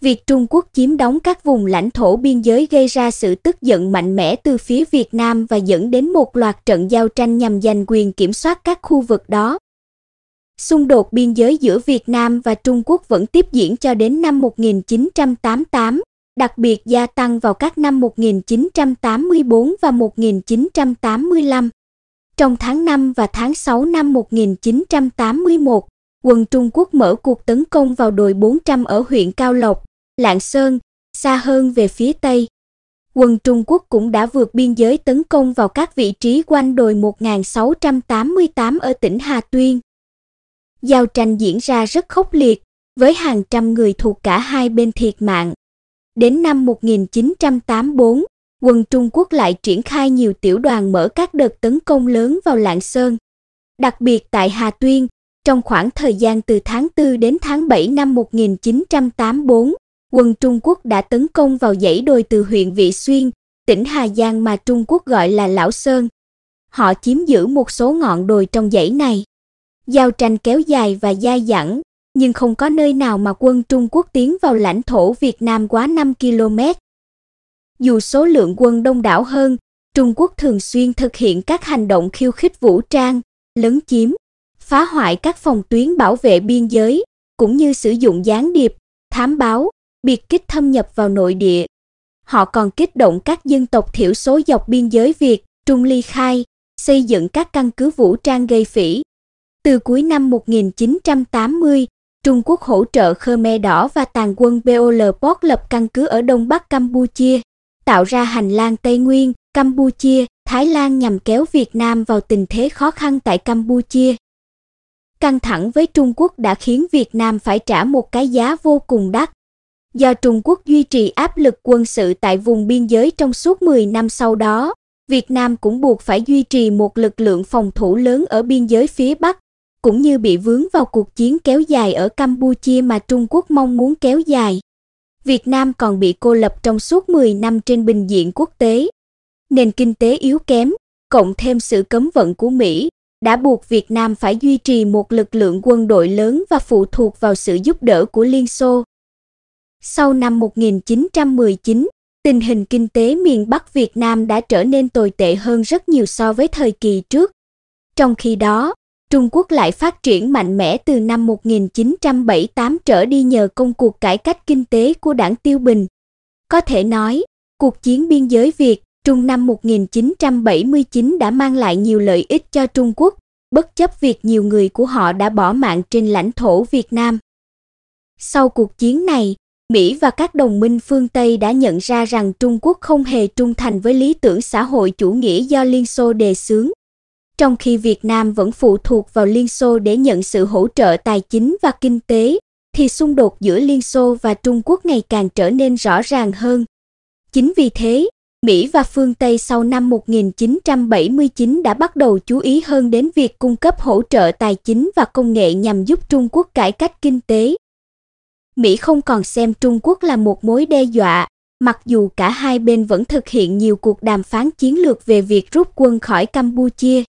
Việc Trung Quốc chiếm đóng các vùng lãnh thổ biên giới gây ra sự tức giận mạnh mẽ từ phía Việt Nam và dẫn đến một loạt trận giao tranh nhằm giành quyền kiểm soát các khu vực đó. Xung đột biên giới giữa Việt Nam và Trung Quốc vẫn tiếp diễn cho đến năm 1988, đặc biệt gia tăng vào các năm 1984 và 1985. Trong tháng 5 và tháng 6 năm 1981, quân Trung Quốc mở cuộc tấn công vào đồi 400 ở huyện Cao Lộc, Lạng Sơn, xa hơn về phía Tây. Quân Trung Quốc cũng đã vượt biên giới tấn công vào các vị trí quanh đồi 1688 ở tỉnh Hà Tuyên. Giao tranh diễn ra rất khốc liệt, với hàng trăm người thuộc cả hai bên thiệt mạng. Đến năm 1984, quân Trung Quốc lại triển khai nhiều tiểu đoàn mở các đợt tấn công lớn vào Lạng Sơn. Đặc biệt tại Hà Tuyên, trong khoảng thời gian từ tháng 4 đến tháng 7 năm 1984, quân Trung Quốc đã tấn công vào dãy đồi từ huyện Vị Xuyên, tỉnh Hà Giang mà Trung Quốc gọi là Lão Sơn. Họ chiếm giữ một số ngọn đồi trong dãy này. Giao tranh kéo dài và dai dẳng, nhưng không có nơi nào mà quân Trung Quốc tiến vào lãnh thổ Việt Nam quá 5 km. Dù số lượng quân đông đảo hơn, Trung Quốc thường xuyên thực hiện các hành động khiêu khích vũ trang, lấn chiếm, phá hoại các phòng tuyến bảo vệ biên giới, cũng như sử dụng gián điệp, thám báo, biệt kích thâm nhập vào nội địa. Họ còn kích động các dân tộc thiểu số dọc biên giới Việt, Trung ly khai, xây dựng các căn cứ vũ trang gây phỉ. Từ cuối năm 1980, Trung Quốc hỗ trợ Khmer Đỏ và tàn quân BOL Pot lập căn cứ ở Đông Bắc Campuchia, tạo ra hành lang Tây Nguyên, Campuchia, Thái Lan nhằm kéo Việt Nam vào tình thế khó khăn tại Campuchia. Căng thẳng với Trung Quốc đã khiến Việt Nam phải trả một cái giá vô cùng đắt do Trung Quốc duy trì áp lực quân sự tại vùng biên giới trong suốt 10 năm sau đó, Việt Nam cũng buộc phải duy trì một lực lượng phòng thủ lớn ở biên giới phía Bắc, cũng như bị vướng vào cuộc chiến kéo dài ở Campuchia mà Trung Quốc mong muốn kéo dài. Việt Nam còn bị cô lập trong suốt 10 năm trên bình diện quốc tế. Nền kinh tế yếu kém, cộng thêm sự cấm vận của Mỹ, đã buộc Việt Nam phải duy trì một lực lượng quân đội lớn và phụ thuộc vào sự giúp đỡ của Liên Xô. Sau năm 1919, tình hình kinh tế miền Bắc Việt Nam đã trở nên tồi tệ hơn rất nhiều so với thời kỳ trước. Trong khi đó, Trung Quốc lại phát triển mạnh mẽ từ năm 1978 trở đi nhờ công cuộc cải cách kinh tế của Đảng Tiêu Bình. Có thể nói, cuộc chiến biên giới Việt Trung năm 1979 đã mang lại nhiều lợi ích cho Trung Quốc, bất chấp việc nhiều người của họ đã bỏ mạng trên lãnh thổ Việt Nam. Sau cuộc chiến này, Mỹ và các đồng minh phương Tây đã nhận ra rằng Trung Quốc không hề trung thành với lý tưởng xã hội chủ nghĩa do Liên Xô đề xướng, trong khi Việt Nam vẫn phụ thuộc vào Liên Xô để nhận sự hỗ trợ tài chính và kinh tế, thì xung đột giữa Liên Xô và Trung Quốc ngày càng trở nên rõ ràng hơn. Chính vì thế, Mỹ và phương Tây sau năm 1979 đã bắt đầu chú ý hơn đến việc cung cấp hỗ trợ tài chính và công nghệ nhằm giúp Trung Quốc cải cách kinh tế, Mỹ không còn xem Trung Quốc là một mối đe dọa, mặc dù cả hai bên vẫn thực hiện nhiều cuộc đàm phán chiến lược về việc rút quân khỏi Campuchia.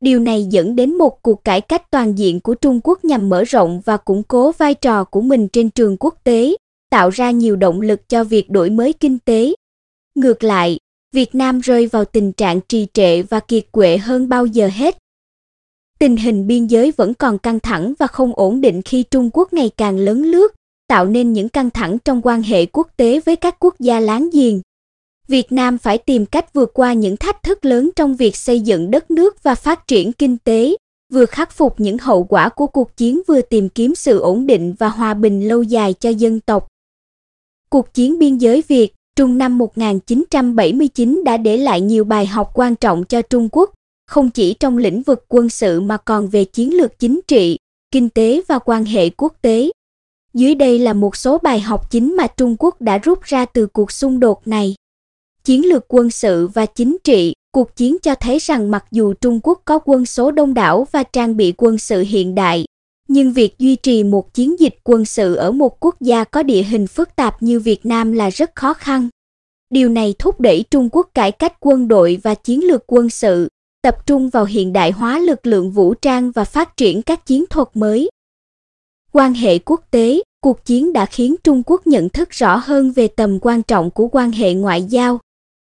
Điều này dẫn đến một cuộc cải cách toàn diện của Trung Quốc nhằm mở rộng và củng cố vai trò của mình trên trường quốc tế, tạo ra nhiều động lực cho việc đổi mới kinh tế. Ngược lại, Việt Nam rơi vào tình trạng trì trệ và kiệt quệ hơn bao giờ hết. Tình hình biên giới vẫn còn căng thẳng và không ổn định khi Trung Quốc ngày càng lớn lướt, tạo nên những căng thẳng trong quan hệ quốc tế với các quốc gia láng giềng. Việt Nam phải tìm cách vượt qua những thách thức lớn trong việc xây dựng đất nước và phát triển kinh tế, vừa khắc phục những hậu quả của cuộc chiến vừa tìm kiếm sự ổn định và hòa bình lâu dài cho dân tộc. Cuộc chiến biên giới Việt Trung năm 1979 đã để lại nhiều bài học quan trọng cho Trung Quốc, không chỉ trong lĩnh vực quân sự mà còn về chiến lược chính trị, kinh tế và quan hệ quốc tế. Dưới đây là một số bài học chính mà Trung Quốc đã rút ra từ cuộc xung đột này. Chiến lược quân sự và chính trị, cuộc chiến cho thấy rằng mặc dù Trung Quốc có quân số đông đảo và trang bị quân sự hiện đại, nhưng việc duy trì một chiến dịch quân sự ở một quốc gia có địa hình phức tạp như Việt Nam là rất khó khăn. Điều này thúc đẩy Trung Quốc cải cách quân đội và chiến lược quân sự, tập trung vào hiện đại hóa lực lượng vũ trang và phát triển các chiến thuật mới. Quan hệ quốc tế Cuộc chiến đã khiến Trung Quốc nhận thức rõ hơn về tầm quan trọng của quan hệ ngoại giao.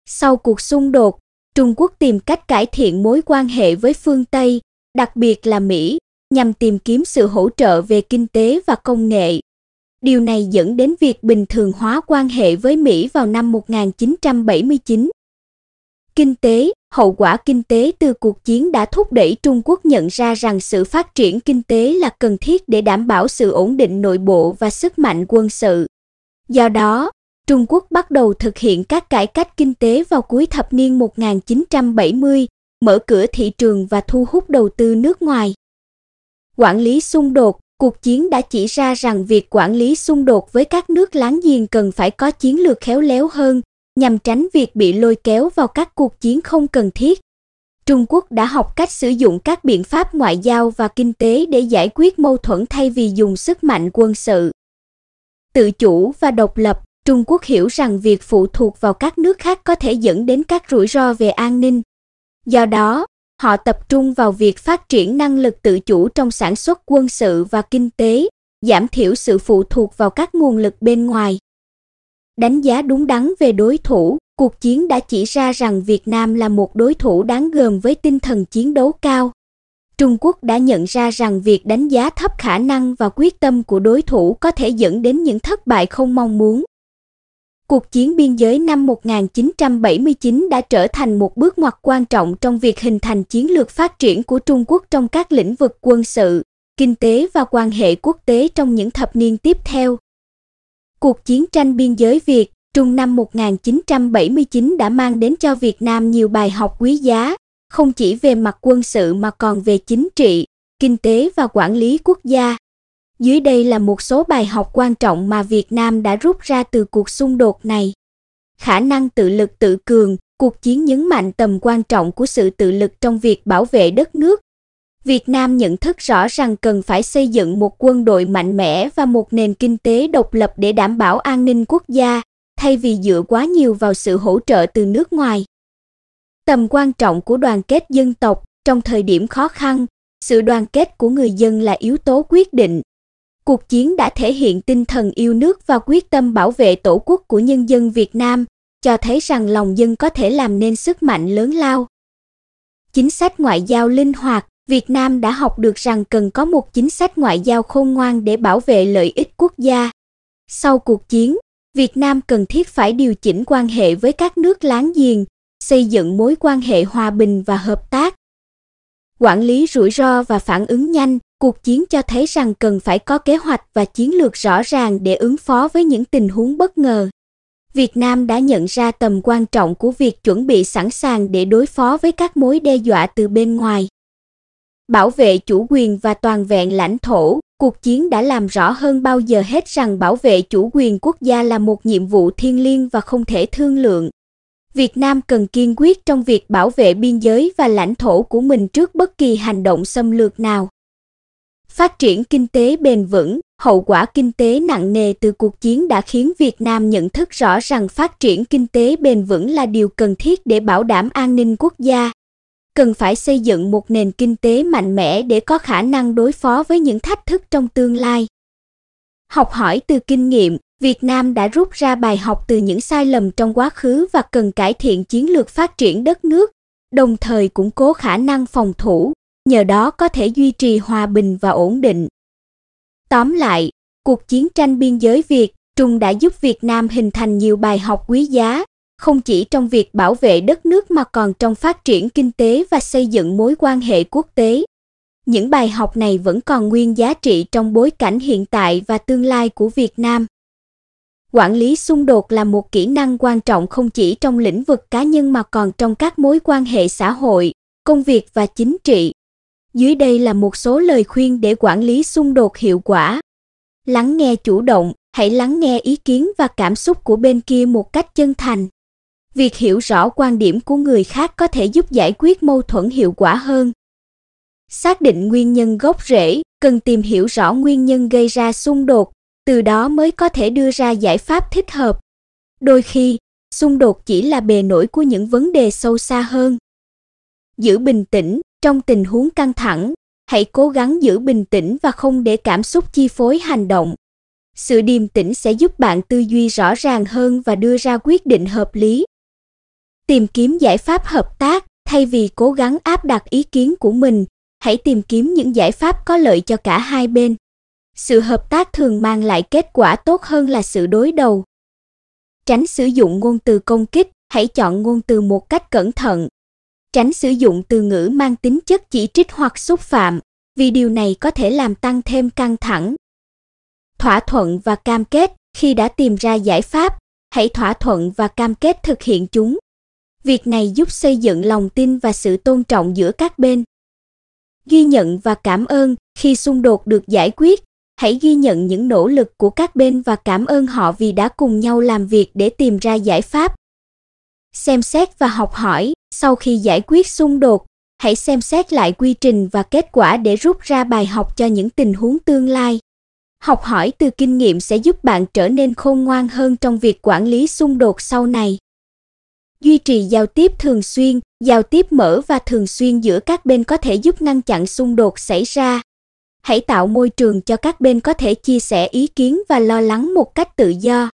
Sau cuộc xung đột, Trung Quốc tìm cách cải thiện mối quan hệ với phương Tây, đặc biệt là Mỹ, nhằm tìm kiếm sự hỗ trợ về kinh tế và công nghệ. Điều này dẫn đến việc bình thường hóa quan hệ với Mỹ vào năm 1979. Kinh tế hậu quả kinh tế từ cuộc chiến đã thúc đẩy Trung Quốc nhận ra rằng sự phát triển kinh tế là cần thiết để đảm bảo sự ổn định nội bộ và sức mạnh quân sự. Do đó, Trung Quốc bắt đầu thực hiện các cải cách kinh tế vào cuối thập niên 1970, mở cửa thị trường và thu hút đầu tư nước ngoài. Quản lý xung đột cuộc chiến đã chỉ ra rằng việc quản lý xung đột với các nước láng giềng cần phải có chiến lược khéo léo hơn nhằm tránh việc bị lôi kéo vào các cuộc chiến không cần thiết. Trung Quốc đã học cách sử dụng các biện pháp ngoại giao và kinh tế để giải quyết mâu thuẫn thay vì dùng sức mạnh quân sự. Tự chủ và độc lập, Trung Quốc hiểu rằng việc phụ thuộc vào các nước khác có thể dẫn đến các rủi ro về an ninh. Do đó, họ tập trung vào việc phát triển năng lực tự chủ trong sản xuất quân sự và kinh tế, giảm thiểu sự phụ thuộc vào các nguồn lực bên ngoài. Đánh giá đúng đắn về đối thủ, cuộc chiến đã chỉ ra rằng Việt Nam là một đối thủ đáng gờm với tinh thần chiến đấu cao. Trung Quốc đã nhận ra rằng việc đánh giá thấp khả năng và quyết tâm của đối thủ có thể dẫn đến những thất bại không mong muốn. Cuộc chiến biên giới năm 1979 đã trở thành một bước ngoặt quan trọng trong việc hình thành chiến lược phát triển của Trung Quốc trong các lĩnh vực quân sự, kinh tế và quan hệ quốc tế trong những thập niên tiếp theo. Cuộc chiến tranh biên giới Việt Trung năm 1979 đã mang đến cho Việt Nam nhiều bài học quý giá, không chỉ về mặt quân sự mà còn về chính trị, kinh tế và quản lý quốc gia. Dưới đây là một số bài học quan trọng mà Việt Nam đã rút ra từ cuộc xung đột này. Khả năng tự lực tự cường, cuộc chiến nhấn mạnh tầm quan trọng của sự tự lực trong việc bảo vệ đất nước, Việt Nam nhận thức rõ rằng cần phải xây dựng một quân đội mạnh mẽ và một nền kinh tế độc lập để đảm bảo an ninh quốc gia, thay vì dựa quá nhiều vào sự hỗ trợ từ nước ngoài. Tầm quan trọng của đoàn kết dân tộc trong thời điểm khó khăn, sự đoàn kết của người dân là yếu tố quyết định. Cuộc chiến đã thể hiện tinh thần yêu nước và quyết tâm bảo vệ tổ quốc của nhân dân Việt Nam, cho thấy rằng lòng dân có thể làm nên sức mạnh lớn lao. Chính sách ngoại giao linh hoạt, Việt Nam đã học được rằng cần có một chính sách ngoại giao khôn ngoan để bảo vệ lợi ích quốc gia. Sau cuộc chiến, Việt Nam cần thiết phải điều chỉnh quan hệ với các nước láng giềng, xây dựng mối quan hệ hòa bình và hợp tác. Quản lý rủi ro và phản ứng nhanh, cuộc chiến cho thấy rằng cần phải có kế hoạch và chiến lược rõ ràng để ứng phó với những tình huống bất ngờ. Việt Nam đã nhận ra tầm quan trọng của việc chuẩn bị sẵn sàng để đối phó với các mối đe dọa từ bên ngoài bảo vệ chủ quyền và toàn vẹn lãnh thổ, cuộc chiến đã làm rõ hơn bao giờ hết rằng bảo vệ chủ quyền quốc gia là một nhiệm vụ thiêng liêng và không thể thương lượng. Việt Nam cần kiên quyết trong việc bảo vệ biên giới và lãnh thổ của mình trước bất kỳ hành động xâm lược nào. Phát triển kinh tế bền vững, hậu quả kinh tế nặng nề từ cuộc chiến đã khiến Việt Nam nhận thức rõ rằng phát triển kinh tế bền vững là điều cần thiết để bảo đảm an ninh quốc gia, cần phải xây dựng một nền kinh tế mạnh mẽ để có khả năng đối phó với những thách thức trong tương lai. Học hỏi từ kinh nghiệm, Việt Nam đã rút ra bài học từ những sai lầm trong quá khứ và cần cải thiện chiến lược phát triển đất nước, đồng thời củng cố khả năng phòng thủ, nhờ đó có thể duy trì hòa bình và ổn định. Tóm lại, cuộc chiến tranh biên giới Việt Trung đã giúp Việt Nam hình thành nhiều bài học quý giá, không chỉ trong việc bảo vệ đất nước mà còn trong phát triển kinh tế và xây dựng mối quan hệ quốc tế. Những bài học này vẫn còn nguyên giá trị trong bối cảnh hiện tại và tương lai của Việt Nam. Quản lý xung đột là một kỹ năng quan trọng không chỉ trong lĩnh vực cá nhân mà còn trong các mối quan hệ xã hội, công việc và chính trị. Dưới đây là một số lời khuyên để quản lý xung đột hiệu quả. Lắng nghe chủ động, hãy lắng nghe ý kiến và cảm xúc của bên kia một cách chân thành việc hiểu rõ quan điểm của người khác có thể giúp giải quyết mâu thuẫn hiệu quả hơn xác định nguyên nhân gốc rễ cần tìm hiểu rõ nguyên nhân gây ra xung đột từ đó mới có thể đưa ra giải pháp thích hợp đôi khi xung đột chỉ là bề nổi của những vấn đề sâu xa hơn giữ bình tĩnh trong tình huống căng thẳng hãy cố gắng giữ bình tĩnh và không để cảm xúc chi phối hành động sự điềm tĩnh sẽ giúp bạn tư duy rõ ràng hơn và đưa ra quyết định hợp lý tìm kiếm giải pháp hợp tác thay vì cố gắng áp đặt ý kiến của mình hãy tìm kiếm những giải pháp có lợi cho cả hai bên sự hợp tác thường mang lại kết quả tốt hơn là sự đối đầu tránh sử dụng ngôn từ công kích hãy chọn ngôn từ một cách cẩn thận tránh sử dụng từ ngữ mang tính chất chỉ trích hoặc xúc phạm vì điều này có thể làm tăng thêm căng thẳng thỏa thuận và cam kết khi đã tìm ra giải pháp hãy thỏa thuận và cam kết thực hiện chúng Việc này giúp xây dựng lòng tin và sự tôn trọng giữa các bên. Ghi nhận và cảm ơn khi xung đột được giải quyết, hãy ghi nhận những nỗ lực của các bên và cảm ơn họ vì đã cùng nhau làm việc để tìm ra giải pháp. Xem xét và học hỏi, sau khi giải quyết xung đột, hãy xem xét lại quy trình và kết quả để rút ra bài học cho những tình huống tương lai. Học hỏi từ kinh nghiệm sẽ giúp bạn trở nên khôn ngoan hơn trong việc quản lý xung đột sau này duy trì giao tiếp thường xuyên, giao tiếp mở và thường xuyên giữa các bên có thể giúp ngăn chặn xung đột xảy ra. Hãy tạo môi trường cho các bên có thể chia sẻ ý kiến và lo lắng một cách tự do.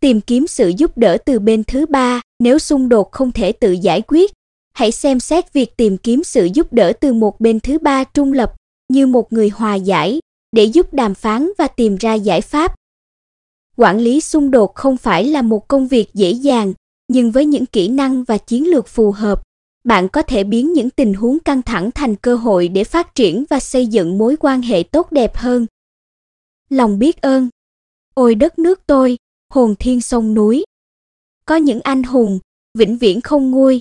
Tìm kiếm sự giúp đỡ từ bên thứ ba, nếu xung đột không thể tự giải quyết, hãy xem xét việc tìm kiếm sự giúp đỡ từ một bên thứ ba trung lập như một người hòa giải để giúp đàm phán và tìm ra giải pháp quản lý xung đột không phải là một công việc dễ dàng nhưng với những kỹ năng và chiến lược phù hợp, bạn có thể biến những tình huống căng thẳng thành cơ hội để phát triển và xây dựng mối quan hệ tốt đẹp hơn. Lòng biết ơn. Ôi đất nước tôi, hồn thiên sông núi. Có những anh hùng vĩnh viễn không nguôi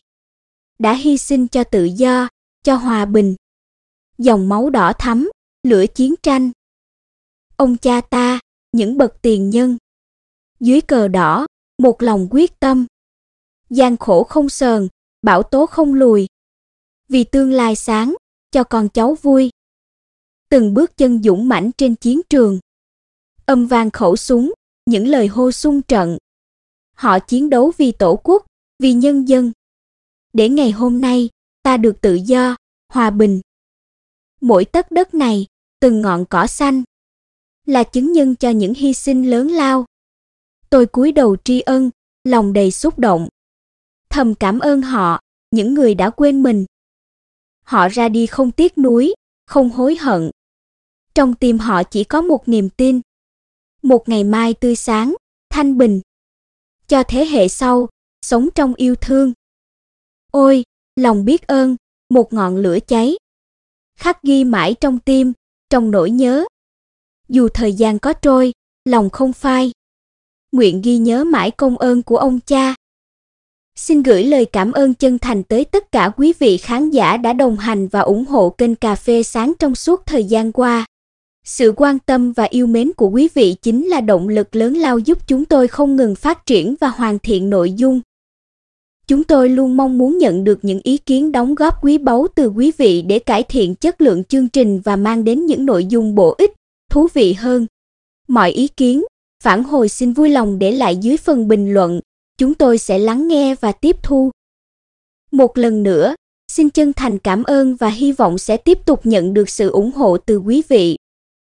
đã hy sinh cho tự do, cho hòa bình. Dòng máu đỏ thắm, lửa chiến tranh. Ông cha ta, những bậc tiền nhân. Dưới cờ đỏ, một lòng quyết tâm gian khổ không sờn, bão tố không lùi. Vì tương lai sáng, cho con cháu vui. Từng bước chân dũng mãnh trên chiến trường. Âm vang khẩu súng, những lời hô sung trận. Họ chiến đấu vì tổ quốc, vì nhân dân. Để ngày hôm nay, ta được tự do, hòa bình. Mỗi tấc đất này, từng ngọn cỏ xanh là chứng nhân cho những hy sinh lớn lao. Tôi cúi đầu tri ân, lòng đầy xúc động thầm cảm ơn họ, những người đã quên mình. Họ ra đi không tiếc nuối, không hối hận. Trong tim họ chỉ có một niềm tin. Một ngày mai tươi sáng, thanh bình. Cho thế hệ sau, sống trong yêu thương. Ôi, lòng biết ơn, một ngọn lửa cháy. Khắc ghi mãi trong tim, trong nỗi nhớ. Dù thời gian có trôi, lòng không phai. Nguyện ghi nhớ mãi công ơn của ông cha. Xin gửi lời cảm ơn chân thành tới tất cả quý vị khán giả đã đồng hành và ủng hộ kênh Cà phê sáng trong suốt thời gian qua. Sự quan tâm và yêu mến của quý vị chính là động lực lớn lao giúp chúng tôi không ngừng phát triển và hoàn thiện nội dung. Chúng tôi luôn mong muốn nhận được những ý kiến đóng góp quý báu từ quý vị để cải thiện chất lượng chương trình và mang đến những nội dung bổ ích, thú vị hơn. Mọi ý kiến, phản hồi xin vui lòng để lại dưới phần bình luận chúng tôi sẽ lắng nghe và tiếp thu. Một lần nữa, xin chân thành cảm ơn và hy vọng sẽ tiếp tục nhận được sự ủng hộ từ quý vị